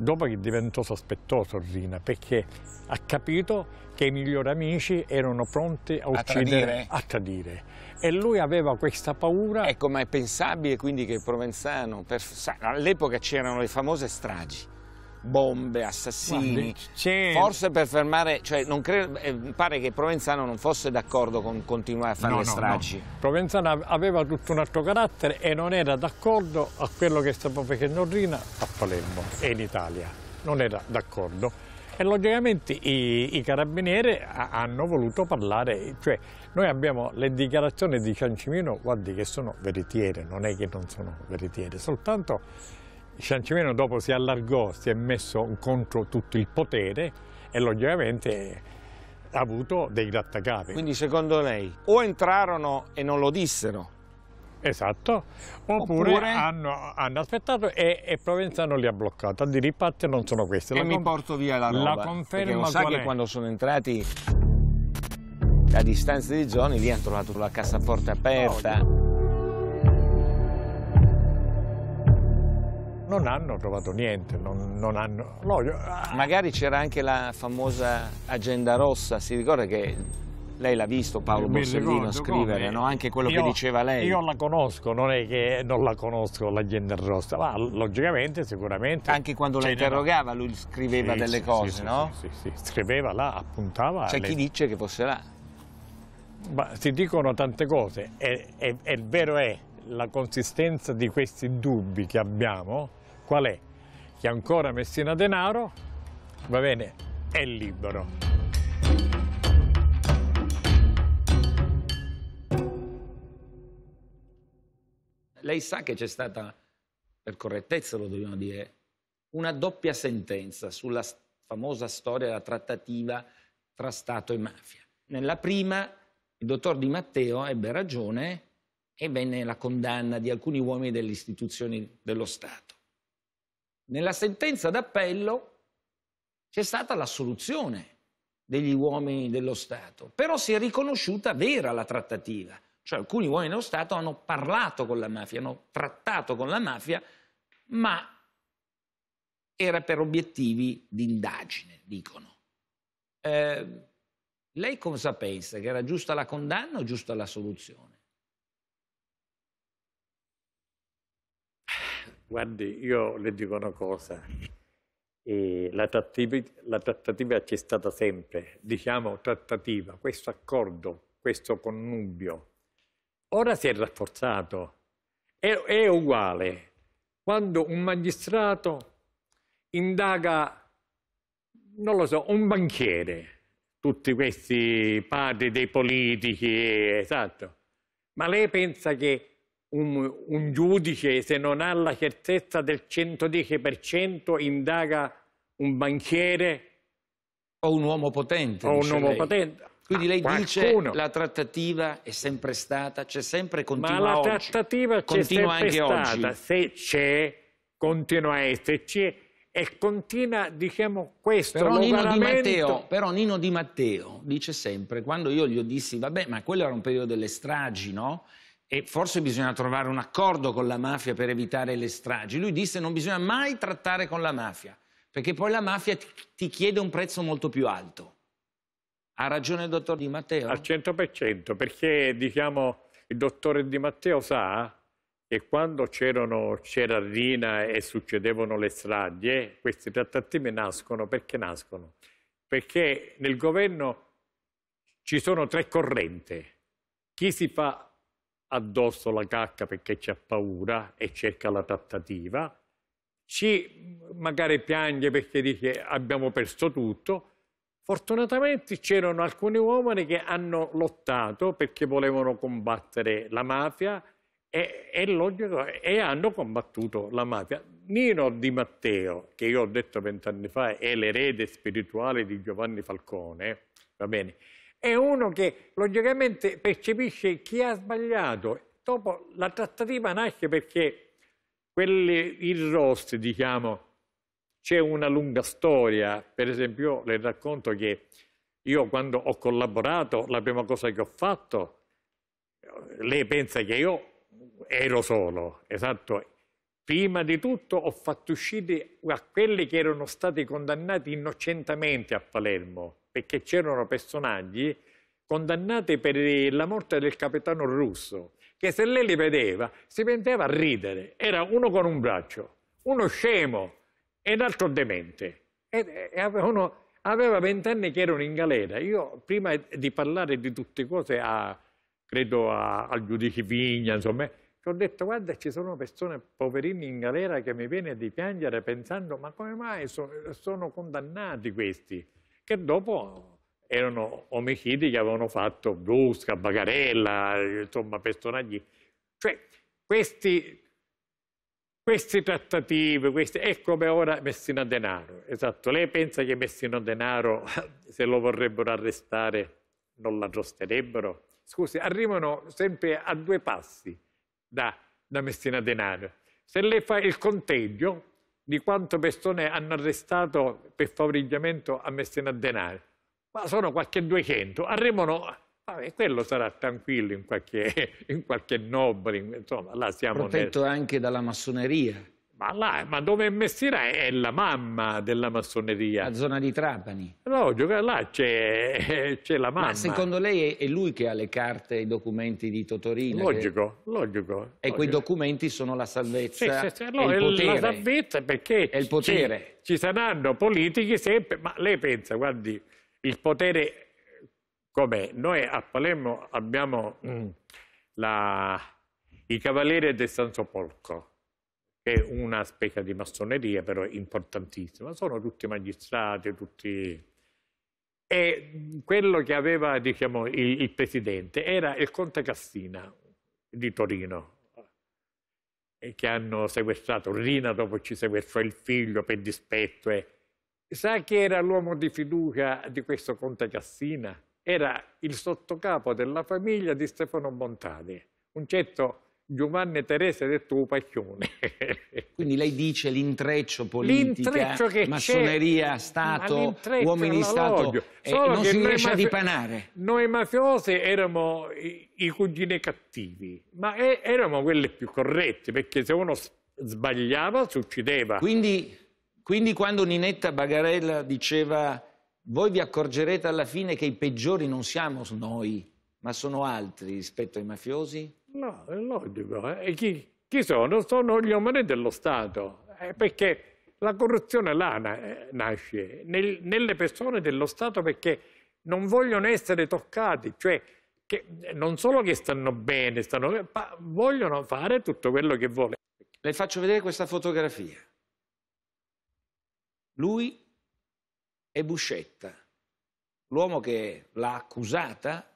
dopo che diventò sospettoso Rina perché ha capito che i migliori amici erano pronti a uccidere, a tradire. A tradire. E lui aveva questa paura. Ecco, ma è pensabile quindi che Provenzano, per... all'epoca c'erano le famose stragi, bombe, assassini. Guarda, forse per fermare, cioè credo, eh, pare che Provenzano non fosse d'accordo con continuare a fare no, le stragi. No, no. Provenzano aveva tutto un altro carattere e non era d'accordo a quello che stava facendo Rina a Palermo e in Italia. Non era d'accordo. E logicamente i, i carabinieri a, hanno voluto parlare, cioè noi abbiamo le dichiarazioni di Ciancimino, guardi che sono veritiere, non è che non sono veritiere, soltanto Ciancimeno dopo si allargò, si è messo contro tutto il potere e logicamente ha avuto dei grattacapi. Quindi secondo lei o entrarono e non lo dissero? Esatto, oppure, oppure... Hanno, hanno, aspettato e, e, Provenzano li ha bloccati, a dire i patti non sono questi. La e mi porto via la roba, la conferma sa che è? quando sono entrati a distanza di giorni lì hanno trovato la cassaforte aperta. No, non hanno trovato niente, non, non hanno... Ah. Magari c'era anche la famosa agenda rossa, si ricorda che lei l'ha visto Paolo Mi Borsellino scrivere, no? anche quello io, che diceva lei. Io la conosco, non è che non la conosco l'agenda rossa, ma logicamente sicuramente... Anche quando la interrogava lui scriveva sì, delle sì, cose, sì, no? Sì, sì, scriveva là, appuntava... C'è le... chi dice che fosse là. Ma si dicono tante cose e, e, e il vero è la consistenza di questi dubbi che abbiamo qual è? Che ancora Messina Denaro, va bene, è libero. Lei sa che c'è stata, per correttezza lo dobbiamo dire, una doppia sentenza sulla famosa storia della trattativa tra Stato e mafia. Nella prima il dottor Di Matteo ebbe ragione e venne la condanna di alcuni uomini delle istituzioni dello Stato. Nella sentenza d'appello c'è stata l'assoluzione degli uomini dello Stato, però si è riconosciuta vera la trattativa, cioè alcuni uomini dello Stato hanno parlato con la mafia, hanno trattato con la mafia, ma era per obiettivi di indagine, dicono. Eh, lei cosa pensa? Che era giusta la condanna o giusta la soluzione? Guardi, io le dico una cosa, la trattativa, la, trattativa, c'è stata sempre, diciamo trattativa, questo accordo, questo connubio, ora si è rafforzato, è, è uguale quando un magistrato indaga, non lo so, un banchiere, tutti questi padri dei politici, esatto, ma lei pensa che un, un giudice, se non ha la certezza del 110%, indaga un banchiere o un uomo potente. O un uomo lei. potente. Quindi lei dice che la trattativa è sempre stata, c'è sempre continua Ma la trattativa c'è sempre stata, oggi. se c'è, continua a esserci e continua, diciamo, questo però Nino, Di Matteo, però Nino Di Matteo dice sempre, quando io gli dissi, vabbè, ma quello era un periodo delle stragi, no? e forse bisogna trovare un accordo con la mafia per evitare le stragi. Lui disse non bisogna mai trattare con la mafia, perché poi la mafia ti, ti chiede un prezzo molto più alto. Ha ragione il dottor Di Matteo? Al 100%, perché diciamo il dottore Di Matteo sa che quando c'era Rina e succedevano le stragi, eh, questi trattative nascono perché nascono? Perché nel governo ci sono tre correnti. Chi si fa addosso la cacca perché c'è paura e cerca la trattativa, ci magari piange perché dice abbiamo perso tutto. Fortunatamente c'erano alcuni uomini che hanno lottato perché volevano combattere la mafia e, e, logico, e hanno combattuto la mafia. Nino Di Matteo, che io ho detto vent'anni fa è l'erede spirituale di Giovanni Falcone, va bene, è uno che logicamente percepisce chi ha sbagliato. Dopo la trattativa nasce perché quelli, il roast, diciamo, c'è una lunga storia. Per esempio, io le racconto che io quando ho collaborato, la prima cosa che ho fatto, lei pensa che io ero solo, esatto. Prima di tutto ho fatto uscire a quelli che erano stati condannati innocentemente a Palermo perché c'erano personaggi condannati per la morte del capitano russo, che se lei li vedeva si metteva a ridere. Era uno con un braccio, uno scemo e l'altro demente. E, e avevano, aveva vent'anni che erano in galera. Io, prima di parlare di tutte cose, a, credo a, al giudice Vigna, insomma, che ho detto guarda ci sono persone poverini in galera che mi viene di piangere pensando ma come mai sono, sono condannati questi? che dopo erano omicidi che avevano fatto Brusca, Bagarella, insomma personaggi. Cioè, questi, queste trattative, queste, è come ora Messina Denaro. Esatto, lei pensa che Messina Denaro, se lo vorrebbero arrestare, non l'arrosterebbero? Scusi, arrivano sempre a due passi da, da Messina Denaro. Se lei fa il conteggio, di quante persone hanno arrestato per favoreggiamento a Messina denari. Ma sono qualche 200. Arrivano... Remono, vabbè, quello sarà tranquillo in qualche, in qualche nobile, insomma, là siamo... Protetto nel... anche dalla massoneria. Ma, là, ma dove è Messina è la mamma della massoneria. La zona di Trapani. No, gioca là, c'è, la mamma. Ma secondo lei è lui che ha le carte e i documenti di Totorino? Logico, che... logico. E logico. quei documenti sono la salvezza sì, sì, sì, no, è La salvezza perché è il potere. Ci, ci saranno politici sempre, ma lei pensa, guardi, il potere com'è? Noi a Palermo abbiamo mm. la, i Cavalieri del San Sepolcro che è una specie di massoneria però importantissima, sono tutti magistrati, tutti... E quello che aveva diciamo, il, il presidente era il conte Cassina di Torino, eh, che hanno sequestrato Rina, dopo ci sequestrò il figlio per dispetto. E... Eh. Sa chi era l'uomo di fiducia di questo conte Cassina? Era il sottocapo della famiglia di Stefano Montani, un certo Giovanni Teresa ha detto oh, passione. Quindi lei dice l'intreccio politica, massoneria, Stato, uomini di Stato, eh, non si riesce a dipanare. Noi mafiosi eravamo i, i cugini cattivi, ma e, eravamo quelli più corretti, perché se uno sbagliava si uccideva. Quindi, quindi quando Ninetta Bagarella diceva voi vi accorgerete alla fine che i peggiori non siamo noi, ma sono altri rispetto ai mafiosi? No, no e eh, chi, chi, sono? Sono gli uomini dello Stato, eh, perché la corruzione là na eh, nasce, nel, nelle persone dello Stato perché non vogliono essere toccati, cioè che, eh, non solo che stanno bene, stanno, ma vogliono fare tutto quello che vuole. Le faccio vedere questa fotografia. Lui è Buscetta, l'uomo che l'ha accusata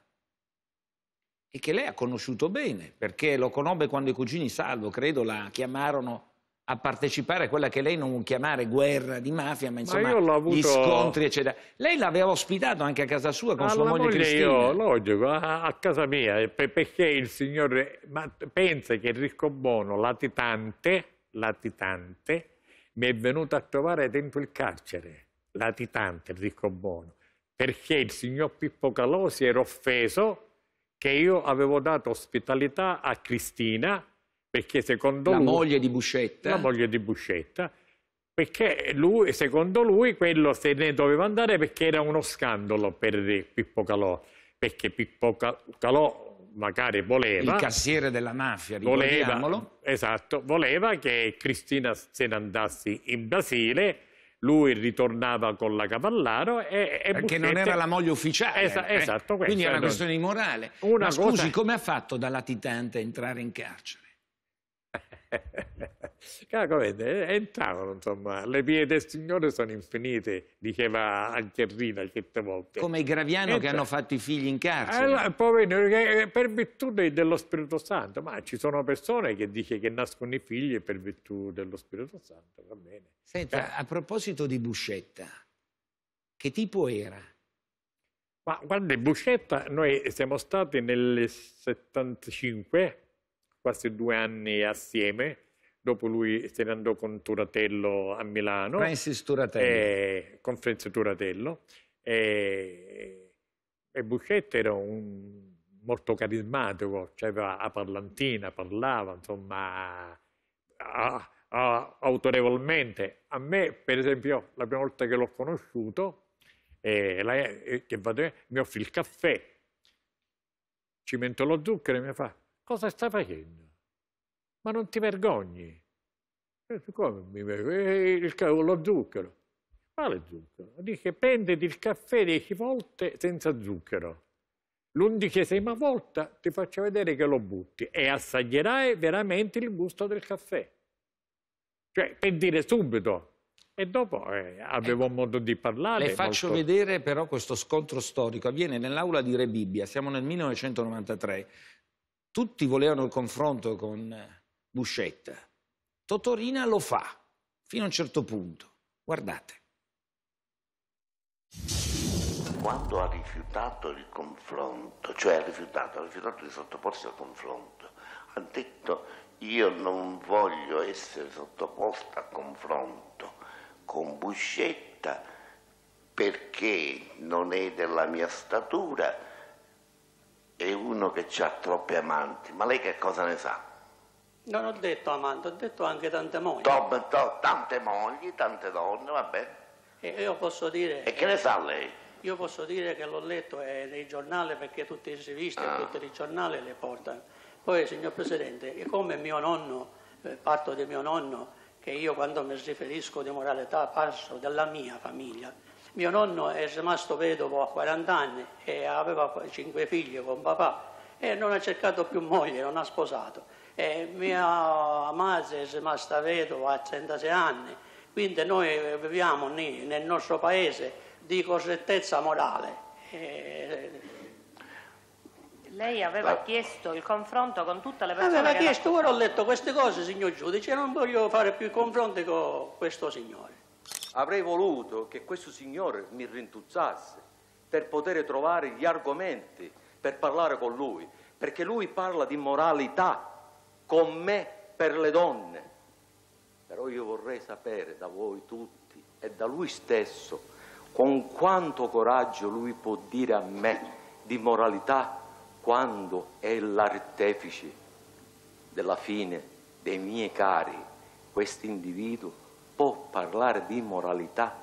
e che lei ha conosciuto bene, perché lo conobbe quando i cugini Salvo, credo, la chiamarono a partecipare a quella che lei non chiamare guerra di mafia, ma insomma ma avuto... gli scontri, eccetera. Lei l'aveva ospitato anche a casa sua con Alla ah, sua moglie, moglie Cristina. Io, logico, a, a casa mia, perché il signore ma pensa che Ricco Bono, latitante, latitante, mi è venuto a trovare dentro il carcere, latitante Ricco Bono, perché il signor Pippo Calò si era offeso che io avevo dato ospitalità a Cristina, perché secondo la lui... La moglie di Buscetta. La moglie di Buscetta, perché lui, secondo lui quello se ne doveva andare perché era uno scandalo per Pippo Calò, perché Pippo Calò magari voleva... Il cassiere della mafia, ricordiamolo. Voleva, esatto, voleva che Cristina se ne andasse in Brasile lui ritornava con la Cavallaro e, e Perché eh, non era la moglie ufficiale. Esa eh? Esatto. Quindi è una allora... questione di morale. Una Ma cosa... scusi, come ha fatto da latitante a entrare in carcere? Caco, cioè, vede, eh, entravano, insomma, le vie del Signore sono infinite, diceva anche Rina certe volte. Come i Graviano Entra... Eh, che hanno cioè, fatto i figli in carcere. Allora, poveri, eh, per virtù dello Spirito Santo, ma ci sono persone che dicono che nascono i figli per virtù dello Spirito Santo, va bene. Senta, eh. a proposito di Buscetta, che tipo era? Ma guarda, Buscetta, noi siamo stati nel 75, quasi due anni assieme, dopo lui se ne andò con Turatello a Milano. Francis Turatello. Eh, con Francis Turatello. Eh, e Buscetta era un, molto carismatico, cioè aveva la parlantina, parlava, insomma, a, a, autorevolmente. A me, per esempio, la prima volta che l'ho conosciuto, eh, la, eh, che vado, mi offrì il caffè, ci metto lo zucchero e mi fa, cosa sta facendo? ma non ti vergogni. Eh, come mi vergogno? Eh, lo zucchero. Quale zucchero? Dice, prenditi il caffè dieci volte senza zucchero. L'undicesima volta ti faccio vedere che lo butti e assaggerai veramente il gusto del caffè. Cioè, per dire subito, e dopo eh, avevo ecco, modo di parlare. Le faccio molto... vedere però questo scontro storico. Avviene nell'aula di Re Bibbia, siamo nel 1993. Tutti volevano il confronto con Buscetta. Totorina lo fa, fino a un certo punto. Guardate. Quando ha rifiutato il confronto, cioè ha rifiutato, ha rifiutato di sottoporsi al confronto, ha detto io non voglio essere sottoposta a confronto con Buscetta perché non è della mia statura, è uno che ha troppe amanti, ma lei che cosa ne sa? Non ho detto amante, ho detto anche tante mogli. To, to, tante mogli, tante donne, vabbè. E io posso dire... E che ne sa lei? Io posso dire che l'ho letto nei eh, giornali perché tutte le riviste ah. tutti i giornali le portano. Poi, signor Presidente, come mio nonno, eh, parto di mio nonno, che io quando mi riferisco di moralità parlo della mia famiglia. Mio nonno è rimasto vedovo a 40 anni e aveva 5 figli con papà e non ha cercato più moglie, non ha sposato e mia madre è rimasta vedova a 36 anni, quindi noi viviamo nel nostro paese di correttezza morale. E... Eh, Lei aveva chiesto il confronto con tutte le persone. Aveva chiesto, ora ho letto queste cose, signor giudice, non voglio fare più i confronti con questo signore. Avrei voluto che questo signore mi rintuzzasse per poter trovare gli argomenti per parlare con lui, perché lui parla di moralità con me per le donne. Però io vorrei sapere da voi tutti e da lui stesso con quanto coraggio lui può dire a me di moralità quando è l'artefice della fine dei miei cari. Questo individuo può parlare di moralità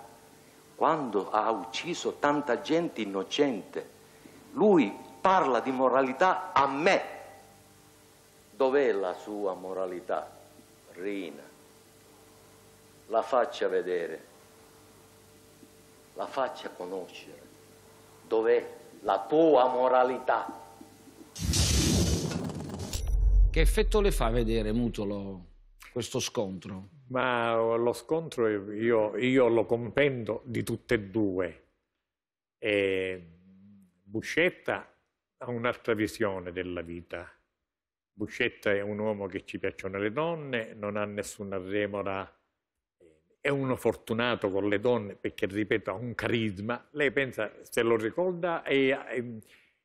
quando ha ucciso tanta gente innocente. Lui parla di moralità a me Dov'è la sua moralità? Rina, la faccia vedere, la faccia conoscere. Dov'è la tua moralità? Che effetto le fa vedere, Mutolo, questo scontro? Ma oh, lo scontro io, io lo compendo di tutte e due. E Buscetta ha un'altra visione della vita Buscetta è un uomo che ci piacciono le donne, non ha nessuna remora, eh, è uno fortunato con le donne perché, ripeto, ha un carisma. Lei pensa, se lo ricorda, è, è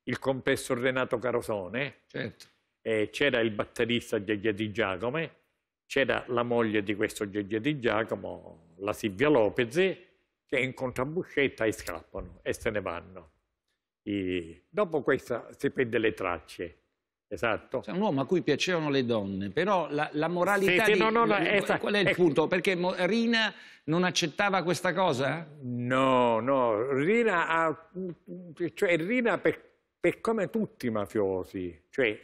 il complesso Renato Carosone, certo. eh, c'era il batterista Geggia Di Giacome, c'era la moglie di questo Geggia Di Giacomo, la Silvia Lopez, che incontra Buscetta e scappano e se ne vanno. E dopo questa si perde le tracce Esatto. Cioè, un uomo a cui piacevano le donne, però la, la moralità sì, di... No, no, no, esatto. Qual è il punto? Perché Rina non accettava questa cosa? No, no, Rina ha... Cioè, Rina per, per come tutti i mafiosi, cioè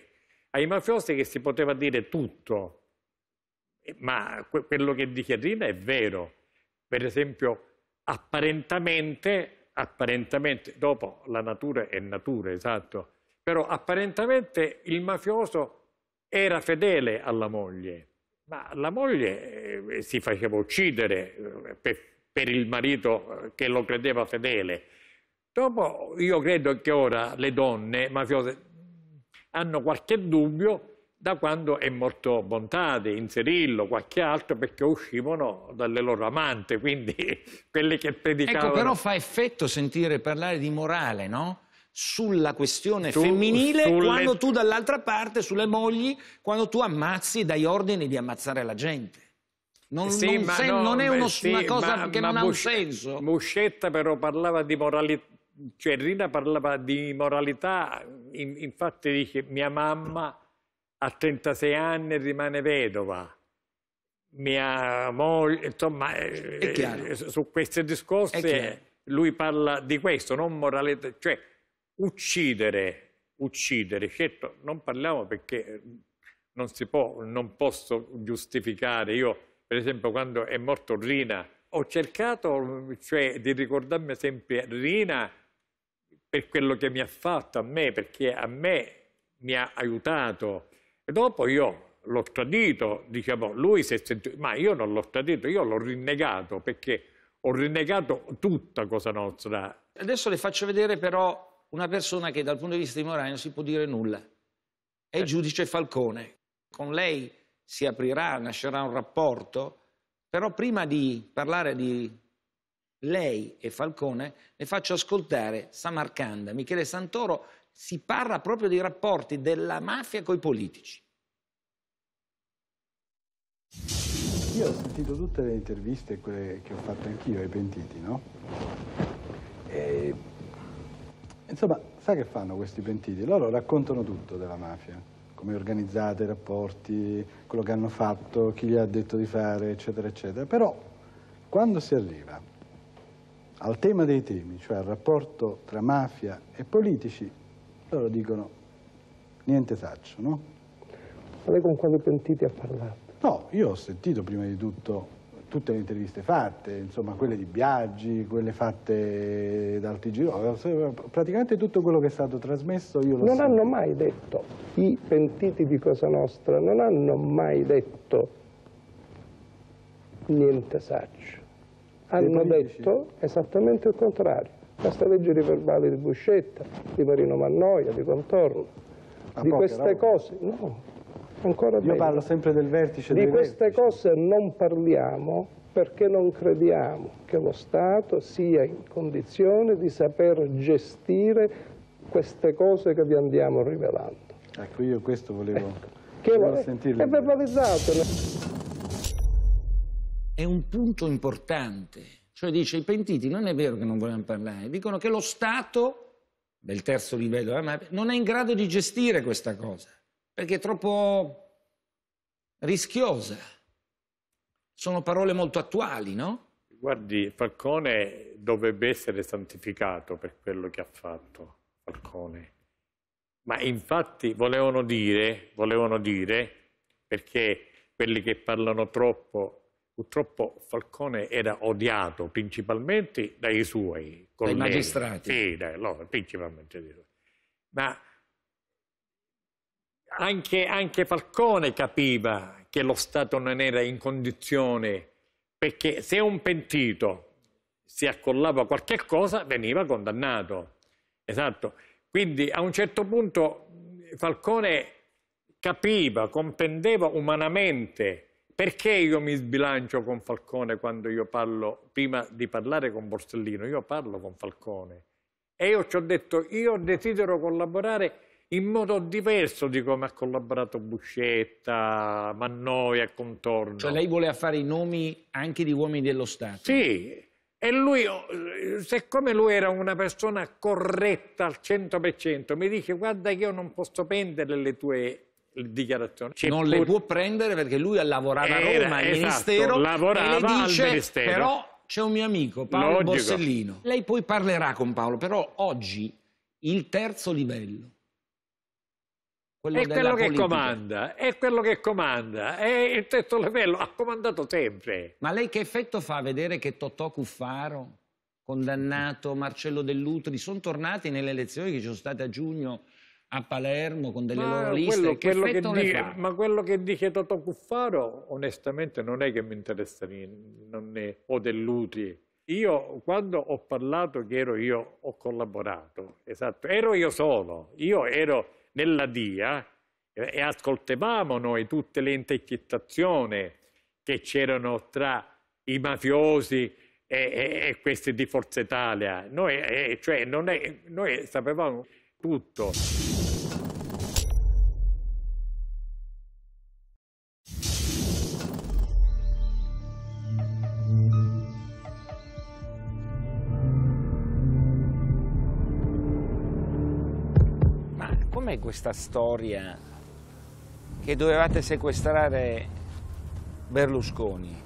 ai mafiosi che si poteva dire tutto, ma quello che dice Rina è vero. Per esempio, apparentemente, apparentemente, dopo la natura è natura, esatto, però apparentemente il mafioso era fedele alla moglie, ma la moglie eh, si faceva uccidere eh, per, per il marito eh, che lo credeva fedele. Dopo io credo che ora le donne mafiose hanno qualche dubbio da quando è morto Bontade, Inserillo, qualche altro, perché uscivano dalle loro amante, quindi quelle che predicavano... Ecco, però fa effetto sentire parlare di morale, no? sulla questione tu, femminile sulle... quando tu dall'altra parte, sulle mogli, quando tu ammazzi dai ordini di ammazzare la gente. Non, sì, non, sen, no, non è uno, sì, una cosa ma, che ma non ha un senso. Muscetta però parlava di moralità, cioè Rina parlava di moralità, in, infatti dice mia mamma a 36 anni rimane vedova mia moglie, insomma, eh, eh, su questi discorsi lui parla di questo, non moralità, cioè uccidere, uccidere, certo non parliamo perché eh, non si può, non posso giustificare, io per esempio quando è morto Rina ho cercato cioè, di ricordarmi sempre Rina per quello che mi ha fatto a me, perché a me mi ha aiutato. E dopo io l'ho tradito, diciamo, lui si è sentito, ma io non l'ho tradito, io l'ho rinnegato, perché ho rinnegato tutta Cosa Nostra. Adesso le faccio vedere però una persona che dal punto di vista di morale non si può dire nulla. È il certo. giudice Falcone. Con lei si aprirà, nascerà un rapporto, però prima di parlare di lei e Falcone, le faccio ascoltare Samarcanda, Michele Santoro, si parla proprio dei rapporti della mafia con i politici. Io ho sentito tutte le interviste, quelle che ho fatto anch'io ai pentiti, no? E Insomma, sai che fanno questi pentiti? Loro raccontano tutto della mafia, come organizzate, i rapporti, quello che hanno fatto, chi gli ha detto di fare, eccetera, eccetera. Però, quando si arriva al tema dei temi, cioè al rapporto tra mafia e politici, loro dicono niente taccio, no? Ma lei con quali pentiti ha parlato? No, io ho sentito prima di tutto tutte le interviste fatte, insomma quelle di Biaggi, quelle fatte dal TG, eh, praticamente tutto quello che è stato trasmesso io lo so. Non sento. hanno mai detto, i pentiti di Cosa Nostra non hanno mai detto niente saggio, hanno detto esattamente il contrario. Basta leggere i verbali di Buscetta, di Marino Mannoia, di Contorno, A di queste no? cose. No, Ancora Io meglio. parlo sempre del vertice. Di queste vertici. cose non parliamo perché non crediamo che lo Stato sia in condizione di saper gestire queste cose che vi andiamo rivelando. Ecco, io questo volevo, ecco, che volevo sentirlo. È verbalizzatelo. È un punto importante, cioè dice i pentiti non è vero che non vogliono parlare, dicono che lo Stato del terzo livello non è in grado di gestire questa cosa perché è troppo rischiosa. Sono parole molto attuali, no? Guardi, Falcone dovrebbe essere santificato per quello che ha fatto, Falcone. Ma infatti volevano dire, volevano dire, perché quelli che parlano troppo, purtroppo Falcone era odiato principalmente dai suoi colleghi. Dai magistrati. Sì, dai, no, principalmente dai suoi. Ma anche, anche Falcone capiva che lo Stato non era in condizione, perché se un pentito si accollava a qualche cosa veniva condannato. Esatto. Quindi a un certo punto Falcone capiva, comprendeva umanamente perché io mi sbilancio con Falcone quando io parlo, prima di parlare con Borsellino, io parlo con Falcone. E io ci ho detto, io desidero collaborare in modo diverso di come ha collaborato Buscetta, Mannoia, Contorno. Cioè lei voleva fare i nomi anche di uomini dello Stato. Sì, e lui, siccome lui era una persona corretta al 100%, mi dice guarda che io non posso prendere le tue dichiarazioni. non pur... le può prendere perché lui lavorava era, a Roma, al esatto, Ministero, lavorava e dice, al Ministero. però c'è un mio amico, Paolo Logico. Borsellino. Lei poi parlerà con Paolo, però oggi il terzo livello quello è quello politica. che comanda, è quello che comanda, è il terzo livello, ha comandato sempre. Ma lei che effetto fa vedere che Totò Cuffaro, condannato, Marcello Dell'Utri, sono tornati nelle elezioni che ci sono state a giugno a Palermo con delle ma loro liste? Quello, che quello che dice, ma quello che dice Totò Cuffaro, onestamente, non è che mi interessa niente, o Dell'Utri. Io quando ho parlato che ero io, ho collaborato, esatto, ero io solo, io ero nella DIA eh, e ascoltavamo noi tutte le intercettazioni che c'erano tra i mafiosi e, e, e, questi di Forza Italia. Noi, eh, cioè, è, noi sapevamo tutto. questa storia che dovevate sequestrare Berlusconi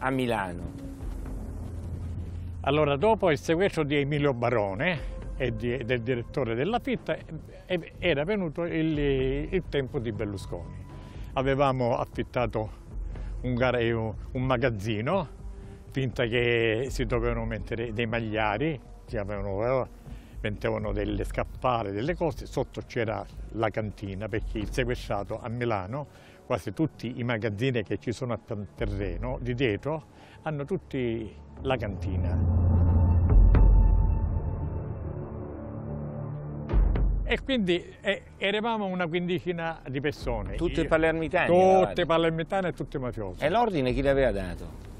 a Milano? Allora, dopo il sequestro di Emilio Barone e di, del direttore della Fitta, eh, eh, era venuto il, il tempo di Berlusconi. Avevamo affittato un, eh, un, magazzino, finta che si dovevano mettere dei magliari, che avevano pentevano delle scappare delle cose, sotto c'era la cantina perché il sequestrato a Milano quasi tutti i magazzini che ci sono a terreno di dietro hanno tutti la cantina. E quindi eh, eravamo una quindicina di persone. Tutte palermitane? Tutte palermitane e tutte mafiose. E l'ordine chi l'aveva dato?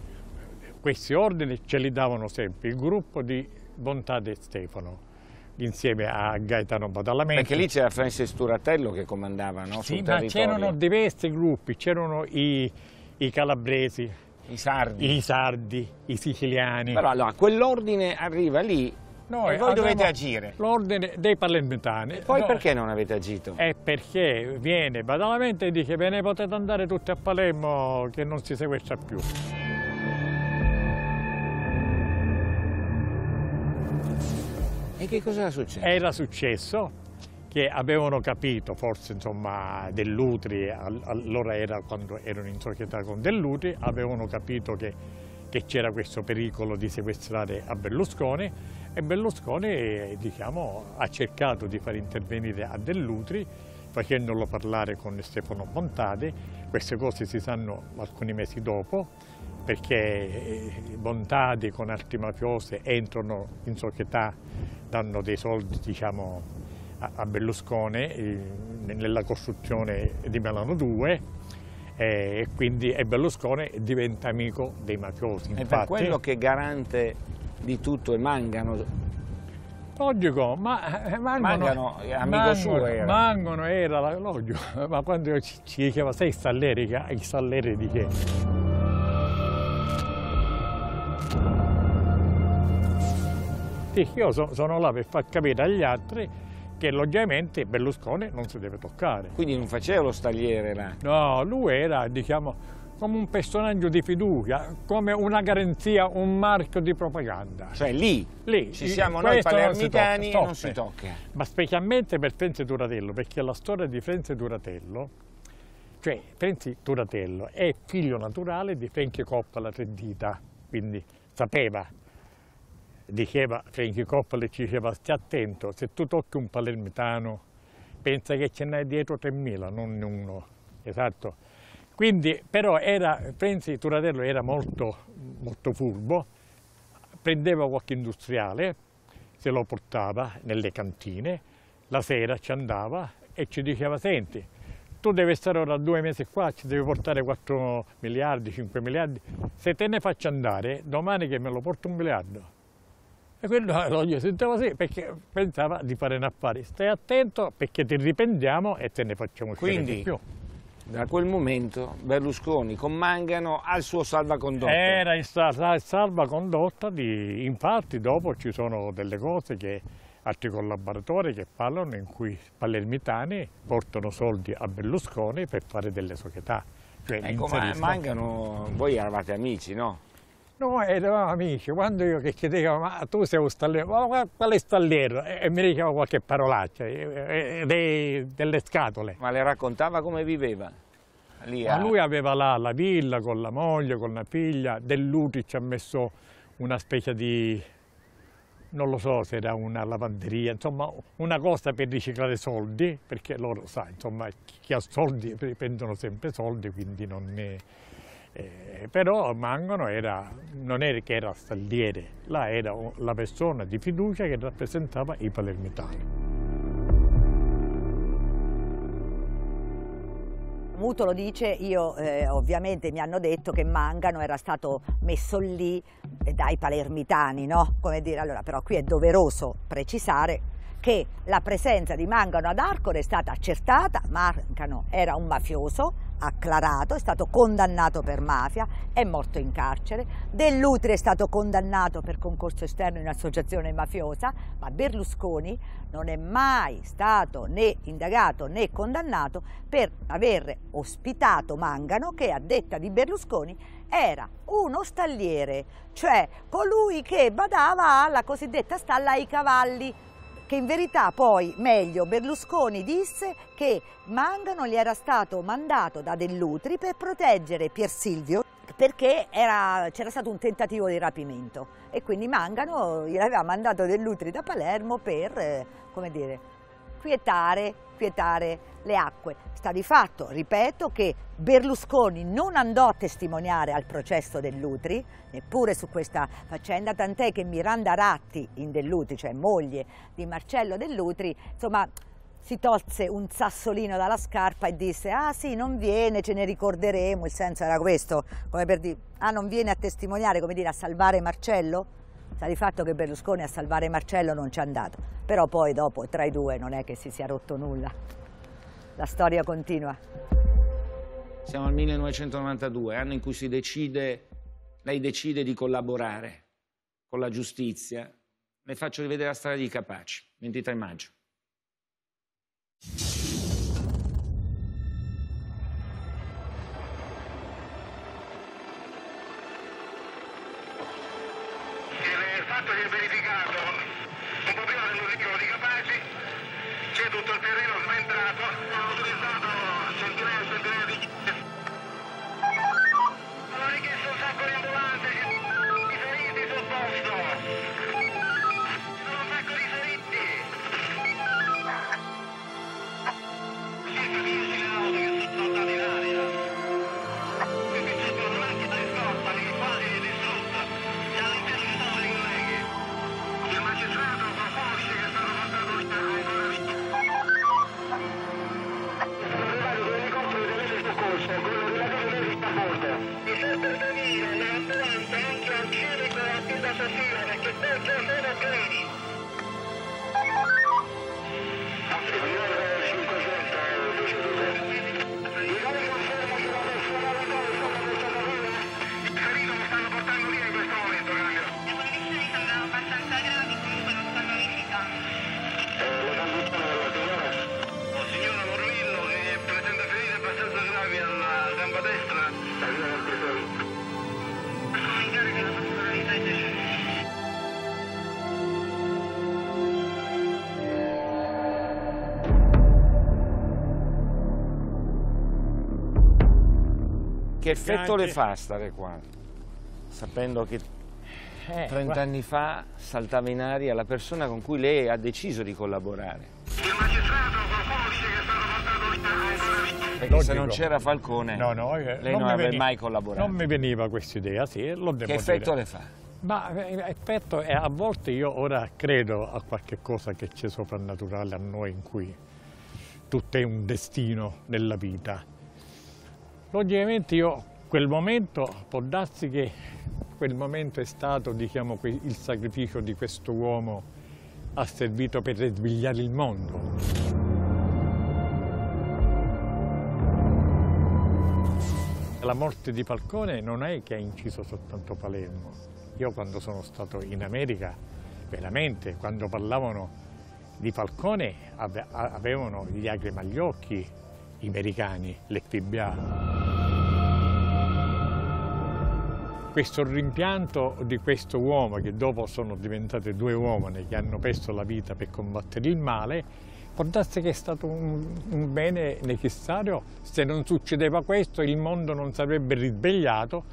Questi ordini ce li davano sempre il gruppo di Bontà De Stefano insieme a Gaetano Badalamenti. Perché lì c'era Francis Turatello che comandava, no? Sì, Sul ma c'erano diversi gruppi, c'erano i, i calabresi, i sardi. I sardi, i siciliani. Però allora, quell'ordine arriva lì Noi e voi dovete agire. L'ordine dei parlamentari. E poi no, perché non avete agito? È perché viene Badalamenti e dice ve ne potete andare tutti a Palermo che non si sequestra più. E che cosa era successo? Era successo che avevano capito, forse insomma Dell'Utri, allora era quando erano in società con Dell'Utri, avevano capito che, che c'era questo pericolo di sequestrare a Berlusconi e Berlusconi diciamo, ha cercato di far intervenire a Dell'Utri facendolo parlare con Stefano Montade, queste cose si sanno alcuni mesi dopo, perché montati eh, con arti mafiose entrano in società, danno dei soldi diciamo, a Berlusconi eh, nella costruzione di Milano 2 eh, e quindi Berlusconi diventa amico dei mafiosi. Infatti, per quello che garante di tutto è Mangano. Logico, ma Mangano, Mangano amico Mangano, suo era. Mangano era, logico, ma quando ci diceva sei Salleri, il Salleri di che? io so, sono là per far capire agli altri che logicamente Berlusconi non si deve toccare. Quindi non faceva lo stagliere là? No, lui era, diciamo, come un personaggio di fiducia, come una garanzia, un marchio di propaganda. Cioè lì, lì ci siamo noi palermitani, non si, tocca, non si tocca. Ma specialmente per Frenzi Duratello, perché la storia di Frenzi Duratello, cioè Frenzi Duratello è figlio naturale di Franchi Coppola Tre Dita, quindi sapeva diceva, Frankie Coppola ci diceva stia attento, se tu tocchi un palermitano pensa che ce n'hai dietro 3.000, non uno, esatto. Quindi però era, Frankie Turatello era molto, molto furbo, prendeva qualche industriale, se lo portava nelle cantine, la sera ci andava e ci diceva senti, tu devi stare ora due mesi qua, ci devi portare 4 miliardi, 5 miliardi, se te ne faccio andare domani che me lo porto un miliardo e quello lo sentiva sentavo sì perché pensava di fare un affare. Stai attento perché ti riprendiamo e te ne facciamo uscire Quindi, di più. Da quel momento Berlusconi con Mangano al suo salvacondotto. Era il salvacondotto, di, infatti dopo ci sono delle cose che altri collaboratori che parlano in cui palermitani portano soldi a Berlusconi per fare delle società. Cioè ecco, ma Mangano, voi eravate amici, no? No, eravamo amici, quando io che chiedevo ma tu sei un stalliero, ma è stalliero? E, e mi diceva qualche parolaccia, dei, delle scatole. Ma le raccontava come viveva? Lì a... Ma eh? lui aveva là la villa con la moglie, con la figlia, Dell'Uti ci ha messo una specie di, non lo so se era una lavanderia, insomma una cosa per riciclare soldi, perché loro sai, insomma chi ha soldi prendono sempre soldi, quindi non ne... È eh, però Mangano era, non era che era stalliere, là era la persona di fiducia che rappresentava i palermitani. Mutolo dice, io eh, ovviamente mi hanno detto che Mangano era stato messo lì eh, dai palermitani, no? Come dire, allora però qui è doveroso precisare che la presenza di Mangano ad Arcore è stata accertata, Mangano era un mafioso, acclarato, è stato condannato per mafia, è morto in carcere, Dell'Utri è stato condannato per concorso esterno in associazione mafiosa, ma Berlusconi non è mai stato né indagato né condannato per aver ospitato Mangano che a detta di Berlusconi era uno stalliere, cioè colui che badava alla cosiddetta stalla ai cavalli che in verità poi, meglio, Berlusconi disse che Mangano gli era stato mandato da Dell'Utri per proteggere Pier Silvio perché c'era stato un tentativo di rapimento e quindi Mangano gli aveva mandato Dell'Utri da Palermo per, eh, come dire, quietare, quietare le acque sta di fatto, ripeto, che Berlusconi non andò a testimoniare al processo Dell'Utri, neppure su questa faccenda, tant'è che Miranda Ratti in Dell'Utri, cioè moglie di Marcello Dell'Utri, insomma si tolse un sassolino dalla scarpa e disse ah sì non viene ce ne ricorderemo il senso era questo come per dire ah non viene a testimoniare come dire a salvare Marcello sta di fatto che Berlusconi a salvare Marcello non ci è andato però poi dopo tra i due non è che si sia rotto nulla la storia continua. Siamo al 1992, anno in cui decide, lei decide di collaborare con la giustizia. Le faccio rivedere la strada di Capaci, 23 maggio. di Un po' prima c'è tutto il terreno sventrato Che effetto le fa stare qua? Sapendo che eh, 30 guarda. anni fa saltava in aria la persona con cui lei ha deciso di collaborare. Il magistrato qualcuno dice che è stato portato via. Perché se non c'era Falcone no, no, eh, lei non, non avrebbe mai collaborato. Non mi veniva questa idea, sì, l'ho detto. Che effetto dire. le fa? Ma eh, effetto, è, a volte io ora credo a qualche cosa che c'è soprannaturale a noi in cui tutto è un destino nella vita Logicamente io quel momento, può darsi che quel momento è stato diciamo, il sacrificio di questo uomo ha servito per risvegliare il mondo. La morte di Falcone non è che ha inciso soltanto Palermo. Io quando sono stato in America, veramente, quando parlavano di Falcone avevano gli lacrime agli occhi, i americani, l'FBA. Questo rimpianto di questo uomo, che dopo sono diventate due uomini che hanno perso la vita per combattere il male, può darsi che è stato un, un bene necessario, se non succedeva questo il mondo non sarebbe risvegliato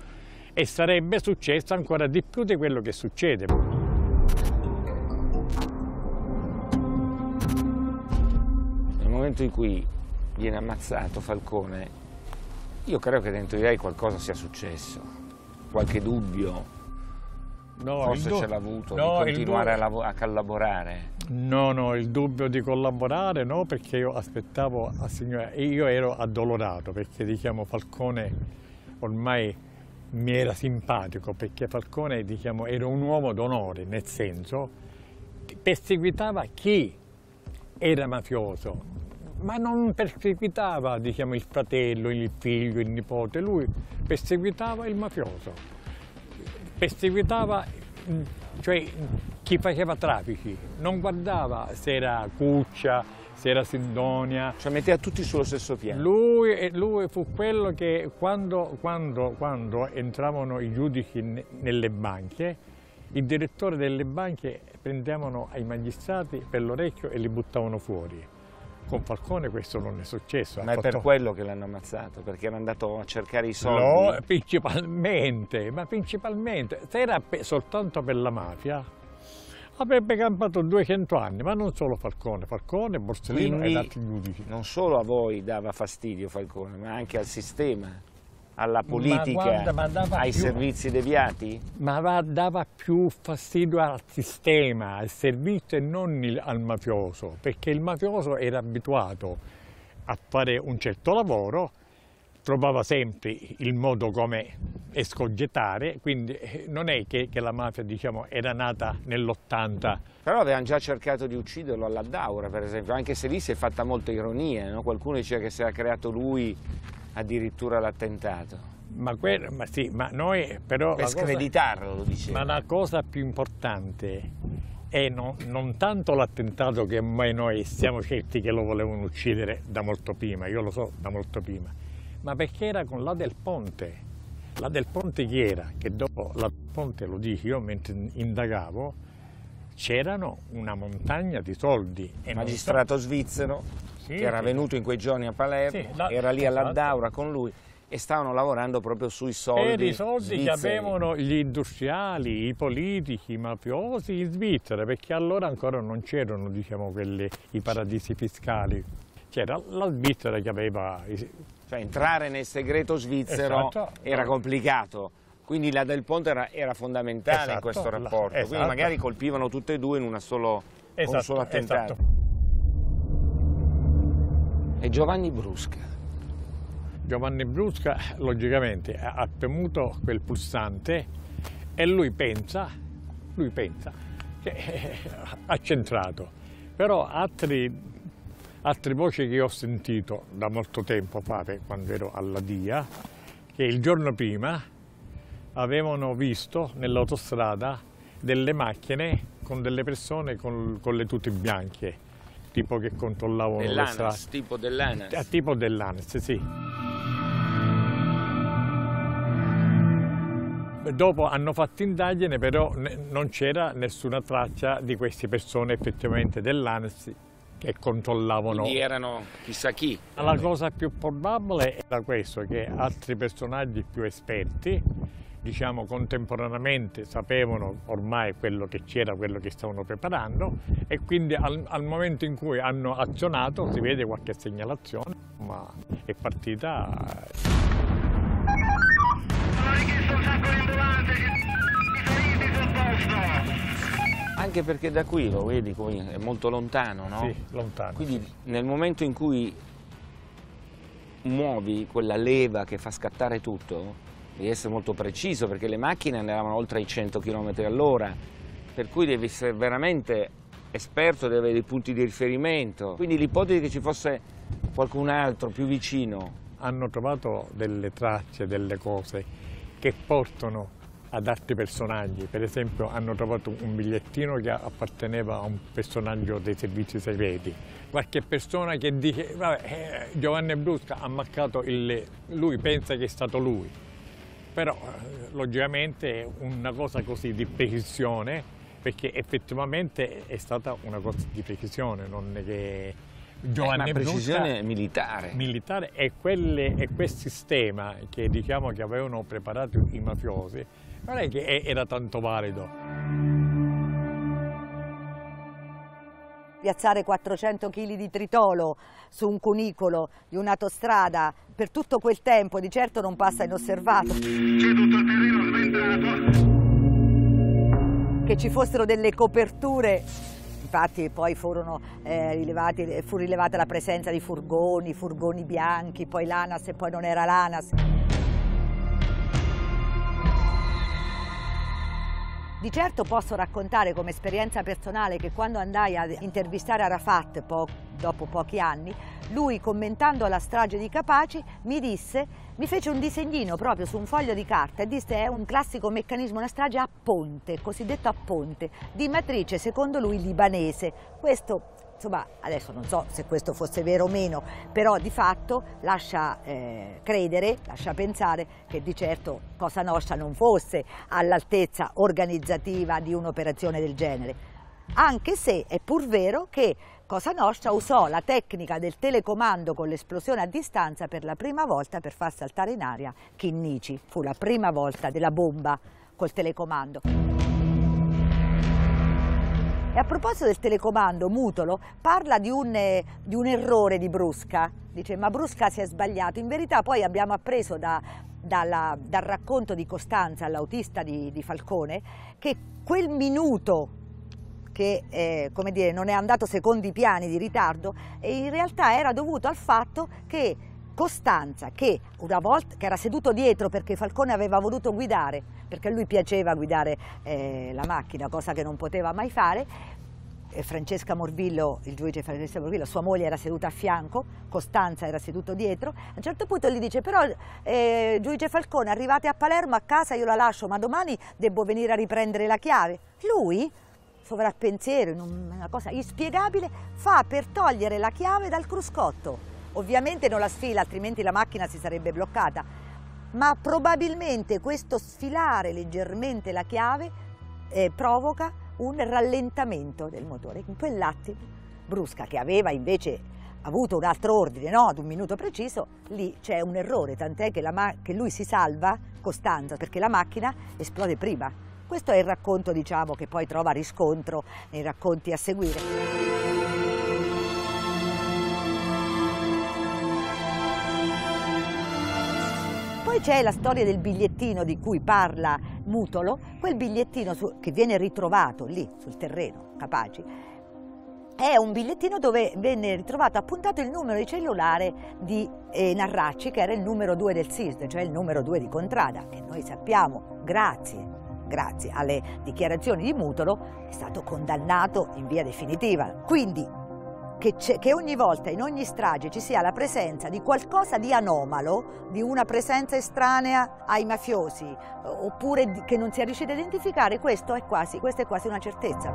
e sarebbe successo ancora di più di quello che succede. Nel momento in cui viene ammazzato Falcone, io credo che dentro di lei qualcosa sia successo, qualche dubbio. No, Forse ce l'ha avuto no, di continuare a, a, collaborare. No, no, il dubbio di collaborare no, perché io aspettavo a signora io ero addolorato perché diciamo Falcone ormai mi era simpatico perché Falcone diciamo, era un uomo d'onore, nel senso perseguitava chi era mafioso, ma non perseguitava diciamo, il fratello, il figlio, il nipote, lui perseguitava il mafioso, perseguitava cioè, chi faceva traffici, non guardava se era Cuccia, se era Sindonia. Cioè metteva tutti sullo stesso piano. Lui, lui fu quello che quando, quando, quando entravano i giudici nelle banche, il direttore delle banche prendevano i magistrati per l'orecchio e li buttavano fuori. Con Falcone questo non è successo. Ma è per quello che l'hanno ammazzato, perché era andato a cercare i soldi? No, eh, principalmente, ma principalmente, se era soltanto per la mafia, avrebbe campato 200 anni, ma non solo Falcone, Falcone, Borsellino Quindi, ed altri giudici. Non solo a voi dava fastidio Falcone, ma anche al sistema alla politica, ma guarda, ma ai più, servizi deviati? Ma dava più fastidio al sistema, al servizio e non il, al mafioso, perché il mafioso era abituato a fare un certo lavoro, trovava sempre il modo come escogettare, quindi eh, non è che, che la mafia diciamo, era nata nell'80. Però avevano già cercato di ucciderlo alla Daura, per esempio, anche se lì si è fatta molta ironia, no? qualcuno diceva che si era creato lui addirittura l'attentato. Ma, ma sì, ma noi però... Per screditarlo, lo diceva. Ma la cosa più importante è non, non tanto l'attentato che ormai noi siamo certi che lo volevano uccidere da molto prima, io lo so da molto prima, ma perché era con la del Ponte. La del Ponte chi era? Che dopo la del Ponte, lo dico io mentre indagavo, c'erano una montagna di soldi. E Magistrato so... svizzero sì, che era venuto in quei giorni a Palermo, sì, la, era lì esatto. all'Andaura con lui e stavano lavorando proprio sui soldi per i soldi svizzeri. che avevano gli industriali, i politici, i mafiosi in Svizzera, perché allora ancora non c'erano diciamo, i paradisi fiscali. C'era la Svizzera che aveva... Cioè entrare nel segreto svizzero esatto. era complicato. Quindi la del Ponte era, era fondamentale esatto, in questo rapporto. La, esatto. Quindi magari colpivano tutte e due in una solo, esatto, un solo attentato. Esatto e Giovanni Brusca. Giovanni Brusca logicamente ha temuto quel pulsante e lui pensa, lui pensa che eh, ha centrato, però altri, altri voci che ho sentito da molto tempo fa, quando ero alla DIA, che il giorno prima avevano visto nell'autostrada delle macchine con delle persone con, con le tute bianche tipo che controllavano le strade. Tipo dell'ANAS? Ah, tipo dell'ANAS, sì. Dopo hanno fatto indagine, però non c'era nessuna traccia di queste persone effettivamente dell'ANAS che controllavano. Quindi erano chissà chi. La cosa più probabile era questo, che altri personaggi più esperti diciamo, contemporaneamente sapevano ormai quello che c'era, quello che stavano preparando e quindi al, al, momento in cui hanno azionato si vede qualche segnalazione, ma è partita... Anche perché da qui lo vedi come è molto lontano, no? Sì, lontano. Quindi sì. nel momento in cui muovi quella leva che fa scattare tutto, devi essere molto preciso perché le macchine andavano oltre i 100 km all'ora, per cui devi essere veramente esperto, devi avere dei punti di riferimento. Quindi l'ipotesi che ci fosse qualcun altro più vicino. Hanno trovato delle tracce, delle cose che portano ad altri personaggi. Per esempio hanno trovato un bigliettino che apparteneva a un personaggio dei servizi segreti. Qualche persona che dice, vabbè, eh, Giovanni Brusca ha ammaccato il... lui pensa che è stato lui però eh, logicamente una cosa così di precisione, perché effettivamente è stata una cosa di precisione, non è che Giovanni una eh, precisione Brusca, militare. Militare e, quelle, e, quel sistema che diciamo che avevano preparato i mafiosi non è che era tanto valido piazzare 400 kg di tritolo su un cunicolo di un'autostrada per tutto quel tempo di certo non passa inosservato. C'è tutto il terreno sventrato. Che ci fossero delle coperture infatti poi furono, eh, rilevati, fu rilevata la presenza di furgoni, furgoni bianchi, poi l'ANAS e poi non era l'ANAS. Di certo posso raccontare come esperienza personale che quando andai a intervistare Arafat po dopo pochi anni, lui commentando la strage di Capaci mi disse, mi fece un disegnino proprio su un foglio di carta e disse è un classico meccanismo, una strage a ponte, cosiddetto a ponte, di matrice secondo lui libanese. Questo insomma adesso non so se questo fosse vero o meno, però di fatto lascia eh, credere, lascia pensare che di certo Cosa Nostra non fosse all'altezza organizzativa di un'operazione del genere. Anche se è pur vero che Cosa Nostra usò la tecnica del telecomando con l'esplosione a distanza per la prima volta per far saltare in aria Chinnici. Fu la prima volta della bomba col telecomando a proposito del telecomando, Mutolo parla di un, eh, di un errore di Brusca, dice ma Brusca si è sbagliato, in verità poi abbiamo appreso da, dalla, dal racconto di Costanza, l'autista di, di Falcone, che quel minuto che eh, dire, non è andato secondo i piani di ritardo in realtà era dovuto al fatto che Costanza che una volta che era seduto dietro perché Falcone aveva voluto guidare, perché a lui piaceva guidare eh, la macchina, cosa che non poteva mai fare, e Francesca Morvillo, il giudice Francesca Morvillo, sua moglie era seduta a fianco, Costanza era seduto dietro, a un certo punto gli dice però eh, giudice Falcone arrivate a Palermo a casa io la lascio ma domani devo venire a riprendere la chiave. Lui, sovrappensiero, in una cosa inspiegabile, fa per togliere la chiave dal cruscotto Ovviamente non la sfila, altrimenti la macchina si sarebbe bloccata, ma probabilmente questo sfilare leggermente la chiave eh, provoca un rallentamento del motore. In quell'attimo Brusca, che aveva invece avuto un altro ordine, no? ad un minuto preciso, lì c'è un errore, tant'è che, che, lui si salva, Costanza, perché la macchina esplode prima. Questo è il racconto, diciamo, che poi trova riscontro nei racconti a seguire. Poi c'è la storia del bigliettino di cui parla Mutolo, quel bigliettino su, che viene ritrovato lì sul terreno, Capaci, è un bigliettino dove venne ritrovato appuntato il numero di cellulare di eh, Narracci, che era il numero 2 del SISD, cioè il numero 2 di Contrada, e noi sappiamo, grazie, grazie alle dichiarazioni di Mutolo, è stato condannato in via definitiva. Quindi che, che, ogni volta in ogni strage ci sia la presenza di qualcosa di anomalo, di una presenza estranea ai mafiosi, eh, oppure di, che non si è riuscita a identificare, questo è quasi, questa è quasi una certezza.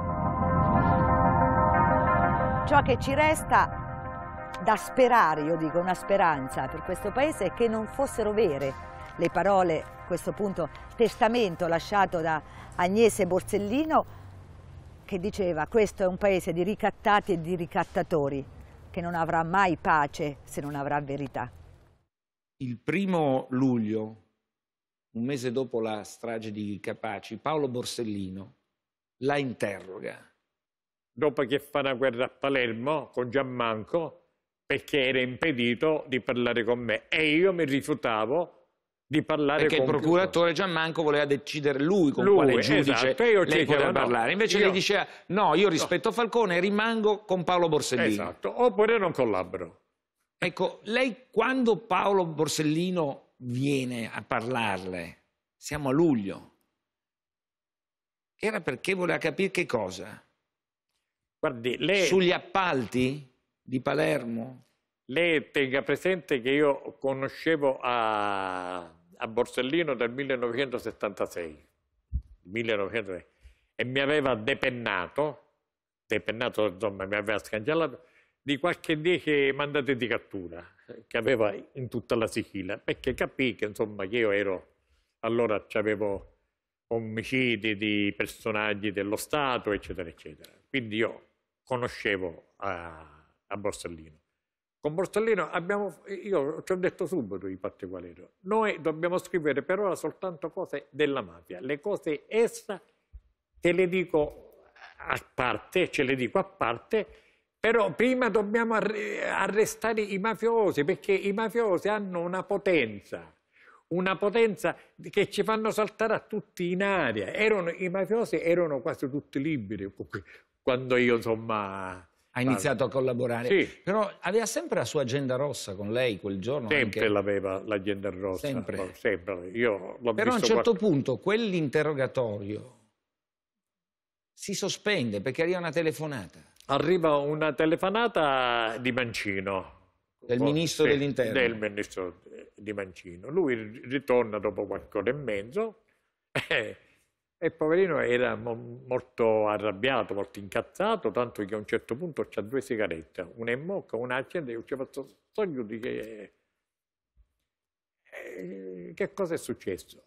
Ciò che ci resta da sperare, io dico una speranza per questo Paese, è che non fossero vere le parole, a questo punto, testamento lasciato da Agnese Borsellino che diceva questo è un paese di ricattati e di ricattatori, che non avrà mai pace se non avrà verità. Il primo luglio, un mese dopo la strage di Capaci, Paolo Borsellino la interroga. Dopo che fa una guerra a Palermo con Gianmanco, perché era impedito di parlare con me e io mi rifiutavo di parlare Perché con... il procuratore Gianmanco voleva decidere lui con lui, quale giudice esatto, io lei poteva no. parlare. Invece io... lei diceva no, io rispetto no. Falcone e rimango con Paolo Borsellino. Esatto, oppure non collaboro. Ecco, lei quando Paolo Borsellino viene a parlarle, siamo a luglio, era perché voleva capire che cosa? Guardi, lei... Sugli appalti di Palermo? Lei tenga presente che io conoscevo a a Borsellino nel 1976, 1976 e mi aveva depennato, depennato insomma, mi aveva scangiallato, di qualche 10 mandati di cattura che aveva in tutta la Sicilia, perché capì che insomma io ero, allora avevo omicidi di personaggi dello Stato, eccetera, eccetera. Quindi io conoscevo a, a Borsellino. Con Borsellino abbiamo, io ci ho detto subito di Patti Qualerio, noi dobbiamo scrivere per ora soltanto cose della mafia, le cose essa te le dico a parte, ce le dico a parte, però prima dobbiamo arrestare i mafiosi perché i mafiosi hanno una potenza, una potenza che ci fanno saltare a tutti in aria. Erano, I mafiosi erano quasi tutti liberi quando io insomma ha iniziato a collaborare. Sì. Però aveva sempre la sua agenda rossa con lei quel giorno. Sempre anche... l'aveva l'agenda rossa. Sempre. Io l'ho Però a un certo qualche... punto quell'interrogatorio si sospende perché arriva una telefonata. Arriva una telefonata di Mancino. Del ministro sì, dell'interno. Del ministro di Mancino. Lui ritorna dopo qualche ora e mezzo. Eh, e poverino era molto arrabbiato, molto incazzato, tanto che a un certo punto c'ha due sigarette, una in bocca, una accende, e ci fatto sogno di che... Eh, che cosa è successo?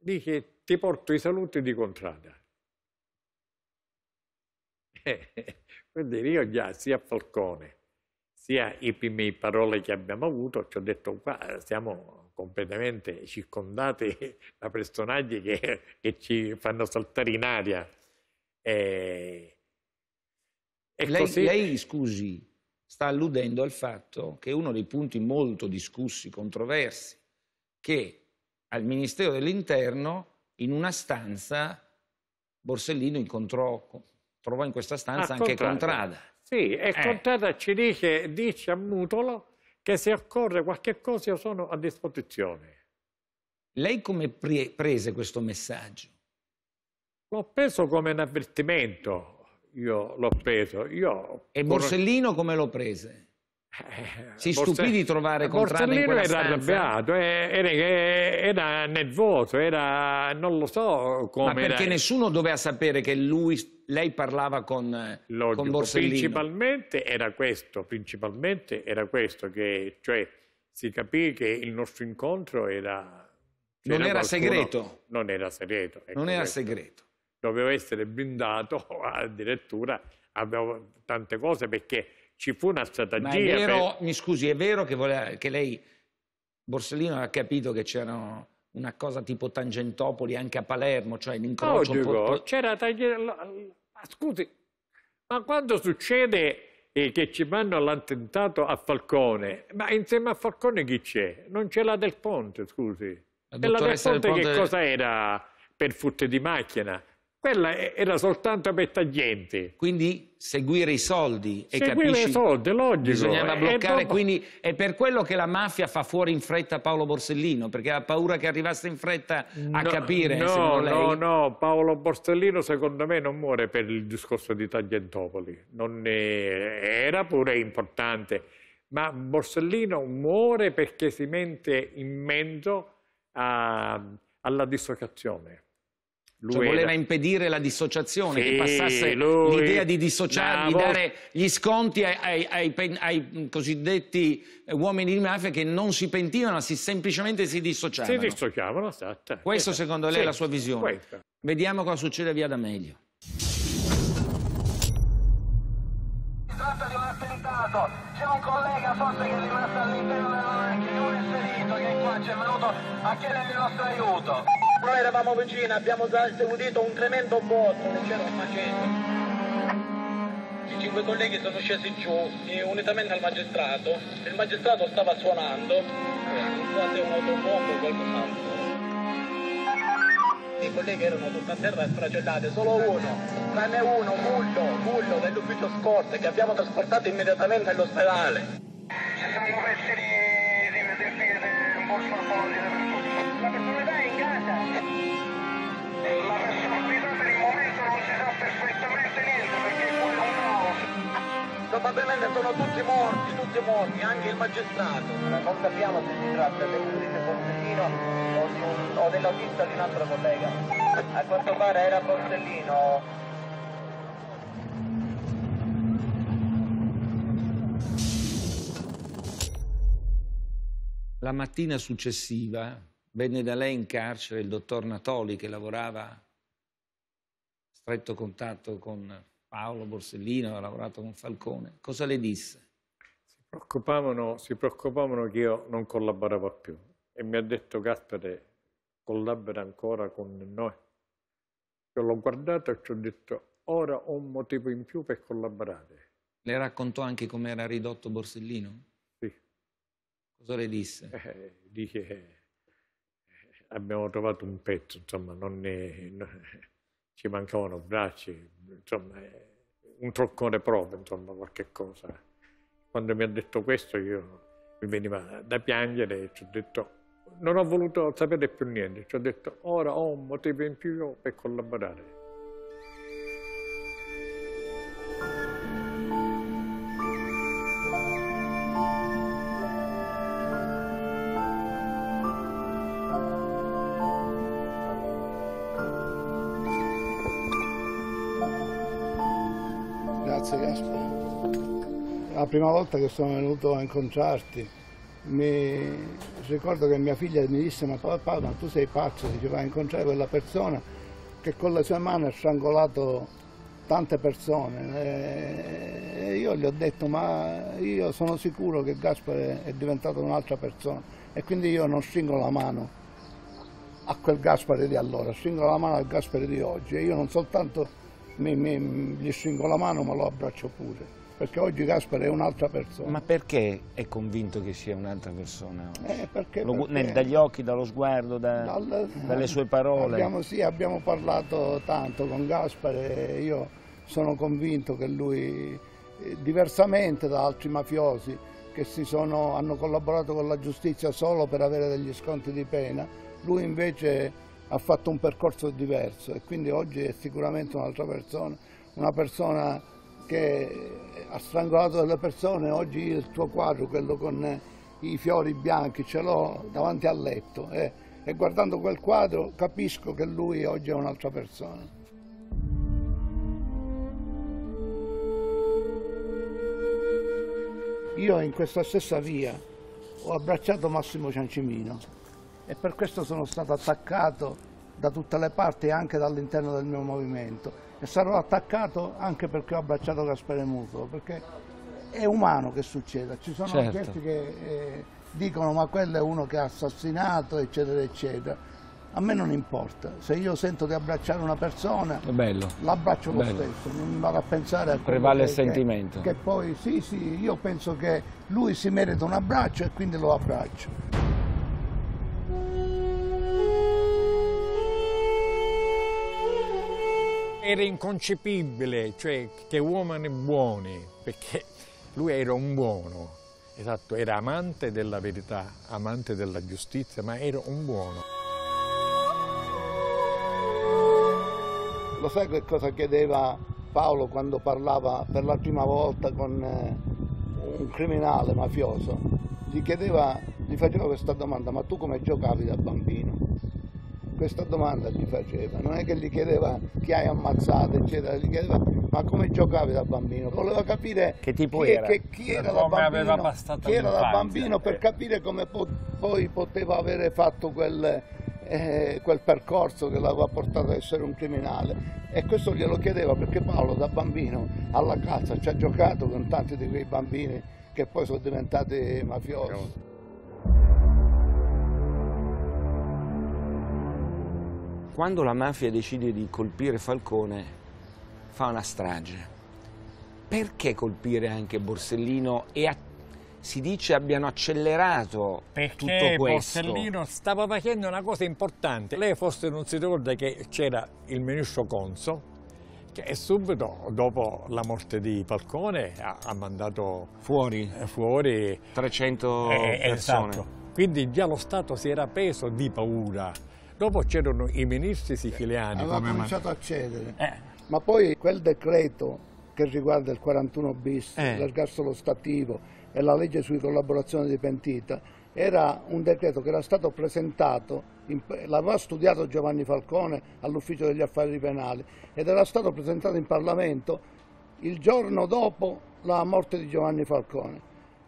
Dice, ti porto i saluti di Contrada. Quindi eh, io già sia Falcone, sia i primi parole che abbiamo avuto, ci ho detto qua siamo completamente circondate da personaggi che, che ci fanno saltare in aria. E, e lei, così... lei, scusi, sta alludendo al fatto che uno dei punti molto discussi, controversi, che al Ministero dell'Interno in una stanza Borsellino incontrò, trovò in questa stanza ah, anche Contrada. Contrada. Sì, e eh. Contrada ci dice, dice a Mutolo che se occorre qualche cosa io sono a disposizione. Lei come pre prese questo messaggio? L'ho preso come un avvertimento, io l'ho preso. Io... E Borsellino come lo prese? Eh, si Borsellino, stupì di trovare Contrada in quella era arrabbiato, eh, era, era, nervoso, era, non lo so come Ma perché era. nessuno doveva sapere che lui, lei parlava con, eh, Logico, con Borsellino. Principalmente era questo, principalmente era questo che, cioè, si capì che il nostro incontro era... Non era, qualcuno, segreto. Non era segreto. Ecco non era questo. segreto. Doveva essere blindato, addirittura aveva tante cose perché ci fu una strategia. Ma è vero, per... mi scusi, è vero che, voleva, che lei, Borsellino, ha capito che c'era una cosa tipo Tangentopoli anche a Palermo, cioè l'incrocio... No, c'era Tangentopoli... Ma scusi, ma quando succede eh, che ci vanno all'attentato a Falcone, ma insieme a Falcone chi c'è? Non c'è la del Ponte, scusi. La e la del Ponte, del Ponte che cosa era per furte di macchina? Quella era soltanto per tagliente. Quindi seguire i soldi e seguire capisci? Seguire i soldi, logico. Bisognava bloccare, dopo... quindi è per quello che la mafia fa fuori in fretta Paolo Borsellino, perché ha paura che arrivasse in fretta a no, capire. No, no, no, Paolo Borsellino secondo me non muore per il discorso di Taglientopoli, non era pure importante, ma Borsellino muore perché si mente in mezzo a, alla dislocazione lui cioè, voleva era... impedire la dissociazione, sì, che passasse lui... l'idea di dissociare, di dare gli sconti ai, ai, ai, ai, cosiddetti eh, uomini di mafia che non si pentivano, si, semplicemente si dissociavano. Si dissociavano, esatto. Questo esatto. secondo lei sì, è la sua visione. Questa. Vediamo cosa succede via da meglio. Si tratta di un attentato, c'è un collega forse che è rimasto all'interno della macchina, un inserito che qua ci è venuto a chiedere il nostro aiuto. Noi eravamo vicini, abbiamo udito un tremendo botto non c'era un macello. I cinque colleghi sono scesi giù e, unitamente al magistrato. Il magistrato stava suonando, non un autobombo o qualcos'altro. I colleghi erano tutti a terra e flagellati, solo uno, tranne uno, Mullo, Mullo dell'ufficio scorte che abbiamo trasportato immediatamente all'ospedale. Ci sono vestiti di, di, di, di un po' sporcoli, Probabilmente sono tutti morti, tutti morti, anche il magistrato. Non sappiamo se si tratta del giudice Borsellino o, su, o dell'autista di un altro collega. A quanto pare era Borsellino. La mattina successiva Venne da lei in carcere il dottor Natoli che lavorava a stretto contatto con Paolo Borsellino, ha lavorato con Falcone. Cosa le disse? Si preoccupavano, si preoccupavano che io non collaboravo più e mi ha detto Gaspare collabora ancora con noi. Io l'ho guardato e ci ho detto ora ho un motivo in più per collaborare. Le raccontò anche come era ridotto Borsellino? Sì. Cosa le disse? Eh, dice abbiamo trovato un pezzo, insomma, non ne, non, ci mancavano bracci, insomma, un troccone proprio, insomma, qualche cosa. Quando mi ha detto questo io mi veniva da piangere e ci ho detto non ho voluto sapere più niente, ci ho detto ora ho un motivo in più per collaborare. prima volta che sono venuto a incontrarti. Mi ricordo che mia figlia mi disse ma papà ma tu sei pazzo, dice vai a incontrare quella persona che con le sue mani ha strangolato tante persone eh, e io gli ho detto ma io sono sicuro che Gaspare è diventato un'altra persona e quindi io non stringo la mano a quel Gaspare di allora, stringo la mano al Gaspare di oggi e io non soltanto mi, mi, gli stringo la mano ma lo abbraccio pure perché oggi Gaspar è un'altra persona. Ma perché è convinto che sia un'altra persona oggi? Eh, perché, Lo, perché? Nel, dagli occhi, dallo sguardo, da, Dal, dalle eh, sue parole? Abbiamo, sì, abbiamo parlato tanto con Gaspar e io sono convinto che lui, eh, diversamente da altri mafiosi che sono, hanno collaborato con la giustizia solo per avere degli sconti di pena, lui invece ha fatto un percorso diverso e quindi oggi è sicuramente un'altra persona, una persona che ha strangolato delle persone, oggi il tuo quadro, quello con i fiori bianchi, ce l'ho davanti al letto eh, e guardando quel quadro capisco che lui oggi è un'altra persona. Io in questa stessa via ho abbracciato Massimo Ciancimino e per questo sono stato attaccato da tutte le parti e anche dall'interno del mio movimento e sarò attaccato anche perché ho abbracciato Gaspare Muto, perché è umano che succeda, ci sono certo. certi che eh, dicono ma quello è uno che ha assassinato eccetera eccetera. A me non importa, se io sento di abbracciare una persona, l'abbraccio lo stesso, non vado a pensare a Prevale il sentimento. Che, che poi sì, sì, io penso che lui si merita un abbraccio e quindi lo abbraccio. Era inconcepibile, cioè, che uomini buoni, perché lui era un buono, esatto, era amante della verità, amante della giustizia, ma era un buono. Lo sai che cosa chiedeva Paolo quando parlava per la prima volta con eh, un criminale mafioso? Gli chiedeva, gli faceva questa domanda, ma tu come giocavi da bambino? questa domanda gli faceva, non è che gli chiedeva chi hai ammazzato, eccetera, gli chiedeva ma come giocavi da bambino, voleva capire che tipo chi, era, che, chi era da bambino, chi era da bambino per eh. capire come po poi poteva avere fatto quel, eh, quel percorso che l'aveva portato ad essere un criminale e questo glielo chiedeva perché Paolo da bambino alla calza ci ha giocato con tanti di quei bambini che poi sono diventati mafiosi. quando la mafia decide di colpire Falcone fa una strage. Perché colpire anche Borsellino e a, si dice abbiano accelerato Perché tutto questo? Perché Borsellino stava facendo una cosa importante. Lei forse non si ricorda che c'era il ministro Conso che subito dopo la morte di Falcone ha, ha mandato fuori, eh, fuori 300 eh, persone. Esatto. Quindi già lo Stato si era peso di paura Dopo c'erano i ministri siciliani. Aveva come cominciato a cedere. Eh. Ma poi quel decreto che riguarda il 41 bis, eh. l'ergastolo stativo e la legge sui collaborazioni di pentita, era un decreto che era stato presentato, l'aveva studiato Giovanni Falcone all'ufficio degli affari penali ed era stato presentato in Parlamento il giorno dopo la morte di Giovanni Falcone.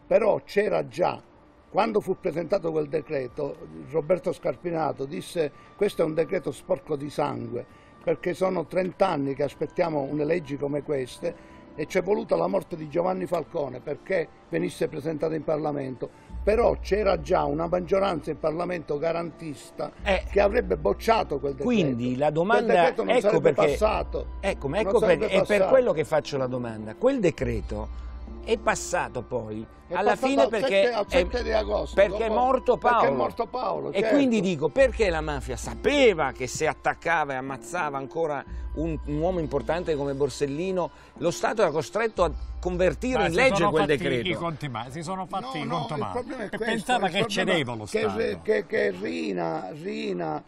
Però c'era già quando fu presentato quel decreto, Roberto Scarpinato disse questo è un decreto sporco di sangue, perché sono 30 anni che aspettiamo una legge come queste e c'è voluta la morte di Giovanni Falcone perché venisse presentato in Parlamento, però c'era già una maggioranza in Parlamento garantista eh, che avrebbe bocciato quel decreto. Quindi la domanda è: ecco perché, passato. Ecco, ecco perché, passato. è per quello che faccio la domanda. Quel decreto è passato poi è alla passato fine perché, 7, è, agosto, perché, è morto Paolo, è morto Paolo. Certo. E quindi certo. dico perché la mafia sapeva che se attaccava e ammazzava ancora un, un uomo importante come Borsellino, lo Stato era costretto a convertire ma in legge quel decreto. Conti ma si sono fatti no, i conti no, male. è questo, pensava che cedeva lo che, Stato. Che, che Rina, Rina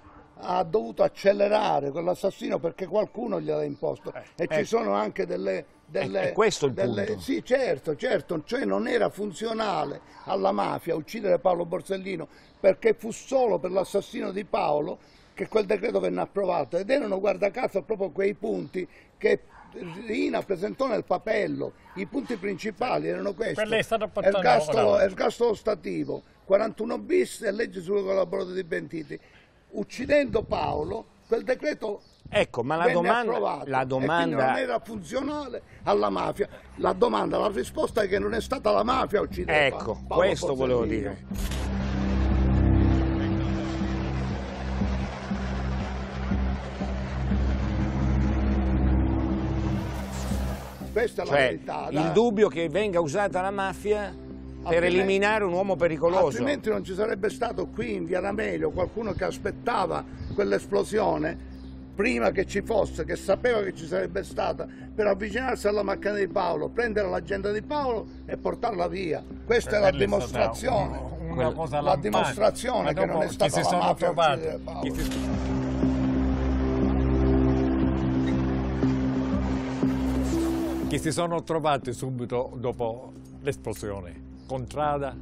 ha dovuto accelerare quell'assassino perché qualcuno gliel'ha imposto eh, e eh, ci sono anche delle... delle eh, è, questo il delle, punto. Sì, certo, certo, cioè non era funzionale alla mafia uccidere Paolo Borsellino perché fu solo per l'assassino di Paolo che quel decreto venne approvato ed erano, guarda caso, proprio quei punti che Rina presentò nel papello, i punti principali erano questi, per lei è stato ergastolo, ergastolo stativo, 41 bis e legge sulle collaborazioni di Bentiti uccidendo Paolo, quel decreto Ecco, ma la domanda, approvato, la domanda... non era funzionale alla mafia. La domanda, la risposta è che non è stata la mafia a uccidere Ecco, Paolo questo Pozzellino. volevo dire. Questa è cioè, la verità. Il dubbio che venga usata la mafia per eliminare un uomo pericoloso. Altrimenti non ci sarebbe stato qui in Via D'Amelio qualcuno che aspettava quell'esplosione prima che ci fosse, che sapeva che ci sarebbe stata, per avvicinarsi alla macchina di Paolo, prendere l'agenda di Paolo e portarla via. Questa è la eh, dimostrazione. Una, una cosa la dimostrazione che non è stata la mafia Paolo. che si sono trovati subito dopo l'esplosione. Contrada,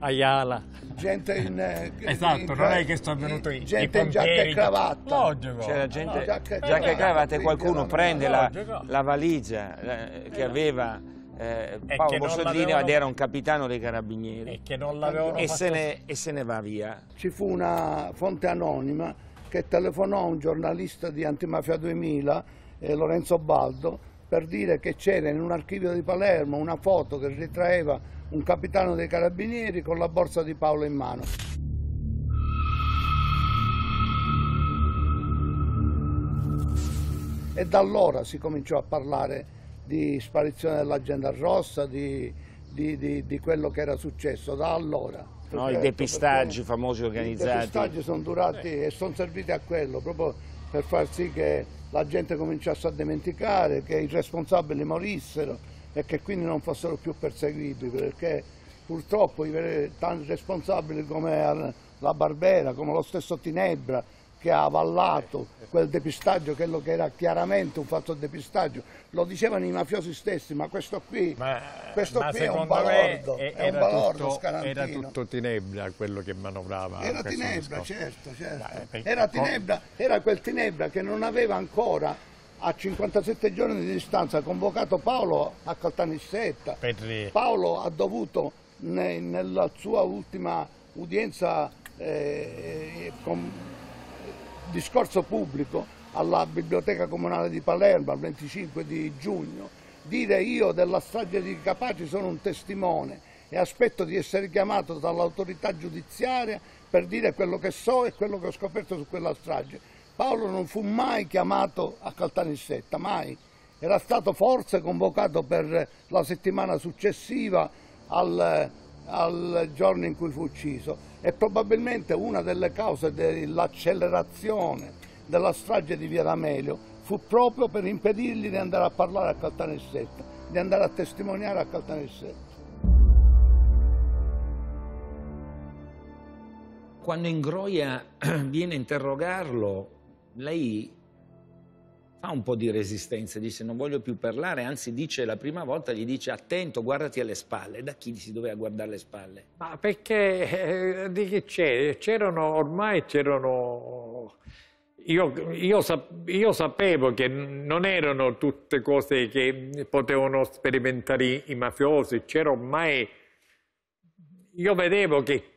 Ayala. Gente in... Eh, esatto, in, non è che sto venuto in, gente in giacca e cioè, cravatta. Logico. C'è la gente no, giacca, giacca e cravatta e qualcuno prende la, la, valigia la, che eh. aveva... Eh, Paolo Borsellino ed era un capitano dei carabinieri e, che non e, se ne, e se ne va via. Ci fu una fonte anonima che telefonò a un giornalista di Antimafia 2000, eh, Lorenzo Baldo, per dire che c'era in un archivio di Palermo una foto che ritraeva un capitano dei carabinieri con la borsa di Paolo in mano. E da allora si cominciò a parlare di sparizione dell'agenda rossa, di, di, di, di, quello che era successo, da allora. No, I depistaggi famosi organizzati. I depistaggi sono durati Beh. e sono serviti a quello, proprio per far sì che la gente cominciasse a dimenticare, che i responsabili morissero e che quindi non fossero più perseguiti perché purtroppo tanti responsabili come la Barbera, come lo stesso Tinebra che ha avallato quel depistaggio, quello che era chiaramente un fatto depistaggio, lo dicevano i mafiosi stessi, ma questo qui, ma, questo ma qui è un balordo, me è un balordo Era tutto Tinebra quello che manovrava. Era Tinebra, discorso. certo, certo. Era, tinebra, era quel Tinebra che non aveva ancora a 57 giorni di distanza ha convocato Paolo a Caltanissetta. Petri. Paolo ha dovuto ne, nella sua ultima udienza eh, eh con discorso pubblico alla Biblioteca Comunale di Palermo il 25 di giugno dire io della strage di Capaci sono un testimone e aspetto di essere chiamato dall'autorità giudiziaria per dire quello che so e quello che ho scoperto su quella strage Paolo non fu mai chiamato a Caltanissetta, mai. Era stato forse convocato per la settimana successiva al, al giorno in cui fu ucciso e probabilmente una delle cause dell'accelerazione della strage di Via D'Amelio fu proprio per impedirgli di andare a parlare a Caltanissetta, di andare a testimoniare a Caltanissetta. Quando Ingroia viene a interrogarlo, lei fa un po' di resistenza, dice non voglio più parlare, anzi dice la prima volta, gli dice attento, guardati alle spalle. Da chi si doveva guardare le spalle? Ma perché, eh, di che c'è? C'erano, ormai c'erano... Io, io, io, sapevo che non erano tutte cose che potevano sperimentare i, i mafiosi, c'era ormai... Io vedevo che...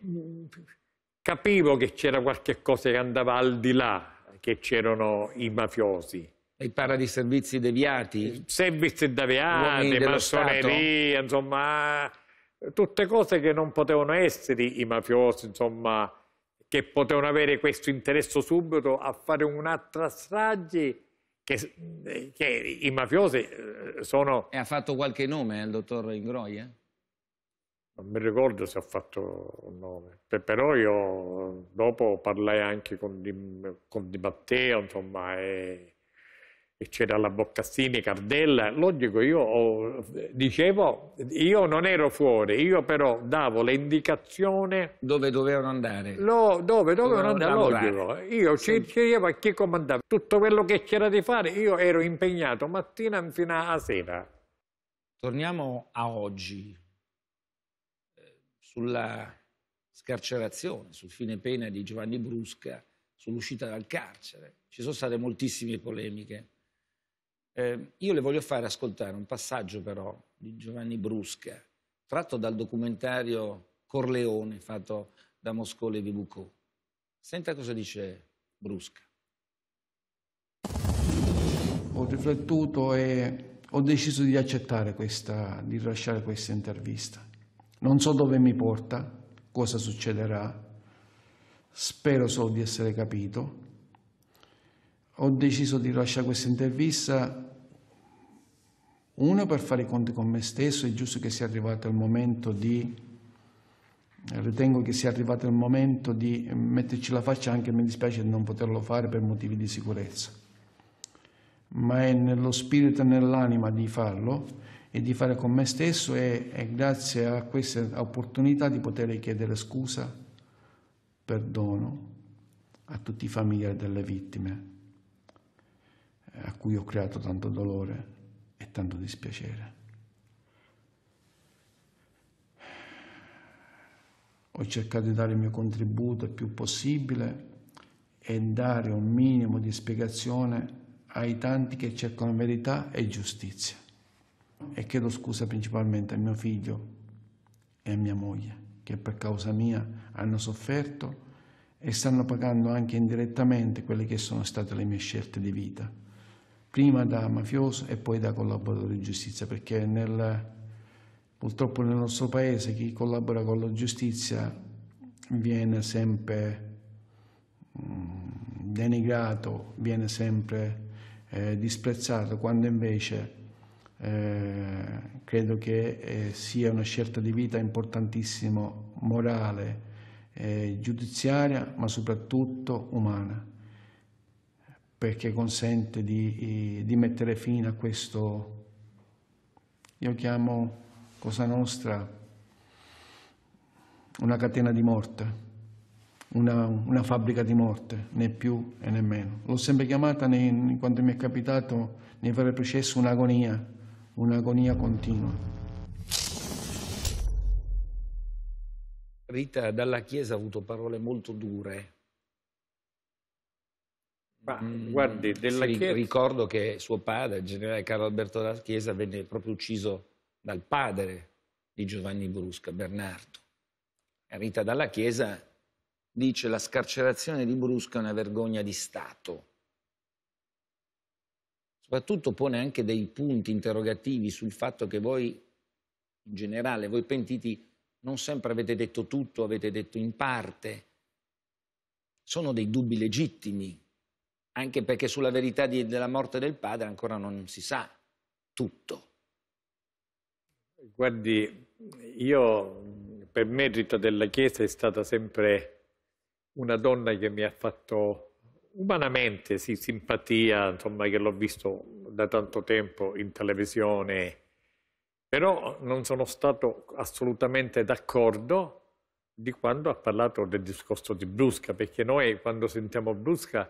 capivo che c'era qualche cosa che andava al di là che c'erano i mafiosi. E parla di servizi deviati? Servizi deviati, massoneria, insomma, tutte cose che non potevano essere i mafiosi, insomma, che potevano avere questo interesse subito a fare un'altra strage che, eh, che, i mafiosi eh, sono... E ha fatto qualche nome eh, il dottor Ingroia? non mi ricordo se ho fatto un nome, però io dopo parlai anche con Di, con di Matteo, insomma, e, e c'era la Boccassini, Cardella, logico, io ho, dicevo, io non ero fuori, io però davo l'indicazione... Dove dovevano andare. Lo, dove dovevano, andare, lavorare. logico. Io sì. chiedevo a chi comandava. Tutto quello che c'era di fare, io ero impegnato mattina fino a sera. Torniamo a oggi, sulla scarcerazione, sul fine pena di Giovanni Brusca, sull'uscita dal carcere. Ci sono state moltissime polemiche. Eh, io le voglio fare ascoltare un passaggio però di Giovanni Brusca, tratto dal documentario Corleone fatto da Moscole Vibucò. Senta cosa dice Brusca. Ho riflettuto e ho deciso di accettare questa, di rilasciare questa intervista non so dove mi porta, cosa succederà, spero solo di essere capito. Ho deciso di lasciare questa intervista, uno per fare i conti con me stesso, è giusto che sia arrivato il momento di, ritengo che sia arrivato il momento di metterci la faccia, anche mi dispiace non poterlo fare per motivi di sicurezza, ma è nello spirito e nell'anima di farlo e di fare con me stesso e, e grazie a questa opportunità di poter chiedere scusa, perdono a tutti i familiari delle vittime eh, a cui ho creato tanto dolore e tanto dispiacere. Ho cercato di dare il mio contributo il più possibile e dare un minimo di spiegazione ai tanti che cercano verità e giustizia e chiedo scusa principalmente a mio figlio e a mia moglie che per causa mia hanno sofferto e stanno pagando anche indirettamente quelle che sono state le mie scelte di vita, prima da mafioso e poi da collaboratore di giustizia, perché nel, purtroppo nel nostro paese chi collabora con la giustizia viene sempre mm, denigrato, viene sempre eh, disprezzato, quando invece eh, credo che eh, sia una scelta di vita importantissima, morale, eh, giudiziaria, ma soprattutto umana, perché consente di, eh, di mettere fine a questo, io chiamo Cosa Nostra, una catena di morte. Una, una, fabbrica di morte, né più e né meno. L'ho sempre chiamata, nei, quando mi è capitato nei vari processi, un'agonia, un'agonia continua. Rita dalla Chiesa ha avuto parole molto dure. Ma, mm, guardi, della Chiesa... Ricordo che suo padre, il generale Carlo Alberto dalla Chiesa, venne proprio ucciso dal padre di Giovanni Brusca, Bernardo. Rita dalla Chiesa dice la scarcerazione di Brusca è una vergogna di Stato soprattutto pone anche dei punti interrogativi sul fatto che voi, in generale, voi pentiti non sempre avete detto tutto, avete detto in parte. Sono dei dubbi legittimi, anche perché sulla verità di, della morte del padre ancora non si sa tutto. Guardi, io per merito della Chiesa è stata sempre una donna che mi ha fatto umanamente sì, simpatia, insomma, che l'ho visto da tanto tempo in televisione, però non sono stato assolutamente d'accordo di quando ha parlato del discorso di Brusca, perché noi quando sentiamo Brusca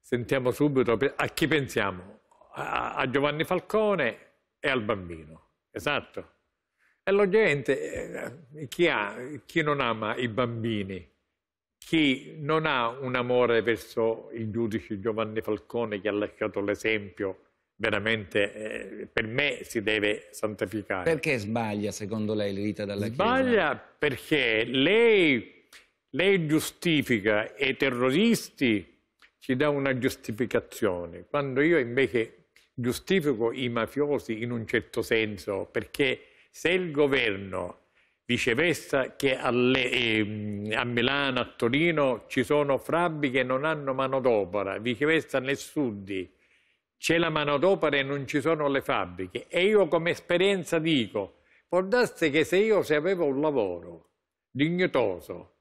sentiamo subito a chi pensiamo? A, a Giovanni Falcone e al bambino, esatto. E l'obiettivo, eh, chi, ha, chi non ama i bambini? chi non ha un amore verso il giudice Giovanni Falcone che ha lasciato l'esempio veramente eh, per me si deve santificare. Perché sbaglia secondo lei l'erita dalla sbaglia Chiesa? Sbaglia perché lei, lei giustifica e i terroristi ci dà una giustificazione, quando io invece giustifico i mafiosi in un certo senso perché se il governo viceversa che alle, eh, a Milano, a Torino ci sono frabbi che non hanno manodopera, viceversa nel sud c'è la manodopera e non ci sono le fabbriche. E io come esperienza dico, può darsi che se io se avevo un lavoro dignitoso,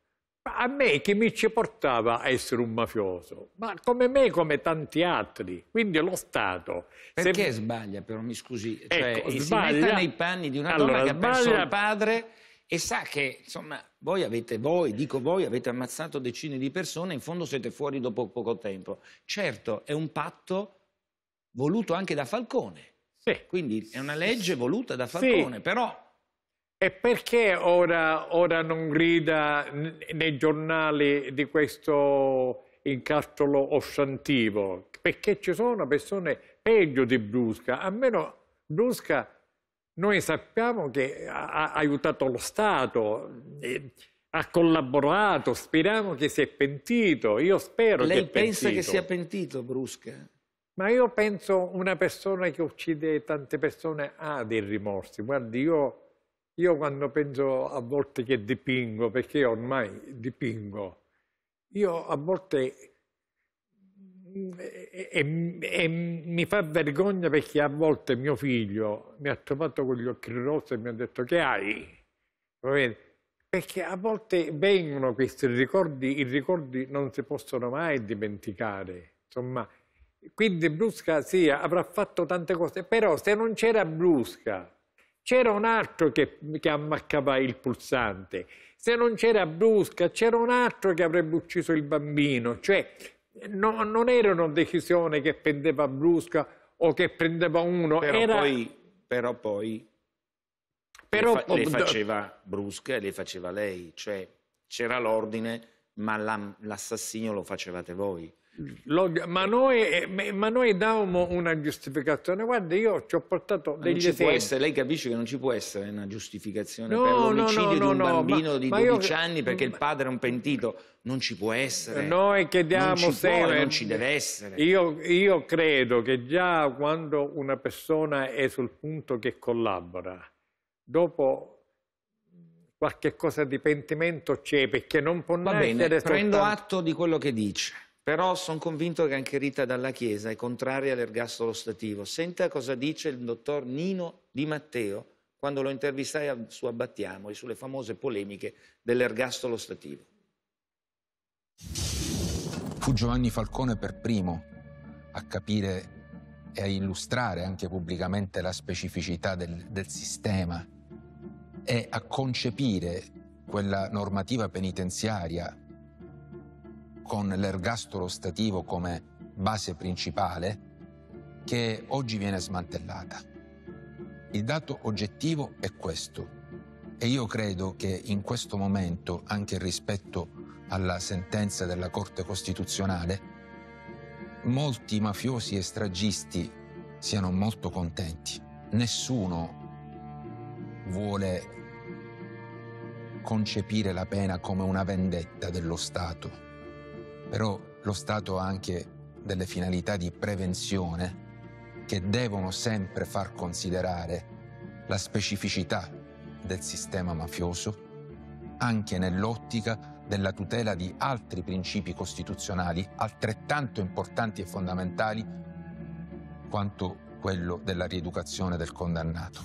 a me che mi ci portava a essere un mafioso? Ma come me, come tanti altri. Quindi lo Stato... Perché se... sbaglia, però, mi scusi? Cioè, ecco, cioè, sbaglia... Si mette nei panni di una allora, donna che ha perso il padre e sa che insomma voi avete, voi, dico voi, avete ammazzato decine di persone, in fondo siete fuori dopo poco tempo. Certo, è un patto voluto anche da Falcone. Sì. Quindi è una legge voluta da Falcone, sì. però... E perché ora, ora non grida nei giornali di questo incastrolo ossantivo? Perché ci sono persone peggio di Brusca, almeno Brusca noi sappiamo che ha aiutato lo Stato, eh, ha collaborato, speriamo che si è pentito, io spero Lei che pensa pentito. che sia pentito Brusca? Ma io penso una persona che uccide tante persone ha dei rimorsi. Guardi, io, io quando penso a volte che dipingo, perché ormai dipingo, io a volte e, e, mi fa vergogna perché a volte mio figlio mi ha trovato con gli occhi rossi e mi ha detto che hai? Perché a volte vengono questi ricordi, i ricordi non si possono mai dimenticare. Insomma, quindi Brusca sì, avrà fatto tante cose, però se non c'era Brusca, c'era un altro che, che ammaccava il pulsante, se non c'era Brusca, c'era un altro che avrebbe ucciso il bambino. Cioè, no, non una decisione che prendeva Brusca o che prendeva uno. Però era... poi, però poi però... Le, fa le, faceva Brusca e le faceva lei, cioè c'era l'ordine ma l'assassino lo facevate voi ma, noi, eh, ma, noi, davamo una giustificazione. Guarda, io ci ho portato degli non ci esempi. Può essere, lei capisce che non ci può essere una giustificazione no, per l'omicidio no, no, di un bambino ma, di 12 io, anni perché il padre è un pentito. Non ci può essere. Noi chiediamo non sempre. non ci deve essere. Io, io credo che già quando una persona è sul punto che collabora, dopo qualche cosa di pentimento c'è perché non può Va bene, prendo soltanto... atto di quello che dice però sono convinto che anche Rita Dalla Chiesa è contraria all'ergastolo stativo. Senta cosa dice il dottor Nino Di Matteo quando lo intervistai su Abbattiamo e sulle famose polemiche dell'ergastolo stativo. Fu Giovanni Falcone per primo a capire e a illustrare anche pubblicamente la specificità del, del, sistema e a concepire quella normativa penitenziaria con l'ergastolo stativo come base principale, che oggi viene smantellata. Il dato oggettivo è questo e io credo che in questo momento, anche rispetto alla sentenza della Corte Costituzionale, molti mafiosi e stragisti siano molto contenti. Nessuno vuole concepire la pena come una vendetta dello Stato però lo Stato ha anche delle finalità di prevenzione che devono sempre far considerare la specificità del sistema mafioso anche nell'ottica della tutela di altri principi costituzionali altrettanto importanti e fondamentali quanto quello della rieducazione del condannato.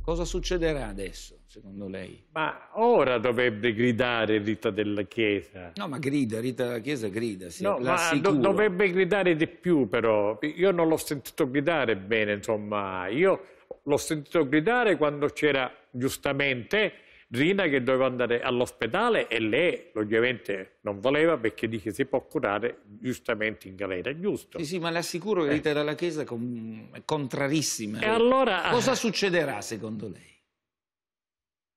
Cosa succederà adesso? secondo lei? Ma ora dovrebbe gridare Rita della Chiesa. No, ma grida, Rita della Chiesa grida, sì, no, ma do dovrebbe gridare di più però. Io non l'ho sentito gridare bene, insomma. Io l'ho sentito gridare quando c'era giustamente Rina che doveva andare all'ospedale e lei ovviamente non voleva perché dice si può curare giustamente in galera, giusto? Sì, sì, ma le assicuro che eh. Rita eh. dalla Chiesa è contrarissima. E allora... Cosa succederà secondo lei?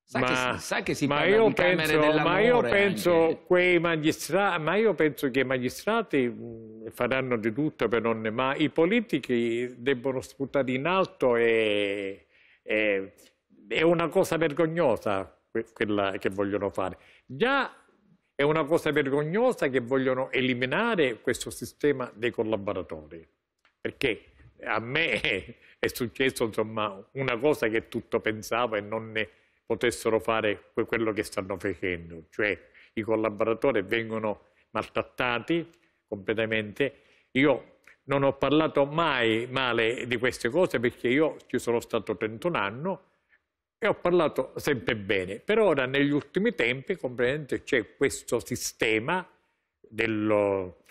Sa, ma, che, sa che si ma parla io penso, ma io penso, ma io penso che i magistrati faranno di tutto per non... Ma i politici debbono sputare in alto e, e è una cosa vergognosa quella che vogliono fare. Già è una cosa vergognosa che vogliono eliminare questo sistema dei collaboratori, perché a me è successo insomma, una cosa che tutto pensavo e non ne potessero fare quello che stanno facendo, cioè i collaboratori vengono maltrattati completamente. Io non ho parlato mai male di queste cose perché io ci sono stato 31 anni e ho parlato sempre bene. Per ora, negli ultimi tempi, completamente c'è questo sistema dello,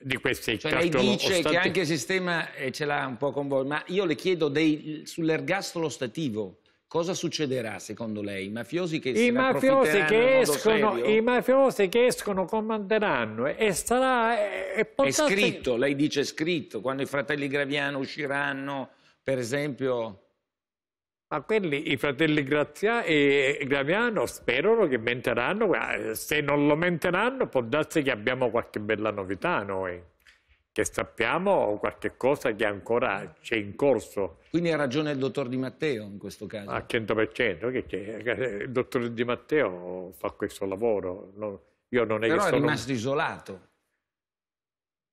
di queste cioè, Lei dice ostativo. che anche il sistema ce l'ha un po' con voi, ma io le chiedo dei, sull'ergastolo stativo. Cosa succederà secondo lei? I mafiosi che, I mafiosi che escono, I mafiosi che escono comanderanno e sarà... E portate... È scritto, lei dice scritto, quando i fratelli Graviano usciranno, per esempio... Ma quelli, i fratelli Grazia e Graviano, sperano che menteranno, se non lo menteranno può darsi che abbiamo qualche bella novità noi che sappiamo qualche cosa che ancora c'è in corso. Quindi ha ragione il dottor Di Matteo in questo caso? Al 100%, che il dottor Di Matteo fa questo lavoro. Non, io non è Però è sono... rimasto isolato.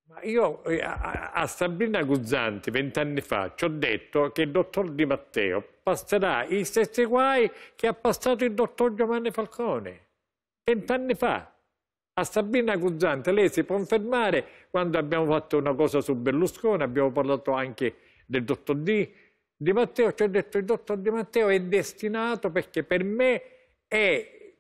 Ma io eh, a Sabrina Guzzanti, vent'anni fa, ci ho detto che il dottor Di Matteo passerà i stessi guai che ha passato il dottor Giovanni Falcone, vent'anni fa. A Sabina Guzzante lei si può confermare quando abbiamo fatto una cosa su Berlusconi, abbiamo parlato anche del dottor D, Di Matteo, ci ha detto il dottor Di Matteo è destinato perché per me è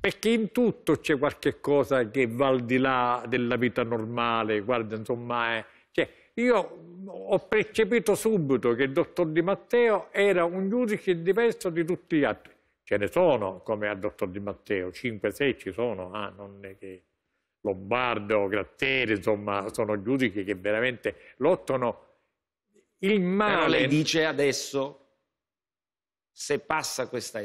perché in tutto c'è qualche cosa che va al di là della vita normale, guarda, insomma, è... Eh. cioè, io ho percepito subito che il dottor Di Matteo era un giudice diverso di tutti gli altri ce ne sono, come ha dottor Di Matteo, 5-6 ci sono, ah, non è che Lombardo, Gratteri, insomma, sono giudici che veramente lottano il male. Però lei dice adesso, se passa questa,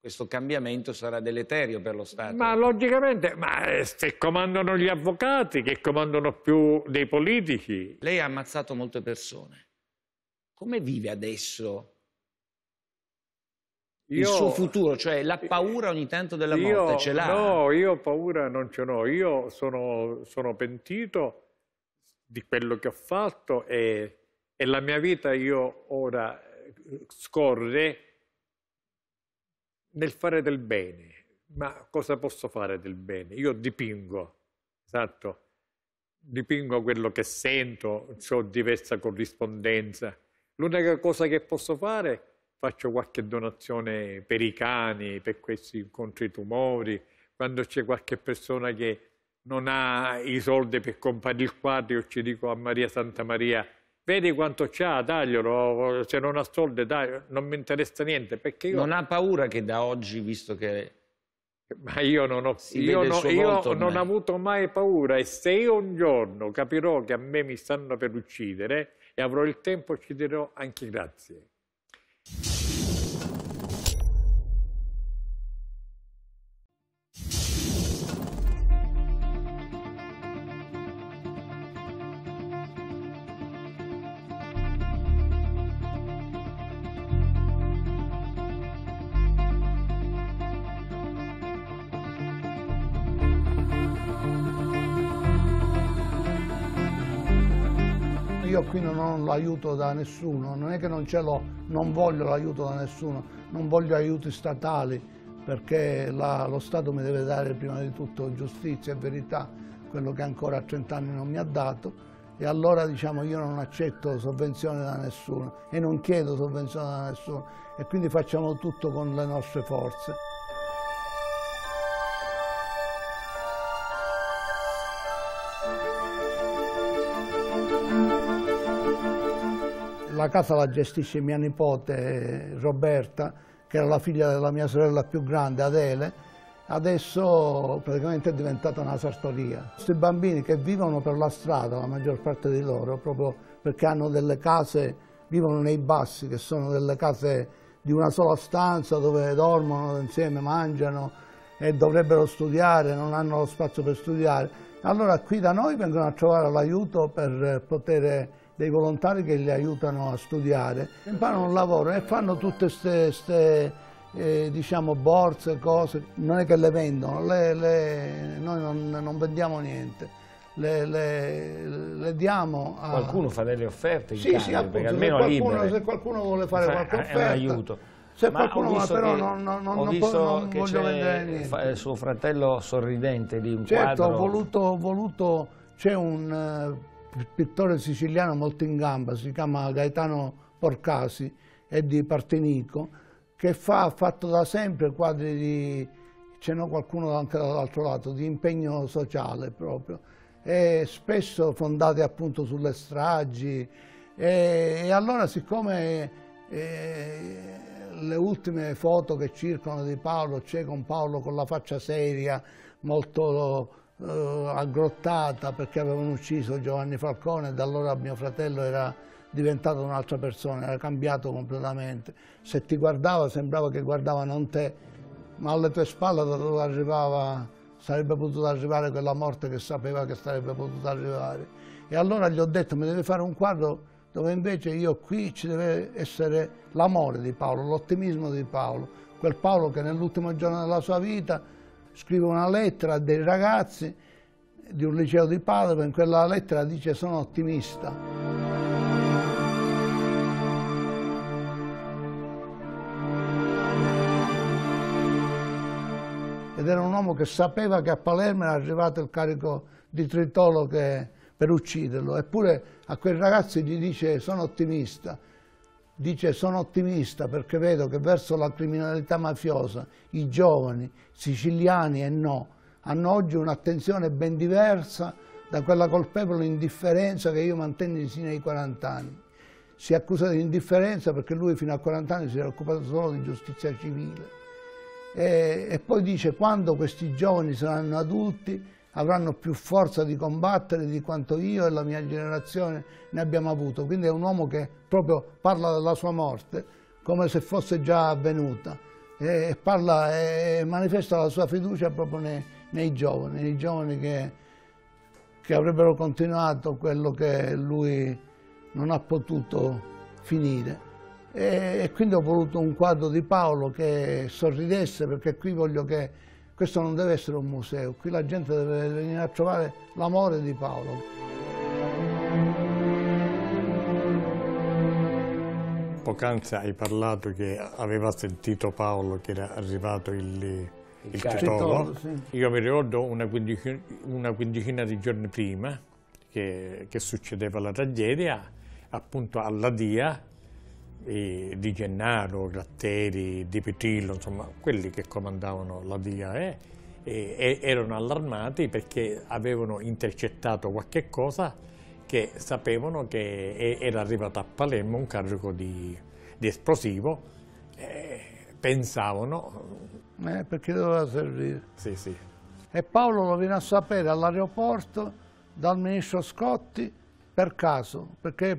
questo cambiamento sarà deleterio per lo Stato. Ma logicamente, ma eh, se comandano gli avvocati che comandano più dei politici. Lei ha ammazzato molte persone. Come vive adesso il suo futuro, cioè la eh, paura ogni tanto della io, morte ce l'ha? No, io paura non ce l'ho, io sono, sono, pentito di quello che ho fatto e, e la mia vita io ora eh, scorre nel fare del bene. Ma cosa posso fare del bene? Io dipingo, esatto, dipingo quello che sento, ho diversa corrispondenza. L'unica cosa che posso fare è faccio qualche donazione per i cani, per questi incontri tumori, quando c'è qualche persona che non ha i soldi per comprare il quadro, io ci dico a Maria Santa Maria, vedi quanto c'ha, taglielo, se non ha soldi taglielo, non mi interessa niente. Perché io... Non ha paura che da oggi, visto che... Ma io non ho, io no, io non ho avuto mai paura e se io un giorno capirò che a me mi stanno per uccidere e avrò il tempo ci dirò anche grazie. non aiuto da nessuno, non è che non ce l'ho, non voglio l'aiuto da nessuno, non voglio aiuti statali perché la, lo Stato mi deve dare prima di tutto giustizia e verità, quello che ancora a 30 anni non mi ha dato e allora diciamo io non accetto sovvenzioni da nessuno e non chiedo sovvenzioni da nessuno e quindi facciamo tutto con le nostre forze. la casa la gestisce mia nipote Roberta, che era la figlia della mia sorella più grande, Adele, adesso praticamente è diventata una sartoria. Questi bambini che vivono per la strada, la maggior parte di loro, proprio perché hanno delle case, vivono nei bassi, che sono delle case di una sola stanza dove dormono insieme, mangiano e dovrebbero studiare, non hanno lo spazio per studiare. Allora qui da noi vengono a trovare l'aiuto per poter dei volontari che li aiutano a studiare, imparano un lavoro e fanno tutte queste eh, diciamo, borse, cose, non è che le vendono, le, le, noi non, non, vendiamo niente. Le, le, diamo a... Qualcuno fa delle offerte in sì, cambio, sì, appunto, almeno se qualcuno, se qualcuno vuole fare qualche offerta... È un aiuto. Se ma qualcuno va però che, non, non, non, può, non che voglio vendere niente. suo fratello sorridente di un certo, quadro... Certo, ho voluto... Ho voluto c'è un eh, pittore siciliano molto in gamba, si chiama Gaetano Porcasi, è di Partenico, che fa, ha fatto da sempre quadri di, ce n'è qualcuno anche dall'altro lato, di impegno sociale proprio, e spesso fondati appunto sulle stragi. E, e allora siccome e, eh, le ultime foto che circolano di Paolo, c'è con Paolo con la faccia seria, molto eh, aggrottata perché avevano ucciso Giovanni Falcone e da allora mio fratello era diventato un'altra persona, era cambiato completamente. Se ti guardava sembrava che guardava non te, ma alle tue spalle da dove arrivava sarebbe potuta arrivare quella morte che sapeva che sarebbe potuta arrivare. E allora gli ho detto mi devi fare un quadro dove invece io qui ci deve essere l'amore di Paolo, l'ottimismo di Paolo, quel Paolo che nell'ultimo giorno della sua vita scrive una lettera a dei ragazzi di un liceo di Padova, in quella lettera dice sono ottimista. Ed era un uomo che sapeva che a Palermo era arrivato il carico di Tritolo che, per ucciderlo, eppure a quei ragazzi gli dice sono ottimista dice sono ottimista perché vedo che verso la criminalità mafiosa i giovani siciliani e no hanno oggi un'attenzione ben diversa da quella colpevole indifferenza che io mantenni sino ai 40 anni. Si accusa di indifferenza perché lui fino a 40 anni si era occupato solo di giustizia civile. E, e poi dice quando questi giovani saranno adulti avranno più forza di combattere di quanto io e la mia generazione ne abbiamo avuto. Quindi è un uomo che proprio parla della sua morte come se fosse già avvenuta e, parla, e manifesta la sua fiducia proprio nei, nei giovani, nei giovani che, che avrebbero continuato quello che lui non ha potuto finire. E, e quindi ho voluto un quadro di Paolo che sorridesse perché qui voglio che questo non deve essere un museo, qui la gente deve venire a trovare l'amore di Paolo. Poc'anzi hai parlato che aveva sentito Paolo che era arrivato il, il titolo. Sì. Io mi ricordo una quindicina, una quindicina di giorni prima che, che succedeva la tragedia, appunto alla DIA eh, Di Gennaro, Gratteri, Di Petrillo, insomma quelli che comandavano la DIAE eh, erano allarmati perché avevano intercettato qualche cosa che sapevano che era arrivato a Palermo un carico di, di esplosivo, eh, pensavano... Eh, perché doveva servire. Sì, sì. E Paolo lo viene a sapere all'aeroporto dal ministro Scotti per caso, perché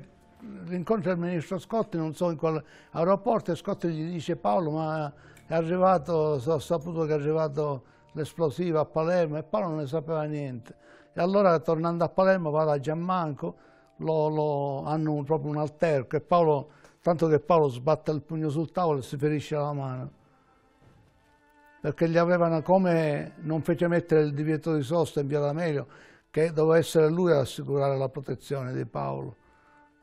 rincontra il ministro Scotti, non so in quale aeroporto, e Scotti gli dice Paolo ma è arrivato, ho saputo che è arrivato l'esplosivo a Palermo e Paolo non ne sapeva niente. E allora tornando a Palermo va da Giammanco, lo, lo, hanno un, proprio un alterco e Paolo, tanto che Paolo sbatte il pugno sul tavolo e si ferisce la mano. Perché gli avevano come non fece mettere il divieto di sosta in via D'Amelio, che doveva essere lui ad assicurare la protezione di Paolo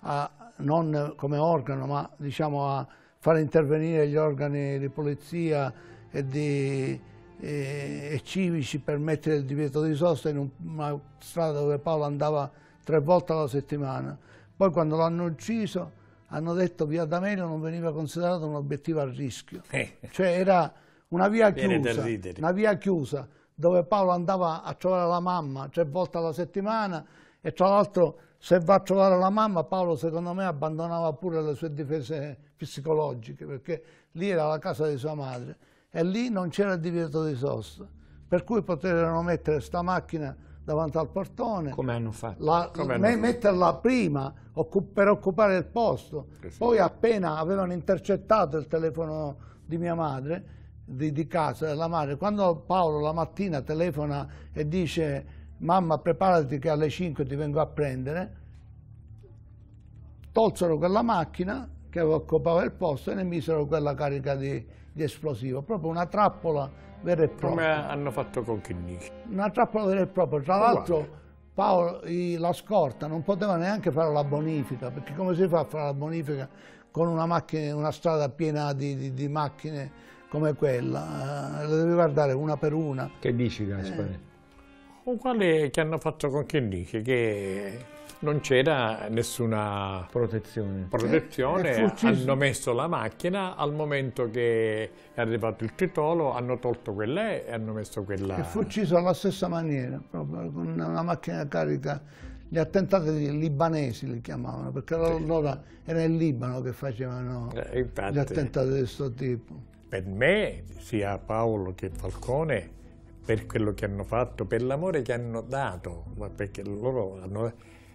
a, non come organo, ma diciamo a far intervenire gli organi di polizia e, di, e, e civici per mettere il divieto di sosta in una strada dove Paolo andava tre volte alla settimana. Poi quando l'hanno ucciso hanno detto via D'Amelio non veniva considerato un obiettivo a rischio. Eh. cioè era una via chiusa, una via chiusa dove Paolo andava a trovare la mamma tre volte alla settimana e tra l'altro se va a trovare la mamma, Paolo secondo me abbandonava pure le sue difese psicologiche, perché lì era la casa di sua madre e lì non c'era il divieto di sosta, per cui poterono mettere questa macchina davanti al portone. Come hanno fatto? La, Come hanno metterla fatto? prima occup per occupare il posto, Perfetto. poi appena avevano intercettato il telefono di mia madre, di, di casa, della madre, quando Paolo la mattina telefona e dice mamma preparati che alle 5 ti vengo a prendere, tolsero quella macchina che occupava il posto e ne misero quella carica di, di esplosivo, proprio una trappola vera e propria. Come hanno fatto con Chinnici. Una trappola vera e propria, tra l'altro Paolo la scorta non poteva neanche fare la bonifica, perché come si fa a fare la bonifica con una, macchina, una strada piena di, di, di macchine come quella? Eh, la devi guardare una per una. Che dici Gaspare? Eh uguale che hanno fatto con Chinnici, che non c'era nessuna protezione, protezione. Eh, hanno messo la macchina al momento che è arrivato il titolo, hanno tolto quella e hanno messo quella. E fu ucciso alla stessa maniera, proprio con una macchina carica. Gli attentati libanesi li chiamavano, perché allora era in Libano che facevano eh, infatti, gli attentati di questo tipo. Per me, sia Paolo che Falcone, per quello che hanno fatto, per l'amore che hanno dato, perché loro hanno,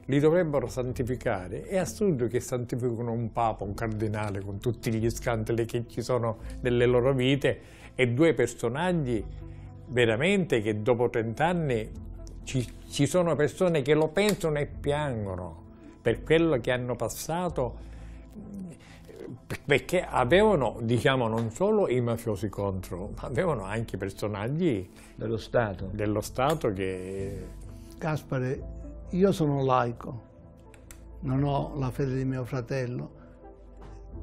li dovrebbero santificare. È assurdo che santificano un papa, un cardinale, con tutti gli scandali che ci sono nelle loro vite, e due personaggi veramente che dopo trent'anni ci, ci sono persone che lo pensano e piangono per quello che hanno passato perché avevano, diciamo, non solo i mafiosi contro, ma avevano anche personaggi dello Stato, dello Stato che... Gaspare, io sono laico, non ho la fede di mio fratello.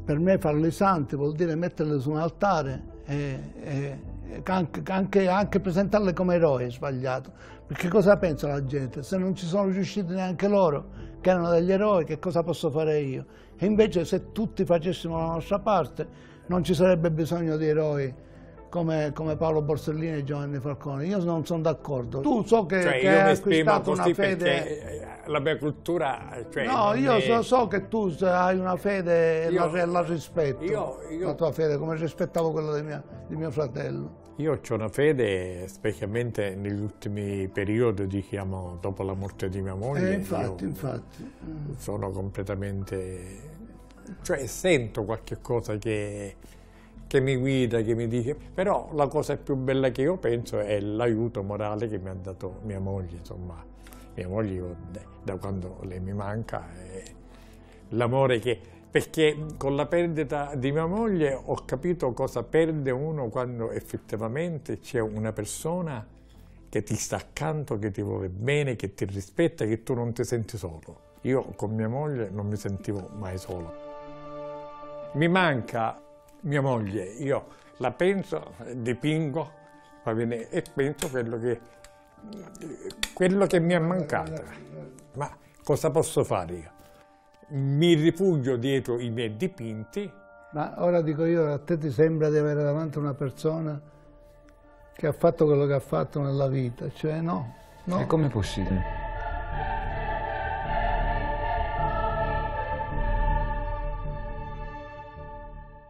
Per me farli santi vuol dire metterli su un altare e, e anche, anche, anche presentarli come eroi è sbagliato. Perché cosa pensa la gente? Se non ci sono riusciti neanche loro, che erano degli eroi, che cosa posso fare io? E invece se tutti facessimo la nostra parte non ci sarebbe bisogno di eroi come, come Paolo Borsellino e Giovanni Falcone. Io non sono d'accordo. Tu so che, cioè, che hai acquistato una fede... Eh, la mia cultura... Cioè, no, io è... so, so, che tu hai una fede e io... la, la rispetto. Io, io... La tua fede, come rispettavo quella di, mia, di mio fratello. Io ho una fede, specialmente negli ultimi periodi, diciamo, dopo la morte di mia moglie. Eh, infatti, infatti. Mm. Sono completamente... Cioè, sento qualche cosa che, che, mi guida, che mi dice... Però la cosa più bella che io penso è l'aiuto morale che mi ha dato mia moglie, insomma. Mia moglie, io, da quando lei mi manca, l'amore che perché con la perdita di mia moglie ho capito cosa perde uno quando effettivamente c'è una persona che ti sta accanto, che ti vuole bene, che ti rispetta, che tu non ti senti solo. Io con mia moglie non mi sentivo mai solo. Mi manca mia moglie, io la penso, dipingo, va bene, e penso quello che, quello che mi è mancato. Ma cosa posso fare io? mi rifugio dietro i miei dipinti. Ma ora dico io, a te ti sembra di avere davanti una persona che ha fatto quello che ha fatto nella vita? Cioè no. no. E com'è possibile?